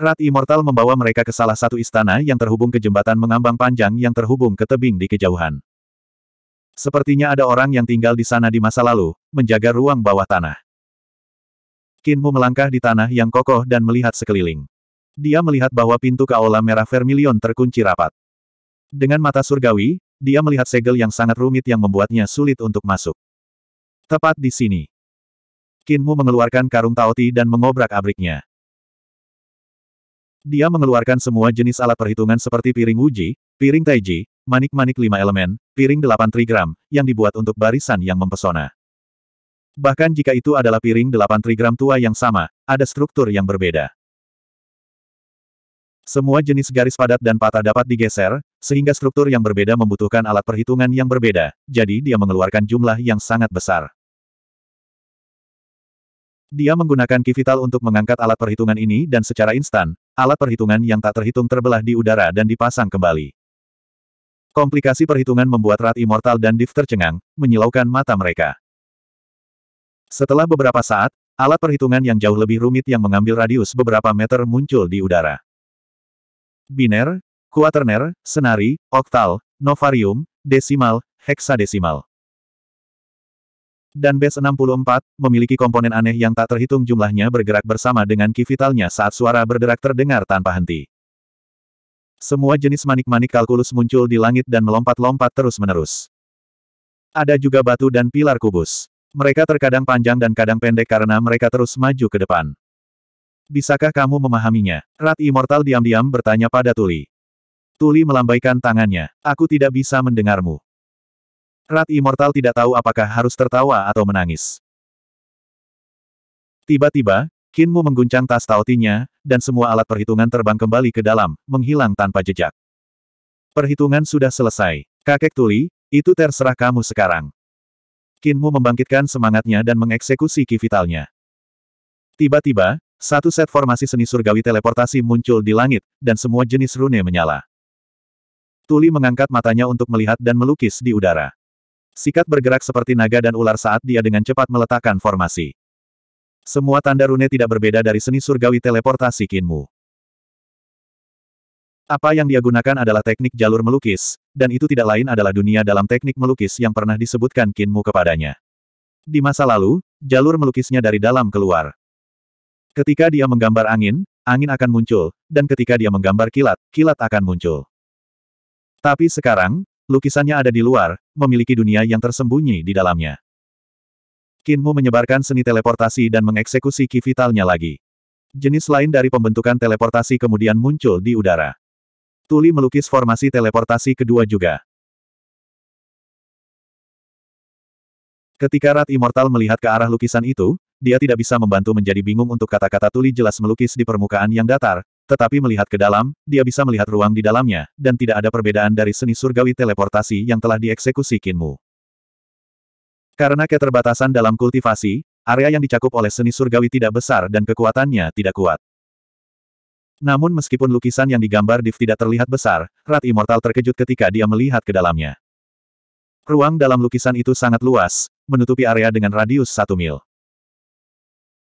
Rat Immortal membawa mereka ke salah satu istana yang terhubung ke jembatan mengambang panjang yang terhubung ke tebing di kejauhan. Sepertinya ada orang yang tinggal di sana di masa lalu, menjaga ruang bawah tanah. Kinmu melangkah di tanah yang kokoh dan melihat sekeliling. Dia melihat bahwa pintu ke aula merah vermilion terkunci rapat. Dengan mata surgawi, dia melihat segel yang sangat rumit yang membuatnya sulit untuk masuk. Tepat di sini. Kinmu mengeluarkan karung taoti dan mengobrak-abriknya. Dia mengeluarkan semua jenis alat perhitungan seperti piring uji, piring taiji, manik-manik lima elemen, piring delapan trigram, yang dibuat untuk barisan yang mempesona. Bahkan jika itu adalah piring delapan trigram tua yang sama, ada struktur yang berbeda. Semua jenis garis padat dan patah dapat digeser, sehingga struktur yang berbeda membutuhkan alat perhitungan yang berbeda, jadi dia mengeluarkan jumlah yang sangat besar. Dia menggunakan kivital untuk mengangkat alat perhitungan ini dan secara instan, alat perhitungan yang tak terhitung terbelah di udara dan dipasang kembali. Komplikasi perhitungan membuat Rat Immortal dan Div tercengang, menyilaukan mata mereka. Setelah beberapa saat, alat perhitungan yang jauh lebih rumit yang mengambil radius beberapa meter muncul di udara. Biner, kuaterner, senari, oktal, novarium, desimal, heksadesimal. Dan base 64, memiliki komponen aneh yang tak terhitung jumlahnya bergerak bersama dengan ki vitalnya saat suara berderak terdengar tanpa henti. Semua jenis manik-manik kalkulus muncul di langit dan melompat-lompat terus-menerus. Ada juga batu dan pilar kubus. Mereka terkadang panjang dan kadang pendek karena mereka terus maju ke depan. Bisakah kamu memahaminya? Rat Immortal diam-diam bertanya pada Tuli. Tuli melambaikan tangannya. Aku tidak bisa mendengarmu. Rat Immortal tidak tahu apakah harus tertawa atau menangis. Tiba-tiba, Kinmu mengguncang tas tautinya, dan semua alat perhitungan terbang kembali ke dalam, menghilang tanpa jejak. Perhitungan sudah selesai. Kakek Tuli, itu terserah kamu sekarang. Kinmu membangkitkan semangatnya dan mengeksekusi ki vitalnya. Tiba-tiba, satu set formasi seni surgawi teleportasi muncul di langit, dan semua jenis rune menyala. Tuli mengangkat matanya untuk melihat dan melukis di udara. Sikat bergerak seperti naga dan ular saat dia dengan cepat meletakkan formasi. Semua tanda rune tidak berbeda dari seni surgawi teleportasi Kinmu. Apa yang dia gunakan adalah teknik jalur melukis, dan itu tidak lain adalah dunia dalam teknik melukis yang pernah disebutkan Kinmu kepadanya. Di masa lalu, jalur melukisnya dari dalam keluar. Ketika dia menggambar angin, angin akan muncul, dan ketika dia menggambar kilat, kilat akan muncul. Tapi sekarang, Lukisannya ada di luar, memiliki dunia yang tersembunyi di dalamnya. Kinmu menyebarkan seni teleportasi dan mengeksekusi ki vitalnya lagi. Jenis lain dari pembentukan teleportasi kemudian muncul di udara. Tuli melukis formasi teleportasi kedua juga. Ketika Rat Immortal melihat ke arah lukisan itu, dia tidak bisa membantu menjadi bingung untuk kata-kata Tuli jelas melukis di permukaan yang datar, tetapi melihat ke dalam, dia bisa melihat ruang di dalamnya, dan tidak ada perbedaan dari seni surgawi teleportasi yang telah dieksekusi Kinmu. Karena keterbatasan dalam kultivasi, area yang dicakup oleh seni surgawi tidak besar dan kekuatannya tidak kuat. Namun meskipun lukisan yang digambar Div tidak terlihat besar, Rat Immortal terkejut ketika dia melihat ke dalamnya. Ruang dalam lukisan itu sangat luas, menutupi area dengan radius satu mil.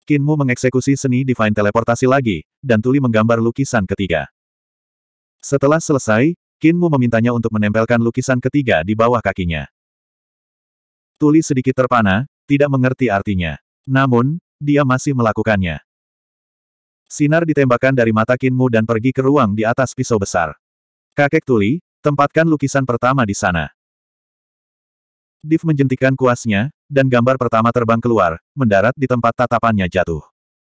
Kinmu mengeksekusi seni divine teleportasi lagi, dan Tuli menggambar lukisan ketiga. Setelah selesai, Kinmu memintanya untuk menempelkan lukisan ketiga di bawah kakinya. Tuli sedikit terpana, tidak mengerti artinya. Namun, dia masih melakukannya. Sinar ditembakkan dari mata Kinmu dan pergi ke ruang di atas pisau besar. Kakek Tuli, tempatkan lukisan pertama di sana. Div menjentikan kuasnya, dan gambar pertama terbang keluar, mendarat di tempat tatapannya jatuh.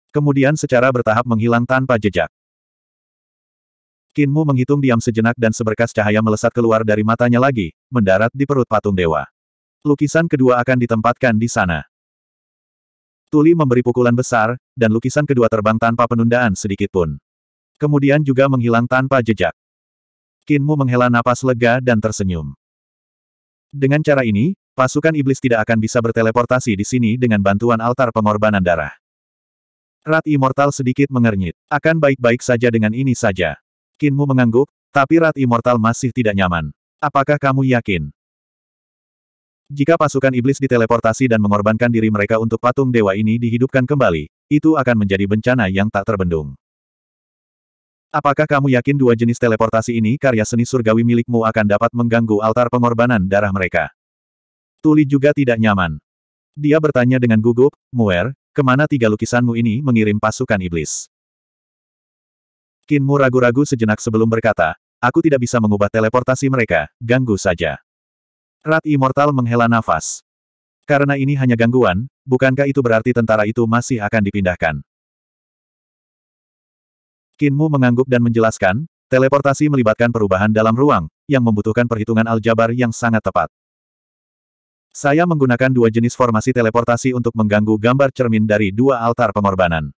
Kemudian secara bertahap menghilang tanpa jejak. Kinmu menghitung diam sejenak dan seberkas cahaya melesat keluar dari matanya lagi, mendarat di perut patung dewa. Lukisan kedua akan ditempatkan di sana. Tuli memberi pukulan besar, dan lukisan kedua terbang tanpa penundaan sedikit pun. Kemudian juga menghilang tanpa jejak. Kinmu menghela napas lega dan tersenyum. Dengan cara ini, pasukan iblis tidak akan bisa berteleportasi di sini dengan bantuan altar pengorbanan darah. Rat Immortal sedikit mengernyit. Akan baik-baik saja dengan ini saja. Kinmu mengangguk, tapi Rat Immortal masih tidak nyaman. Apakah kamu yakin? Jika pasukan iblis diteleportasi dan mengorbankan diri mereka untuk patung dewa ini dihidupkan kembali, itu akan menjadi bencana yang tak terbendung. Apakah kamu yakin dua jenis teleportasi ini karya seni surgawi milikmu akan dapat mengganggu altar pengorbanan darah mereka? Tuli juga tidak nyaman. Dia bertanya dengan gugup, Muer, kemana tiga lukisanmu ini mengirim pasukan iblis? Kinmu ragu-ragu sejenak sebelum berkata, aku tidak bisa mengubah teleportasi mereka, ganggu saja. Rat Immortal menghela nafas. Karena ini hanya gangguan, bukankah itu berarti tentara itu masih akan dipindahkan? Kinmu mengangguk dan menjelaskan, teleportasi melibatkan perubahan dalam ruang, yang membutuhkan perhitungan aljabar yang sangat tepat. Saya menggunakan dua jenis formasi teleportasi untuk mengganggu gambar cermin dari dua altar pengorbanan.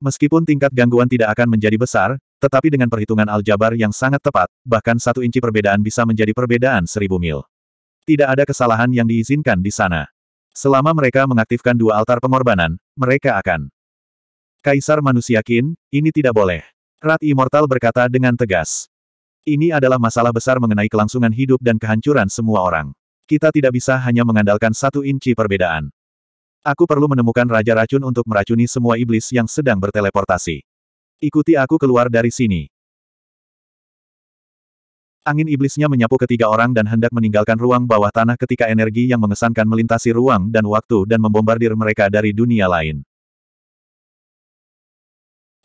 Meskipun tingkat gangguan tidak akan menjadi besar, tetapi dengan perhitungan aljabar yang sangat tepat, bahkan satu inci perbedaan bisa menjadi perbedaan seribu mil. Tidak ada kesalahan yang diizinkan di sana. Selama mereka mengaktifkan dua altar pengorbanan, mereka akan Kaisar manusia Qin, ini tidak boleh. Rat Immortal berkata dengan tegas. Ini adalah masalah besar mengenai kelangsungan hidup dan kehancuran semua orang. Kita tidak bisa hanya mengandalkan satu inci perbedaan. Aku perlu menemukan Raja Racun untuk meracuni semua iblis yang sedang berteleportasi. Ikuti aku keluar dari sini. Angin iblisnya menyapu ketiga orang dan hendak meninggalkan ruang bawah tanah ketika energi yang mengesankan melintasi ruang dan waktu dan membombardir mereka dari dunia lain.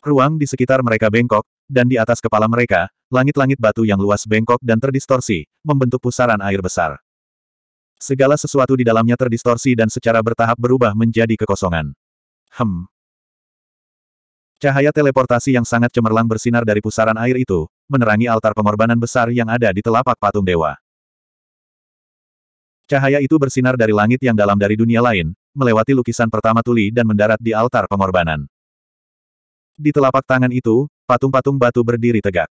Ruang di sekitar mereka bengkok, dan di atas kepala mereka, langit-langit batu yang luas bengkok dan terdistorsi, membentuk pusaran air besar. Segala sesuatu di dalamnya terdistorsi dan secara bertahap berubah menjadi kekosongan. Hem. Cahaya teleportasi yang sangat cemerlang bersinar dari pusaran air itu, menerangi altar pengorbanan besar yang ada di telapak patung dewa. Cahaya itu bersinar dari langit yang dalam dari dunia lain, melewati lukisan pertama tuli dan mendarat di altar pengorbanan. Di telapak tangan itu, patung-patung batu berdiri tegak.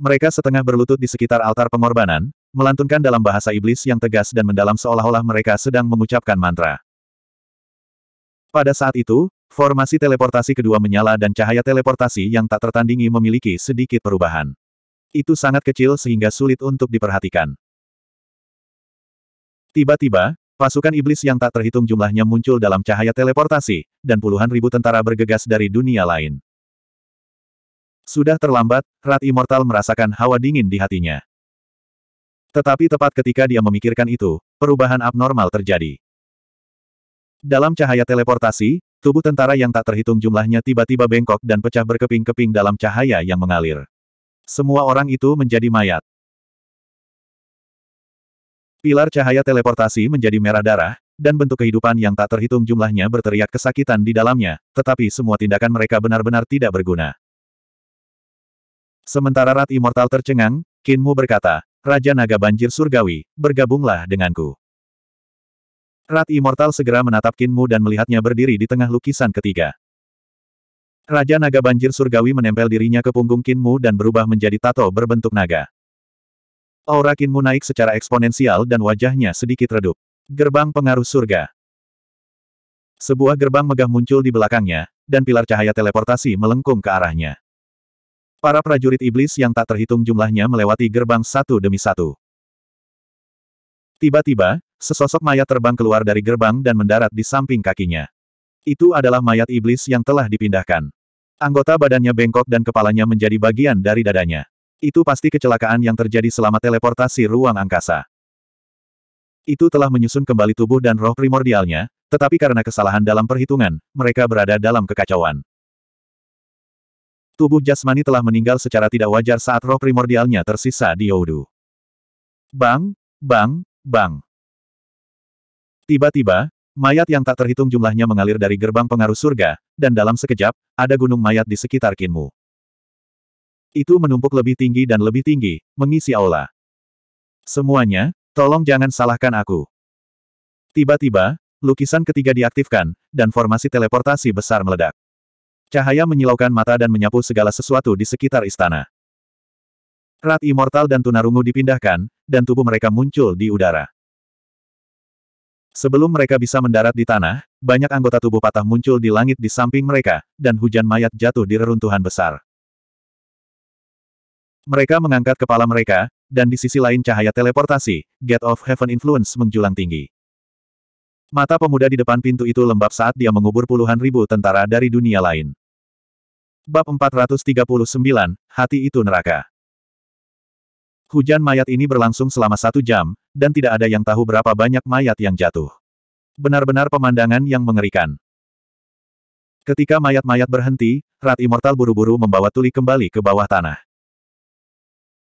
Mereka setengah berlutut di sekitar altar pengorbanan, melantunkan dalam bahasa iblis yang tegas dan mendalam seolah-olah mereka sedang mengucapkan mantra. Pada saat itu, formasi teleportasi kedua menyala dan cahaya teleportasi yang tak tertandingi memiliki sedikit perubahan. Itu sangat kecil sehingga sulit untuk diperhatikan. Tiba-tiba, Pasukan iblis yang tak terhitung jumlahnya muncul dalam cahaya teleportasi, dan puluhan ribu tentara bergegas dari dunia lain. Sudah terlambat, Rat Immortal merasakan hawa dingin di hatinya. Tetapi tepat ketika dia memikirkan itu, perubahan abnormal terjadi. Dalam cahaya teleportasi, tubuh tentara yang tak terhitung jumlahnya tiba-tiba bengkok dan pecah berkeping-keping dalam cahaya yang mengalir. Semua orang itu menjadi mayat. Pilar cahaya teleportasi menjadi merah darah, dan bentuk kehidupan yang tak terhitung jumlahnya berteriak kesakitan di dalamnya, tetapi semua tindakan mereka benar-benar tidak berguna. Sementara Rat Immortal tercengang, Kinmu berkata, Raja Naga Banjir Surgawi, bergabunglah denganku. Rat Immortal segera menatap Kinmu dan melihatnya berdiri di tengah lukisan ketiga. Raja Naga Banjir Surgawi menempel dirinya ke punggung Kinmu dan berubah menjadi tato berbentuk naga. Aura Kinmu naik secara eksponensial dan wajahnya sedikit redup. Gerbang pengaruh surga. Sebuah gerbang megah muncul di belakangnya, dan pilar cahaya teleportasi melengkung ke arahnya. Para prajurit iblis yang tak terhitung jumlahnya melewati gerbang satu demi satu. Tiba-tiba, sesosok mayat terbang keluar dari gerbang dan mendarat di samping kakinya. Itu adalah mayat iblis yang telah dipindahkan. Anggota badannya bengkok dan kepalanya menjadi bagian dari dadanya. Itu pasti kecelakaan yang terjadi selama teleportasi ruang angkasa. Itu telah menyusun kembali tubuh dan roh primordialnya, tetapi karena kesalahan dalam perhitungan, mereka berada dalam kekacauan. Tubuh jasmani telah meninggal secara tidak wajar saat roh primordialnya tersisa di Yaudu. Bang, bang, bang. Tiba-tiba, mayat yang tak terhitung jumlahnya mengalir dari gerbang pengaruh surga, dan dalam sekejap, ada gunung mayat di sekitar Kinmu. Itu menumpuk lebih tinggi dan lebih tinggi, mengisi aula. Semuanya, tolong jangan salahkan aku. Tiba-tiba, lukisan ketiga diaktifkan, dan formasi teleportasi besar meledak. Cahaya menyilaukan mata dan menyapu segala sesuatu di sekitar istana. Rat Immortal dan Tunarungu dipindahkan, dan tubuh mereka muncul di udara. Sebelum mereka bisa mendarat di tanah, banyak anggota tubuh patah muncul di langit di samping mereka, dan hujan mayat jatuh di reruntuhan besar. Mereka mengangkat kepala mereka, dan di sisi lain cahaya teleportasi, Get of Heaven Influence menjulang tinggi. Mata pemuda di depan pintu itu lembab saat dia mengubur puluhan ribu tentara dari dunia lain. Bab 439, Hati Itu Neraka Hujan mayat ini berlangsung selama satu jam, dan tidak ada yang tahu berapa banyak mayat yang jatuh. Benar-benar pemandangan yang mengerikan. Ketika mayat-mayat berhenti, Rat Immortal buru-buru membawa Tuli kembali ke bawah tanah.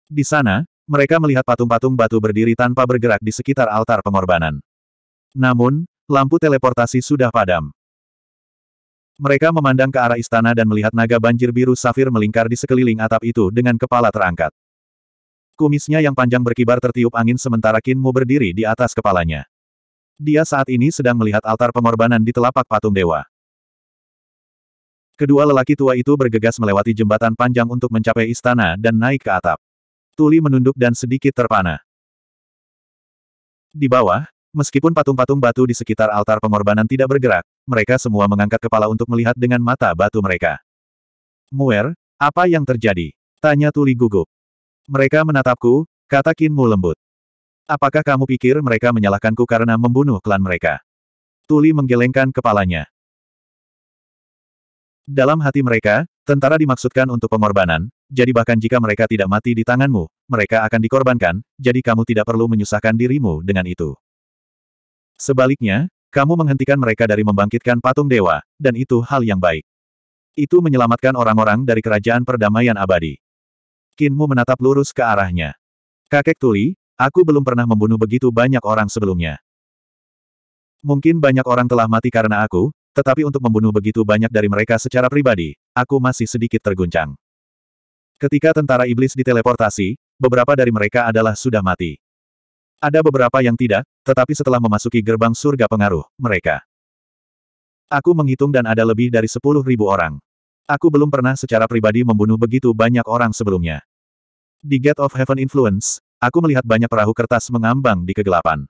Di sana, mereka melihat patung-patung batu berdiri tanpa bergerak di sekitar altar pengorbanan. Namun, lampu teleportasi sudah padam. Mereka memandang ke arah istana dan melihat naga banjir biru safir melingkar di sekeliling atap itu dengan kepala terangkat. Kumisnya yang panjang berkibar tertiup angin sementara Kinmu berdiri di atas kepalanya. Dia saat ini sedang melihat altar pengorbanan di telapak patung dewa. Kedua lelaki tua itu bergegas melewati jembatan panjang untuk mencapai istana dan naik ke atap. Tuli menunduk dan sedikit terpana. Di bawah, meskipun patung-patung batu di sekitar altar pengorbanan tidak bergerak, mereka semua mengangkat kepala untuk melihat dengan mata batu mereka. Muer, apa yang terjadi? Tanya Tuli gugup. Mereka menatapku, kata Kinmu lembut. Apakah kamu pikir mereka menyalahkanku karena membunuh klan mereka? Tuli menggelengkan kepalanya. Dalam hati mereka, tentara dimaksudkan untuk pengorbanan, jadi bahkan jika mereka tidak mati di tanganmu, mereka akan dikorbankan, jadi kamu tidak perlu menyusahkan dirimu dengan itu. Sebaliknya, kamu menghentikan mereka dari membangkitkan patung dewa, dan itu hal yang baik. Itu menyelamatkan orang-orang dari kerajaan perdamaian abadi. Kinmu menatap lurus ke arahnya. Kakek Tuli, aku belum pernah membunuh begitu banyak orang sebelumnya. Mungkin banyak orang telah mati karena aku, tetapi untuk membunuh begitu banyak dari mereka secara pribadi, aku masih sedikit terguncang. Ketika tentara iblis diteleportasi, beberapa dari mereka adalah sudah mati. Ada beberapa yang tidak, tetapi setelah memasuki gerbang surga pengaruh, mereka. Aku menghitung dan ada lebih dari sepuluh ribu orang. Aku belum pernah secara pribadi membunuh begitu banyak orang sebelumnya. Di Gate of Heaven Influence, aku melihat banyak perahu kertas mengambang di kegelapan.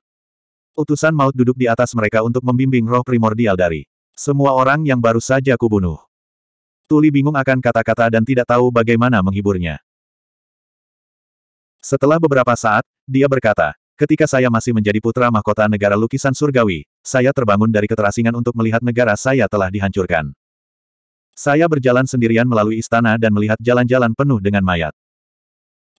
Utusan maut duduk di atas mereka untuk membimbing roh primordial dari semua orang yang baru saja kubunuh. Tuli bingung akan kata-kata dan tidak tahu bagaimana menghiburnya. Setelah beberapa saat, dia berkata, ketika saya masih menjadi putra mahkota negara lukisan surgawi, saya terbangun dari keterasingan untuk melihat negara saya telah dihancurkan. Saya berjalan sendirian melalui istana dan melihat jalan-jalan penuh dengan mayat.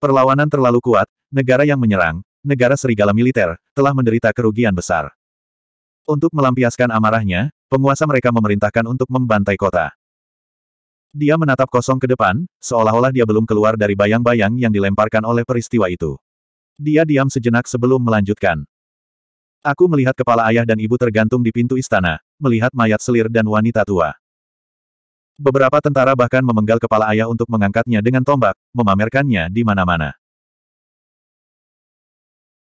Perlawanan terlalu kuat, negara yang menyerang, negara serigala militer, telah menderita kerugian besar. Untuk melampiaskan amarahnya, penguasa mereka memerintahkan untuk membantai kota. Dia menatap kosong ke depan, seolah-olah dia belum keluar dari bayang-bayang yang dilemparkan oleh peristiwa itu. Dia diam sejenak sebelum melanjutkan. Aku melihat kepala ayah dan ibu tergantung di pintu istana, melihat mayat selir dan wanita tua. Beberapa tentara bahkan memenggal kepala ayah untuk mengangkatnya dengan tombak, memamerkannya di mana-mana.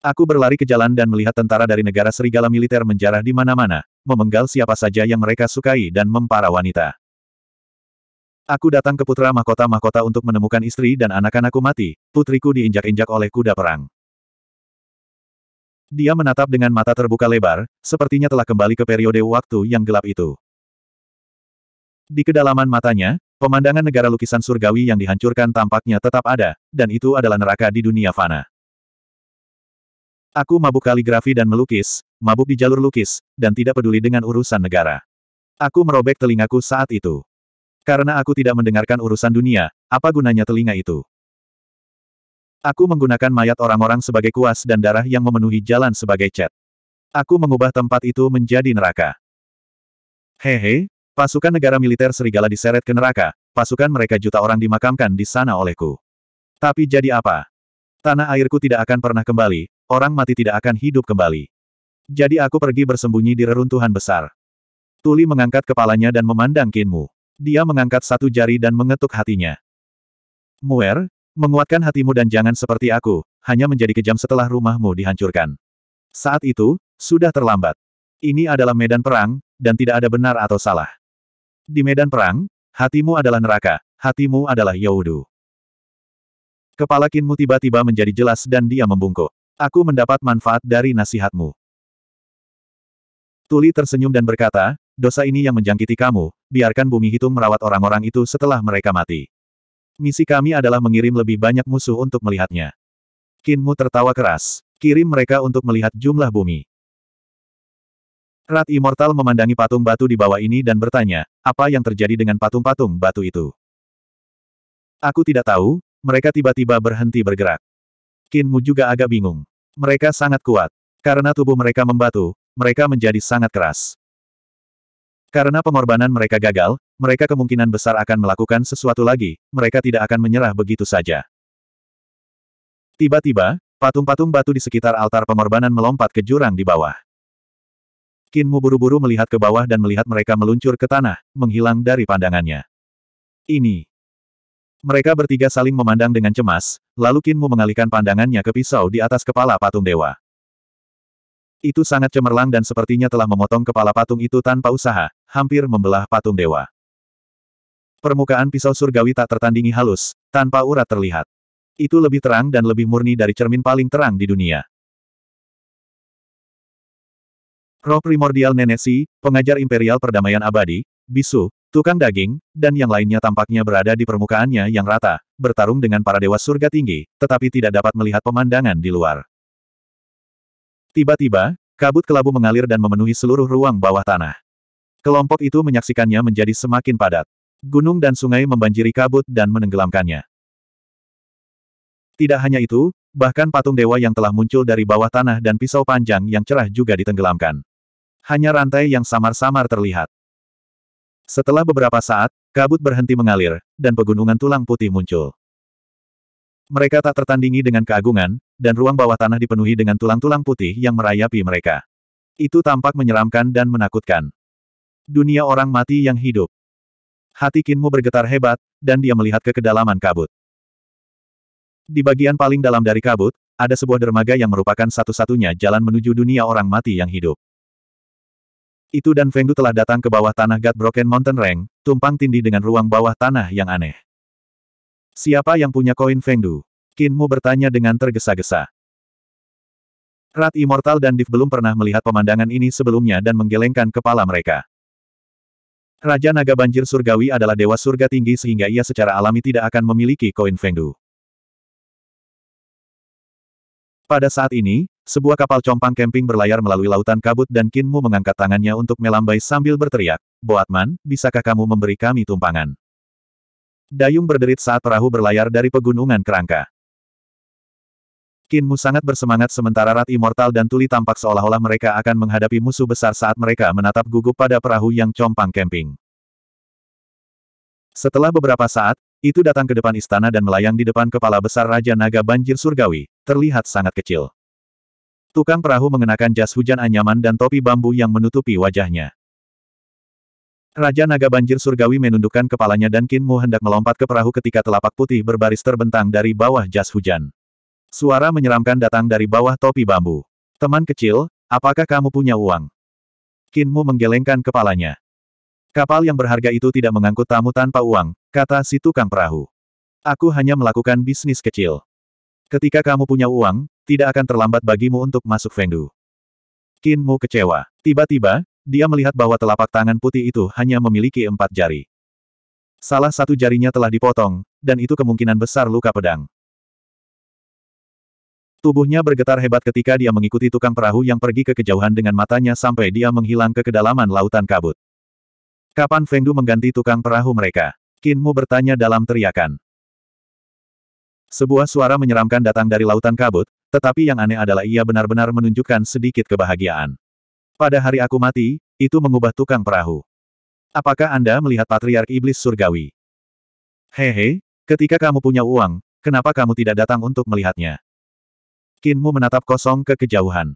Aku berlari ke jalan dan melihat tentara dari negara serigala militer menjarah di mana-mana, memenggal siapa saja yang mereka sukai dan mempara wanita. Aku datang ke putra mahkota-mahkota untuk menemukan istri dan anak-anakku mati, putriku diinjak-injak oleh kuda perang. Dia menatap dengan mata terbuka lebar, sepertinya telah kembali ke periode waktu yang gelap itu. Di kedalaman matanya, pemandangan negara lukisan surgawi yang dihancurkan tampaknya tetap ada, dan itu adalah neraka di dunia fana. Aku mabuk kaligrafi dan melukis, mabuk di jalur lukis, dan tidak peduli dengan urusan negara. Aku merobek telingaku saat itu. Karena aku tidak mendengarkan urusan dunia, apa gunanya telinga itu? Aku menggunakan mayat orang-orang sebagai kuas dan darah yang memenuhi jalan sebagai cat. Aku mengubah tempat itu menjadi neraka. Hehe, pasukan negara militer serigala diseret ke neraka, pasukan mereka juta orang dimakamkan di sana olehku. Tapi jadi apa? Tanah airku tidak akan pernah kembali, orang mati tidak akan hidup kembali. Jadi aku pergi bersembunyi di reruntuhan besar. Tuli mengangkat kepalanya dan memandang Kinmu. Dia mengangkat satu jari dan mengetuk hatinya. Muer, menguatkan hatimu dan jangan seperti aku, hanya menjadi kejam setelah rumahmu dihancurkan. Saat itu, sudah terlambat. Ini adalah medan perang, dan tidak ada benar atau salah. Di medan perang, hatimu adalah neraka, hatimu adalah Yaudu. Kepala Kinmu tiba-tiba menjadi jelas dan dia membungkuk. Aku mendapat manfaat dari nasihatmu. Tuli tersenyum dan berkata, dosa ini yang menjangkiti kamu, biarkan bumi hitung merawat orang-orang itu setelah mereka mati. Misi kami adalah mengirim lebih banyak musuh untuk melihatnya. Kinmu tertawa keras. Kirim mereka untuk melihat jumlah bumi. Rat Immortal memandangi patung batu di bawah ini dan bertanya, apa yang terjadi dengan patung-patung batu itu? Aku tidak tahu, mereka tiba-tiba berhenti bergerak. Kinmu juga agak bingung. Mereka sangat kuat. Karena tubuh mereka membatu, mereka menjadi sangat keras. Karena pengorbanan mereka gagal, mereka kemungkinan besar akan melakukan sesuatu lagi, mereka tidak akan menyerah begitu saja. Tiba-tiba, patung-patung batu di sekitar altar pengorbanan melompat ke jurang di bawah. Kinmu buru-buru melihat ke bawah dan melihat mereka meluncur ke tanah, menghilang dari pandangannya. Ini. Mereka bertiga saling memandang dengan cemas, lalu Kinmu mengalihkan pandangannya ke pisau di atas kepala patung dewa. Itu sangat cemerlang dan sepertinya telah memotong kepala patung itu tanpa usaha, hampir membelah patung dewa. Permukaan pisau surgawi tak tertandingi halus, tanpa urat terlihat. Itu lebih terang dan lebih murni dari cermin paling terang di dunia. Roh primordial Nenesi, pengajar imperial perdamaian abadi, bisu, tukang daging, dan yang lainnya tampaknya berada di permukaannya yang rata, bertarung dengan para dewa surga tinggi, tetapi tidak dapat melihat pemandangan di luar. Tiba-tiba, kabut kelabu mengalir dan memenuhi seluruh ruang bawah tanah. Kelompok itu menyaksikannya menjadi semakin padat. Gunung dan sungai membanjiri kabut dan menenggelamkannya. Tidak hanya itu, bahkan patung dewa yang telah muncul dari bawah tanah dan pisau panjang yang cerah juga ditenggelamkan. Hanya rantai yang samar-samar terlihat. Setelah beberapa saat, kabut berhenti mengalir, dan pegunungan tulang putih muncul. Mereka tak tertandingi dengan keagungan, dan ruang bawah tanah dipenuhi dengan tulang-tulang putih yang merayapi mereka. Itu tampak menyeramkan dan menakutkan. Dunia orang mati yang hidup. Hati Kinmu bergetar hebat, dan dia melihat ke kedalaman kabut. Di bagian paling dalam dari kabut, ada sebuah dermaga yang merupakan satu-satunya jalan menuju dunia orang mati yang hidup. Itu dan Fengdu telah datang ke bawah tanah Gat Broken Mountain Rank, tumpang tindih dengan ruang bawah tanah yang aneh. Siapa yang punya koin Fengdu? Kinmu bertanya dengan tergesa-gesa. Rat Immortal dan Div belum pernah melihat pemandangan ini sebelumnya dan menggelengkan kepala mereka. Raja Naga Banjir Surgawi adalah dewa surga tinggi sehingga ia secara alami tidak akan memiliki koin Fengdu. Pada saat ini, sebuah kapal compang camping berlayar melalui lautan kabut dan Kinmu mengangkat tangannya untuk melambai sambil berteriak, Boatman, bisakah kamu memberi kami tumpangan? Dayung berderit saat perahu berlayar dari pegunungan kerangka. Kinmu sangat bersemangat sementara Rat Immortal dan Tuli tampak seolah-olah mereka akan menghadapi musuh besar saat mereka menatap gugup pada perahu yang compang camping. Setelah beberapa saat, itu datang ke depan istana dan melayang di depan kepala besar Raja Naga Banjir Surgawi, terlihat sangat kecil. Tukang perahu mengenakan jas hujan anyaman dan topi bambu yang menutupi wajahnya. Raja Naga Banjir Surgawi menundukkan kepalanya dan Kinmu hendak melompat ke perahu ketika telapak putih berbaris terbentang dari bawah jas hujan. Suara menyeramkan datang dari bawah topi bambu. Teman kecil, apakah kamu punya uang? Kinmu menggelengkan kepalanya. Kapal yang berharga itu tidak mengangkut tamu tanpa uang, kata si tukang perahu. Aku hanya melakukan bisnis kecil. Ketika kamu punya uang, tidak akan terlambat bagimu untuk masuk Fengdu. Kinmu kecewa. Tiba-tiba, dia melihat bahwa telapak tangan putih itu hanya memiliki empat jari. Salah satu jarinya telah dipotong, dan itu kemungkinan besar luka pedang. Tubuhnya bergetar hebat ketika dia mengikuti tukang perahu yang pergi ke kejauhan dengan matanya sampai dia menghilang ke kedalaman lautan kabut. Kapan Fengdu mengganti tukang perahu mereka? Kinmu bertanya dalam teriakan. Sebuah suara menyeramkan datang dari lautan kabut, tetapi yang aneh adalah ia benar-benar menunjukkan sedikit kebahagiaan. Pada hari aku mati, itu mengubah tukang perahu. Apakah Anda melihat Patriark Iblis Surgawi? Hehe, ketika kamu punya uang, kenapa kamu tidak datang untuk melihatnya? Kinmu menatap kosong ke kejauhan.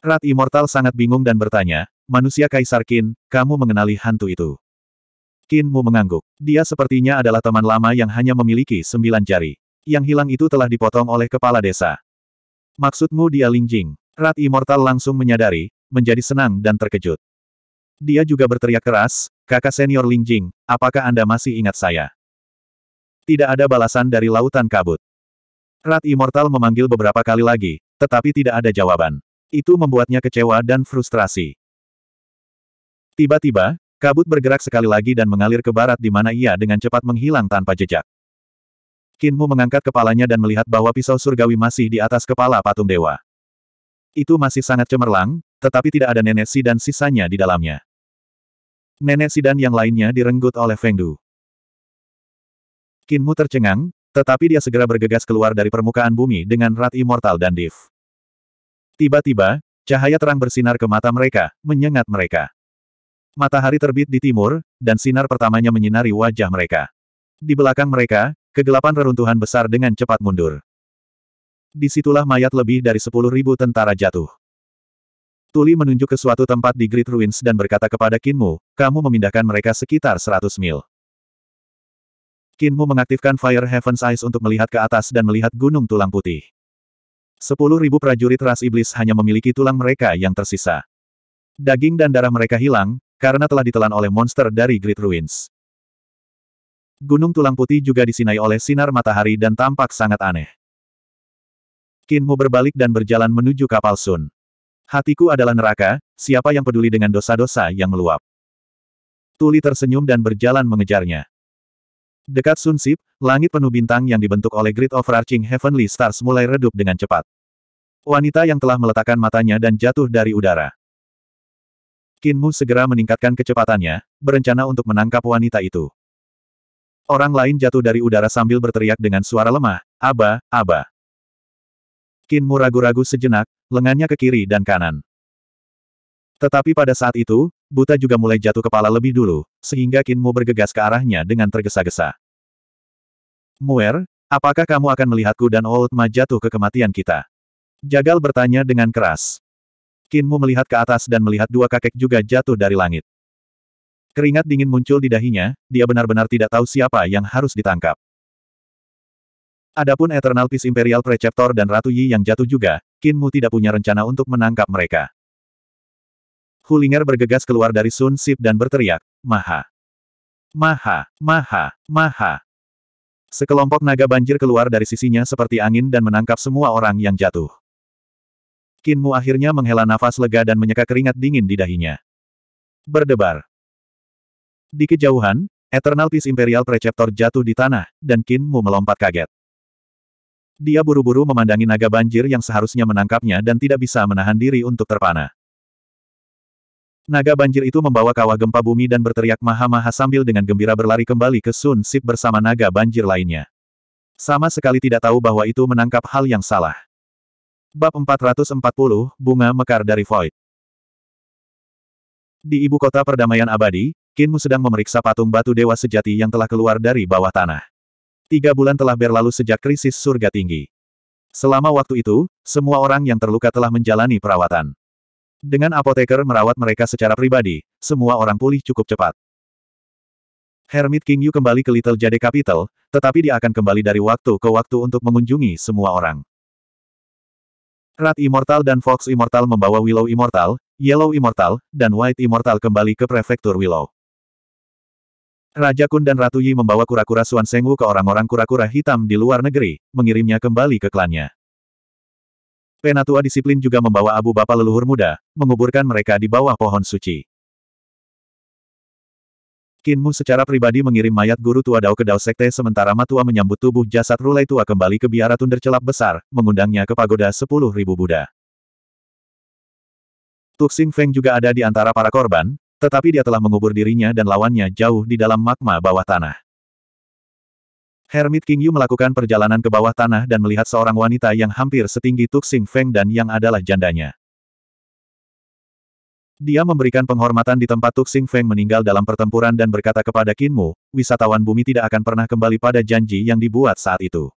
Rat Immortal sangat bingung dan bertanya, manusia Kaisar Kin, kamu mengenali hantu itu. Kinmu mengangguk. Dia sepertinya adalah teman lama yang hanya memiliki sembilan jari. Yang hilang itu telah dipotong oleh kepala desa. Maksudmu dia lingjing? Rat Immortal langsung menyadari, menjadi senang dan terkejut. Dia juga berteriak keras, kakak senior lingjing, apakah Anda masih ingat saya? Tidak ada balasan dari lautan kabut. Rat Immortal memanggil beberapa kali lagi, tetapi tidak ada jawaban. Itu membuatnya kecewa dan frustrasi. Tiba-tiba, kabut bergerak sekali lagi dan mengalir ke barat di mana ia dengan cepat menghilang tanpa jejak. Kinmu mengangkat kepalanya dan melihat bahwa pisau surgawi masih di atas kepala patung dewa. Itu masih sangat cemerlang, tetapi tidak ada nenek Sidan dan sisanya di dalamnya. Nenek Sidan yang lainnya direnggut oleh Fengdu. Kinmu tercengang, tetapi dia segera bergegas keluar dari permukaan bumi dengan Rat Immortal dan Div. Tiba-tiba, cahaya terang bersinar ke mata mereka, menyengat mereka. Matahari terbit di timur, dan sinar pertamanya menyinari wajah mereka. Di belakang mereka, kegelapan reruntuhan besar dengan cepat mundur. Disitulah mayat lebih dari sepuluh ribu tentara jatuh. Tuli menunjuk ke suatu tempat di Great Ruins dan berkata kepada Kinmu, kamu memindahkan mereka sekitar 100 mil. Kinmu mengaktifkan Fire Heaven's Eyes untuk melihat ke atas dan melihat gunung tulang putih. Sepuluh ribu prajurit ras iblis hanya memiliki tulang mereka yang tersisa. Daging dan darah mereka hilang, karena telah ditelan oleh monster dari Great Ruins. Gunung tulang putih juga disinai oleh sinar matahari dan tampak sangat aneh. Kinmu berbalik dan berjalan menuju kapal Sun. Hatiku adalah neraka, siapa yang peduli dengan dosa-dosa yang meluap. Tuli tersenyum dan berjalan mengejarnya. Dekat Sunsip, langit penuh bintang yang dibentuk oleh grid overarching heavenly stars mulai redup dengan cepat. Wanita yang telah meletakkan matanya dan jatuh dari udara. Kinmu segera meningkatkan kecepatannya, berencana untuk menangkap wanita itu. Orang lain jatuh dari udara sambil berteriak dengan suara lemah, aba, aba. Kinmu ragu-ragu sejenak, lengannya ke kiri dan kanan. Tetapi pada saat itu, Buta juga mulai jatuh kepala lebih dulu, sehingga Kinmu bergegas ke arahnya dengan tergesa-gesa. Muer, apakah kamu akan melihatku dan Old Ma jatuh ke kematian kita? Jagal bertanya dengan keras. Kinmu melihat ke atas dan melihat dua kakek juga jatuh dari langit. Keringat dingin muncul di dahinya, dia benar-benar tidak tahu siapa yang harus ditangkap. Adapun Eternal Peace Imperial Preceptor dan Ratu Yi yang jatuh juga, Kinmu tidak punya rencana untuk menangkap mereka. Hulinger bergegas keluar dari Sun Sip dan berteriak, Maha! Maha! Maha! Maha! Sekelompok naga banjir keluar dari sisinya seperti angin dan menangkap semua orang yang jatuh. Kinmu akhirnya menghela nafas lega dan menyeka keringat dingin di dahinya. Berdebar. Di kejauhan, Eternal Peace Imperial Preceptor jatuh di tanah, dan Kinmu melompat kaget. Dia buru-buru memandangi naga banjir yang seharusnya menangkapnya dan tidak bisa menahan diri untuk terpana. Naga banjir itu membawa kawah gempa bumi dan berteriak maha-maha sambil dengan gembira berlari kembali ke Sun Sip bersama naga banjir lainnya. Sama sekali tidak tahu bahwa itu menangkap hal yang salah. Bab 440, Bunga Mekar dari Void Di ibu kota perdamaian abadi, Kinmu sedang memeriksa patung batu dewa sejati yang telah keluar dari bawah tanah. Tiga bulan telah berlalu sejak krisis surga tinggi. Selama waktu itu, semua orang yang terluka telah menjalani perawatan. Dengan apoteker merawat mereka secara pribadi, semua orang pulih cukup cepat. Hermit King Yu kembali ke Little Jade Capital, tetapi dia akan kembali dari waktu ke waktu untuk mengunjungi semua orang. Rat Immortal dan Fox Immortal membawa Willow Immortal, Yellow Immortal, dan White Immortal kembali ke prefektur Willow. Raja Kun dan Ratu Yi membawa kura-kura Suan Sengwu ke orang-orang kura-kura hitam di luar negeri, mengirimnya kembali ke klannya. Penatua disiplin juga membawa abu bapa leluhur muda, menguburkan mereka di bawah pohon suci. Kinmu secara pribadi mengirim mayat guru tua Dao ke Dao Sekte sementara Matua menyambut tubuh jasad Rulai tua kembali ke biara Tunder Celap Besar, mengundangnya ke pagoda 10.000 Buddha. Tuxing Feng juga ada di antara para korban, tetapi dia telah mengubur dirinya dan lawannya jauh di dalam magma bawah tanah. Hermit King Yu melakukan perjalanan ke bawah tanah dan melihat seorang wanita yang hampir setinggi Tuxing Feng dan yang adalah jandanya. Dia memberikan penghormatan di tempat Tuxing Feng meninggal dalam pertempuran dan berkata kepada Kinmu, wisatawan bumi tidak akan pernah kembali pada janji yang dibuat saat itu.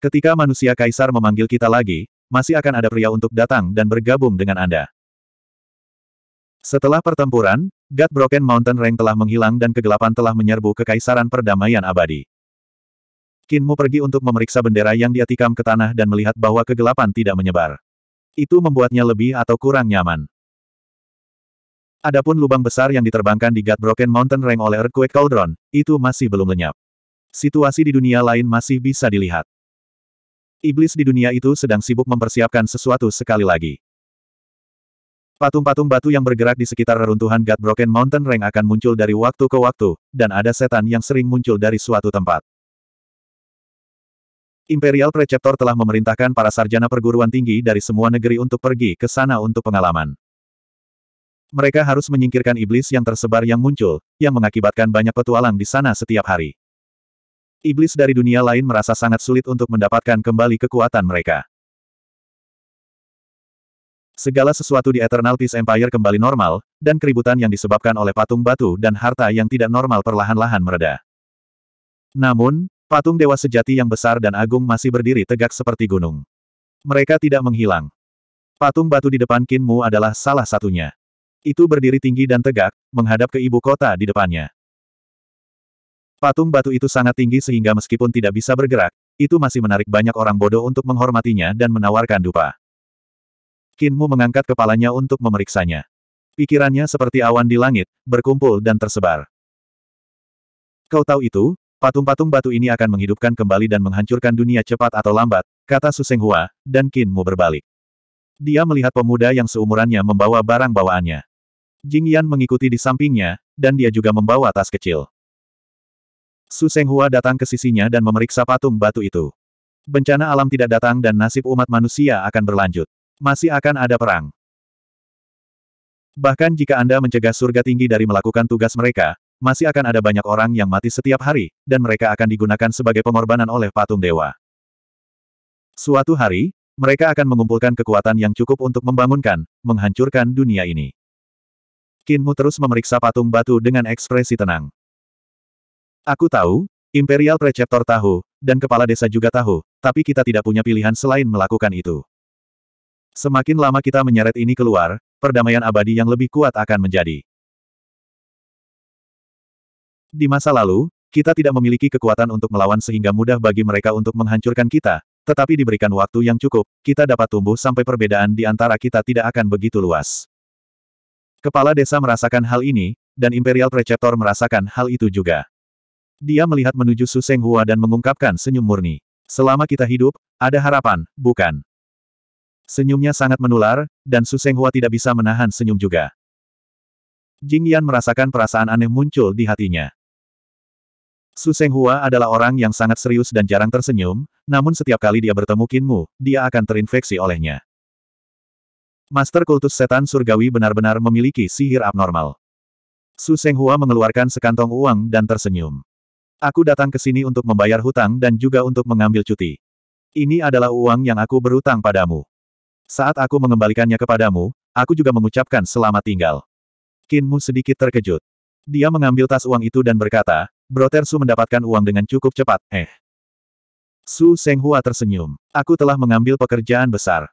Ketika manusia kaisar memanggil kita lagi, masih akan ada pria untuk datang dan bergabung dengan Anda. Setelah pertempuran, God Broken Mountain Rank telah menghilang dan kegelapan telah menyerbu kekaisaran perdamaian abadi. Kinmu pergi untuk memeriksa bendera yang dia ke tanah dan melihat bahwa kegelapan tidak menyebar. Itu membuatnya lebih atau kurang nyaman. Adapun lubang besar yang diterbangkan di Broken Mountain Range oleh Earthquake Cauldron, itu masih belum lenyap. Situasi di dunia lain masih bisa dilihat. Iblis di dunia itu sedang sibuk mempersiapkan sesuatu sekali lagi. Patung-patung batu yang bergerak di sekitar reruntuhan Broken Mountain Range akan muncul dari waktu ke waktu, dan ada setan yang sering muncul dari suatu tempat. Imperial Preceptor telah memerintahkan para sarjana perguruan tinggi dari semua negeri untuk pergi ke sana untuk pengalaman. Mereka harus menyingkirkan iblis yang tersebar yang muncul, yang mengakibatkan banyak petualang di sana setiap hari. Iblis dari dunia lain merasa sangat sulit untuk mendapatkan kembali kekuatan mereka. Segala sesuatu di Eternal Peace Empire kembali normal, dan keributan yang disebabkan oleh patung batu dan harta yang tidak normal perlahan-lahan mereda. Namun, Patung dewa sejati yang besar dan agung masih berdiri tegak seperti gunung. Mereka tidak menghilang. Patung batu di depan Kinmu adalah salah satunya. Itu berdiri tinggi dan tegak, menghadap ke ibu kota di depannya. Patung batu itu sangat tinggi sehingga meskipun tidak bisa bergerak, itu masih menarik banyak orang bodoh untuk menghormatinya dan menawarkan dupa. Kinmu mengangkat kepalanya untuk memeriksanya. Pikirannya seperti awan di langit, berkumpul dan tersebar. Kau tahu itu, Patung-patung batu ini akan menghidupkan kembali dan menghancurkan dunia cepat atau lambat, kata Hua, dan Qin Mu berbalik. Dia melihat pemuda yang seumurannya membawa barang bawaannya. Jing Yan mengikuti di sampingnya, dan dia juga membawa tas kecil. Su Hua datang ke sisinya dan memeriksa patung batu itu. Bencana alam tidak datang dan nasib umat manusia akan berlanjut. Masih akan ada perang. Bahkan jika Anda mencegah surga tinggi dari melakukan tugas mereka, masih akan ada banyak orang yang mati setiap hari, dan mereka akan digunakan sebagai pengorbanan oleh patung dewa. Suatu hari, mereka akan mengumpulkan kekuatan yang cukup untuk membangunkan, menghancurkan dunia ini. Kinmu terus memeriksa patung batu dengan ekspresi tenang. Aku tahu, Imperial Preceptor tahu, dan kepala desa juga tahu, tapi kita tidak punya pilihan selain melakukan itu. Semakin lama kita menyeret ini keluar, perdamaian abadi yang lebih kuat akan menjadi. Di masa lalu, kita tidak memiliki kekuatan untuk melawan sehingga mudah bagi mereka untuk menghancurkan kita, tetapi diberikan waktu yang cukup, kita dapat tumbuh sampai perbedaan di antara kita tidak akan begitu luas. Kepala desa merasakan hal ini, dan Imperial Preceptor merasakan hal itu juga. Dia melihat menuju Su Seng Hua dan mengungkapkan senyum murni. Selama kita hidup, ada harapan, bukan? Senyumnya sangat menular, dan Su Seng Hua tidak bisa menahan senyum juga. Jing Yan merasakan perasaan aneh muncul di hatinya. Su Hua adalah orang yang sangat serius dan jarang tersenyum, namun setiap kali dia bertemu Kinmu, dia akan terinfeksi olehnya. Master kultus setan surgawi benar-benar memiliki sihir abnormal. Su Hua mengeluarkan sekantong uang dan tersenyum. Aku datang ke sini untuk membayar hutang dan juga untuk mengambil cuti. Ini adalah uang yang aku berutang padamu. Saat aku mengembalikannya kepadamu, aku juga mengucapkan selamat tinggal. Kinmu sedikit terkejut. Dia mengambil tas uang itu dan berkata, Broter Su mendapatkan uang dengan cukup cepat, eh. Su Senghua tersenyum. Aku telah mengambil pekerjaan besar.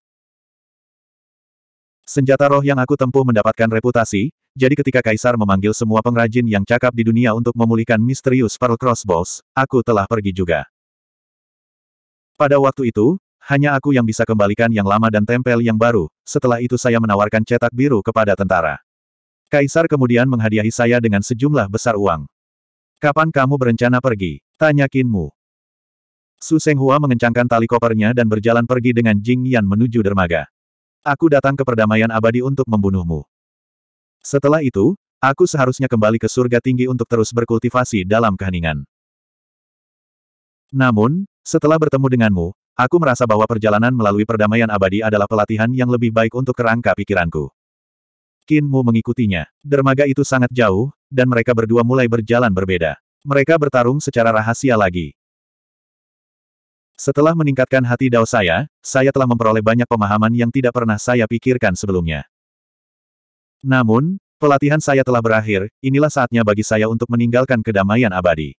Senjata roh yang aku tempuh mendapatkan reputasi, jadi ketika Kaisar memanggil semua pengrajin yang cakap di dunia untuk memulihkan misterius Pearl Crossbows, aku telah pergi juga. Pada waktu itu, hanya aku yang bisa kembalikan yang lama dan tempel yang baru, setelah itu saya menawarkan cetak biru kepada tentara. Kaisar kemudian menghadiahi saya dengan sejumlah besar uang. Kapan kamu berencana pergi? Tanya Kinmu. Su Hua mengencangkan tali kopernya dan berjalan pergi dengan Jing Yan menuju dermaga. Aku datang ke perdamaian abadi untuk membunuhmu. Setelah itu, aku seharusnya kembali ke surga tinggi untuk terus berkultivasi dalam keheningan. Namun, setelah bertemu denganmu, aku merasa bahwa perjalanan melalui perdamaian abadi adalah pelatihan yang lebih baik untuk kerangka pikiranku. Mu mengikutinya. Dermaga itu sangat jauh, dan mereka berdua mulai berjalan berbeda. Mereka bertarung secara rahasia lagi. Setelah meningkatkan hati dao saya, saya telah memperoleh banyak pemahaman yang tidak pernah saya pikirkan sebelumnya. Namun, pelatihan saya telah berakhir, inilah saatnya bagi saya untuk meninggalkan kedamaian abadi.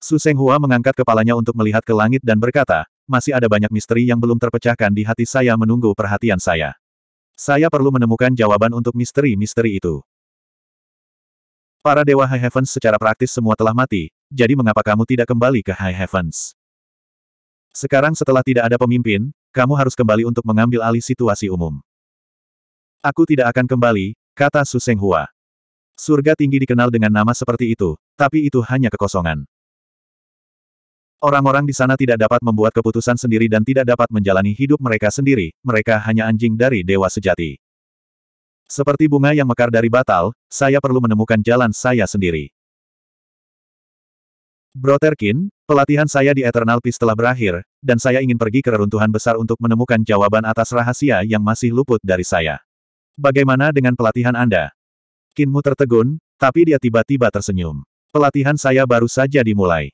Su Hua mengangkat kepalanya untuk melihat ke langit dan berkata, masih ada banyak misteri yang belum terpecahkan di hati saya menunggu perhatian saya. Saya perlu menemukan jawaban untuk misteri-misteri itu. Para dewa High Heavens secara praktis semua telah mati, jadi mengapa kamu tidak kembali ke High Heavens? Sekarang setelah tidak ada pemimpin, kamu harus kembali untuk mengambil alih situasi umum. Aku tidak akan kembali, kata Su Seng Hua. Surga tinggi dikenal dengan nama seperti itu, tapi itu hanya kekosongan. Orang-orang di sana tidak dapat membuat keputusan sendiri dan tidak dapat menjalani hidup mereka sendiri, mereka hanya anjing dari dewa sejati. Seperti bunga yang mekar dari batal, saya perlu menemukan jalan saya sendiri. Broterkin, pelatihan saya di Eternal Peace telah berakhir, dan saya ingin pergi ke reruntuhan besar untuk menemukan jawaban atas rahasia yang masih luput dari saya. Bagaimana dengan pelatihan Anda? Kinmu tertegun, tapi dia tiba-tiba tersenyum. Pelatihan saya baru saja dimulai.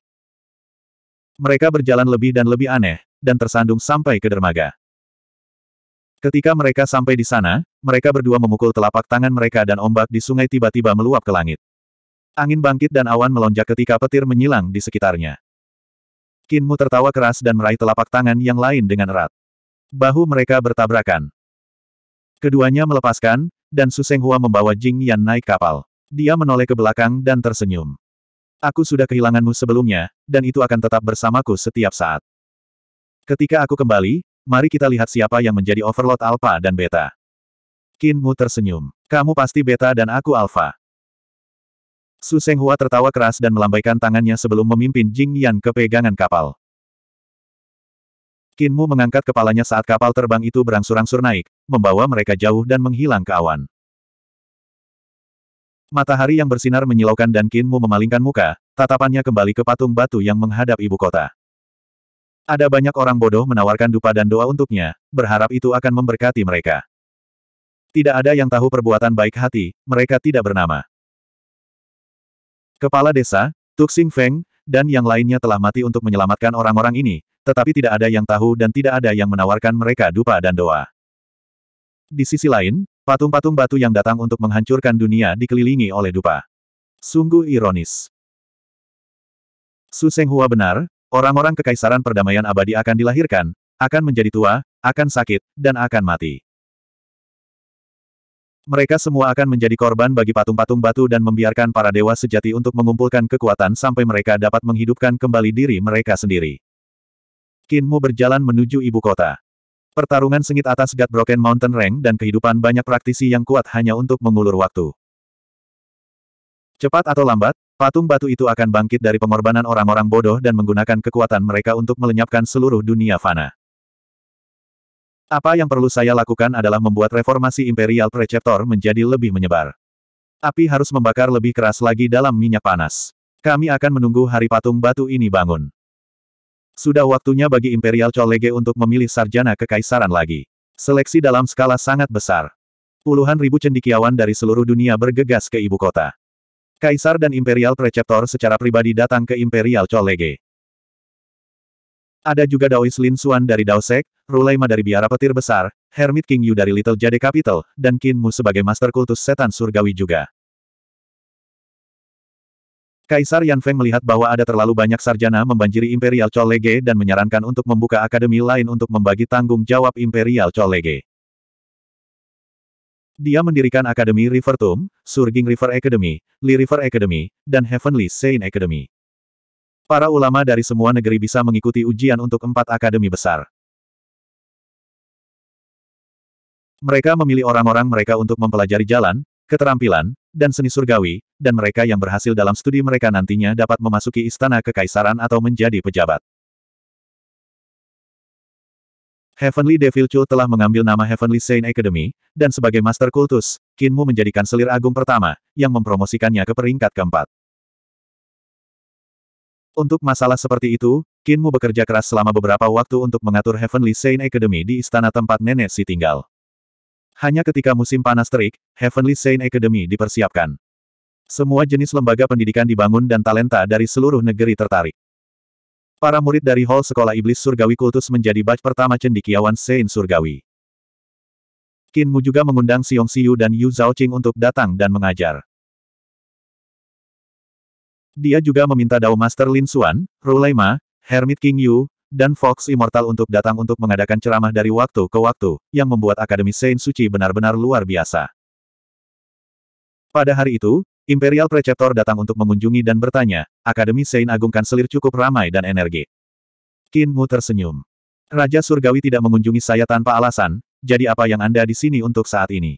Mereka berjalan lebih dan lebih aneh, dan tersandung sampai ke dermaga. Ketika mereka sampai di sana, mereka berdua memukul telapak tangan mereka dan ombak di sungai tiba-tiba meluap ke langit. Angin bangkit dan awan melonjak ketika petir menyilang di sekitarnya. Kinmu tertawa keras dan meraih telapak tangan yang lain dengan erat. Bahu mereka bertabrakan. Keduanya melepaskan, dan Suseng Hua membawa Jing Yan naik kapal. Dia menoleh ke belakang dan tersenyum. Aku sudah kehilanganmu sebelumnya, dan itu akan tetap bersamaku setiap saat. Ketika aku kembali, Mari kita lihat siapa yang menjadi overload alfa dan beta. Qin Mu tersenyum. Kamu pasti beta dan aku alfa. Su Senghua tertawa keras dan melambaikan tangannya sebelum memimpin Jing Yan ke pegangan kapal. Qin Mu mengangkat kepalanya saat kapal terbang itu berangsur-angsur naik, membawa mereka jauh dan menghilang ke awan. Matahari yang bersinar menyilaukan dan Qin Mu memalingkan muka, tatapannya kembali ke patung batu yang menghadap ibu kota. Ada banyak orang bodoh menawarkan dupa dan doa untuknya, berharap itu akan memberkati mereka. Tidak ada yang tahu perbuatan baik hati, mereka tidak bernama. Kepala desa, Tuxing Feng, dan yang lainnya telah mati untuk menyelamatkan orang-orang ini, tetapi tidak ada yang tahu dan tidak ada yang menawarkan mereka dupa dan doa. Di sisi lain, patung-patung batu yang datang untuk menghancurkan dunia dikelilingi oleh dupa. Sungguh ironis. Su Hua benar, Orang-orang kekaisaran perdamaian abadi akan dilahirkan, akan menjadi tua, akan sakit, dan akan mati. Mereka semua akan menjadi korban bagi patung-patung batu dan membiarkan para dewa sejati untuk mengumpulkan kekuatan sampai mereka dapat menghidupkan kembali diri mereka sendiri. Kinmu berjalan menuju ibu kota. Pertarungan sengit atas God Broken Mountain Rank dan kehidupan banyak praktisi yang kuat hanya untuk mengulur waktu. Cepat atau lambat, Patung batu itu akan bangkit dari pengorbanan orang-orang bodoh dan menggunakan kekuatan mereka untuk melenyapkan seluruh dunia fana. Apa yang perlu saya lakukan adalah membuat reformasi imperial preceptor menjadi lebih menyebar. Api harus membakar lebih keras lagi dalam minyak panas. Kami akan menunggu hari patung batu ini bangun. Sudah waktunya bagi Imperial Colege untuk memilih sarjana kekaisaran lagi. Seleksi dalam skala sangat besar. Puluhan ribu cendikiawan dari seluruh dunia bergegas ke ibu kota. Kaisar dan Imperial Preceptor secara pribadi datang ke Imperial Cholege. Ada juga Daois Lin Xuan dari Daosek, Rulaima dari Biara Petir Besar, Hermit King Yu dari Little Jade Capital, dan Qin Mu sebagai Master Kultus Setan Surgawi juga. Kaisar Yan Feng melihat bahwa ada terlalu banyak sarjana membanjiri Imperial Cholege dan menyarankan untuk membuka akademi lain untuk membagi tanggung jawab Imperial Cholege. Dia mendirikan Akademi River Tomb, Surging River Academy, Li River Academy, dan Heavenly Saint Academy. Para ulama dari semua negeri bisa mengikuti ujian untuk empat akademi besar. Mereka memilih orang-orang mereka untuk mempelajari jalan, keterampilan, dan seni surgawi, dan mereka yang berhasil dalam studi mereka nantinya dapat memasuki istana kekaisaran atau menjadi pejabat. Heavenly Devil Chu telah mengambil nama Heavenly Saint Academy, dan sebagai master kultus, Kinmu menjadikan selir agung pertama, yang mempromosikannya ke peringkat keempat. Untuk masalah seperti itu, Kinmu bekerja keras selama beberapa waktu untuk mengatur Heavenly Saint Academy di istana tempat nenek si tinggal. Hanya ketika musim panas terik, Heavenly Saint Academy dipersiapkan. Semua jenis lembaga pendidikan dibangun dan talenta dari seluruh negeri tertarik. Para murid dari Hall Sekolah Iblis Surgawi Kultus menjadi batch pertama cendikiawan Sein Surgawi. Qin Mu juga mengundang Xiong Xiu dan Yu Zhaoqing untuk datang dan mengajar. Dia juga meminta Dao Master Lin Xuan, Rulaima, Hermit King Yu, dan Fox Immortal untuk datang untuk mengadakan ceramah dari waktu ke waktu, yang membuat Akademi Sein Suci benar-benar luar biasa. Pada hari itu, Imperial Preceptor datang untuk mengunjungi dan bertanya, Akademi Sein Agung kan selir cukup ramai dan energi. Qin Mu tersenyum. Raja Surgawi tidak mengunjungi saya tanpa alasan, jadi apa yang Anda di sini untuk saat ini?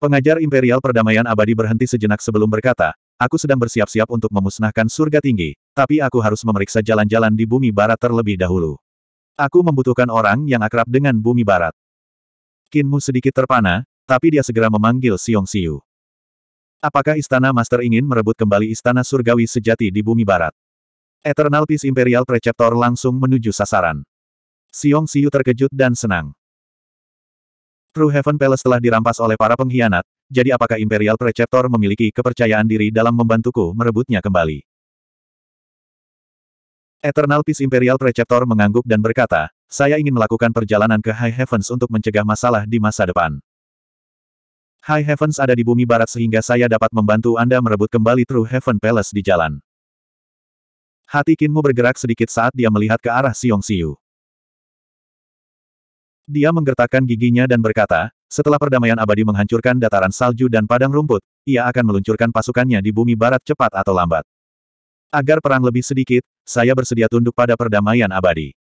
Pengajar Imperial Perdamaian Abadi berhenti sejenak sebelum berkata, aku sedang bersiap-siap untuk memusnahkan surga tinggi, tapi aku harus memeriksa jalan-jalan di bumi barat terlebih dahulu. Aku membutuhkan orang yang akrab dengan bumi barat. Qin Mu sedikit terpana, tapi dia segera memanggil Siong Siu. Apakah Istana Master ingin merebut kembali Istana Surgawi sejati di bumi barat? Eternal Peace Imperial Preceptor langsung menuju sasaran. Siong Siu terkejut dan senang. True Heaven Palace telah dirampas oleh para pengkhianat, jadi apakah Imperial Preceptor memiliki kepercayaan diri dalam membantuku merebutnya kembali? Eternal Peace Imperial Preceptor mengangguk dan berkata, saya ingin melakukan perjalanan ke High Heavens untuk mencegah masalah di masa depan. High Heavens ada di bumi barat sehingga saya dapat membantu Anda merebut kembali True Heaven Palace di jalan. Hati Kinmu bergerak sedikit saat dia melihat ke arah Siong Siu. Dia menggertakkan giginya dan berkata, setelah perdamaian abadi menghancurkan dataran salju dan padang rumput, ia akan meluncurkan pasukannya di bumi barat cepat atau lambat. Agar perang lebih sedikit, saya bersedia tunduk pada perdamaian abadi.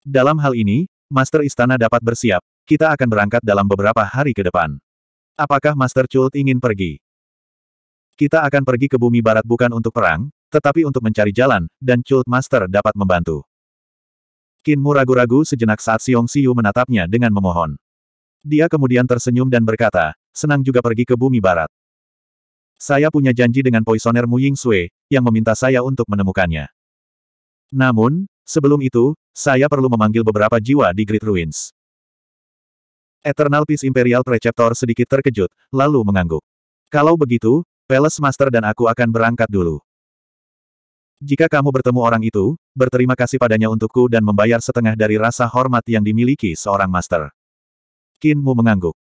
Dalam hal ini, Master Istana dapat bersiap, kita akan berangkat dalam beberapa hari ke depan. Apakah Master Chult ingin pergi? Kita akan pergi ke bumi barat bukan untuk perang, tetapi untuk mencari jalan, dan Chult Master dapat membantu. Kinmu ragu-ragu sejenak saat Siung Siu menatapnya dengan memohon. Dia kemudian tersenyum dan berkata, senang juga pergi ke bumi barat. Saya punya janji dengan poisoner Mu Ying Sui, yang meminta saya untuk menemukannya. Namun, sebelum itu, saya perlu memanggil beberapa jiwa di Great Ruins. Eternal Peace Imperial Preceptor sedikit terkejut, lalu mengangguk. Kalau begitu, Palace Master dan aku akan berangkat dulu. Jika kamu bertemu orang itu, berterima kasih padanya untukku dan membayar setengah dari rasa hormat yang dimiliki seorang master. Kinmu mengangguk.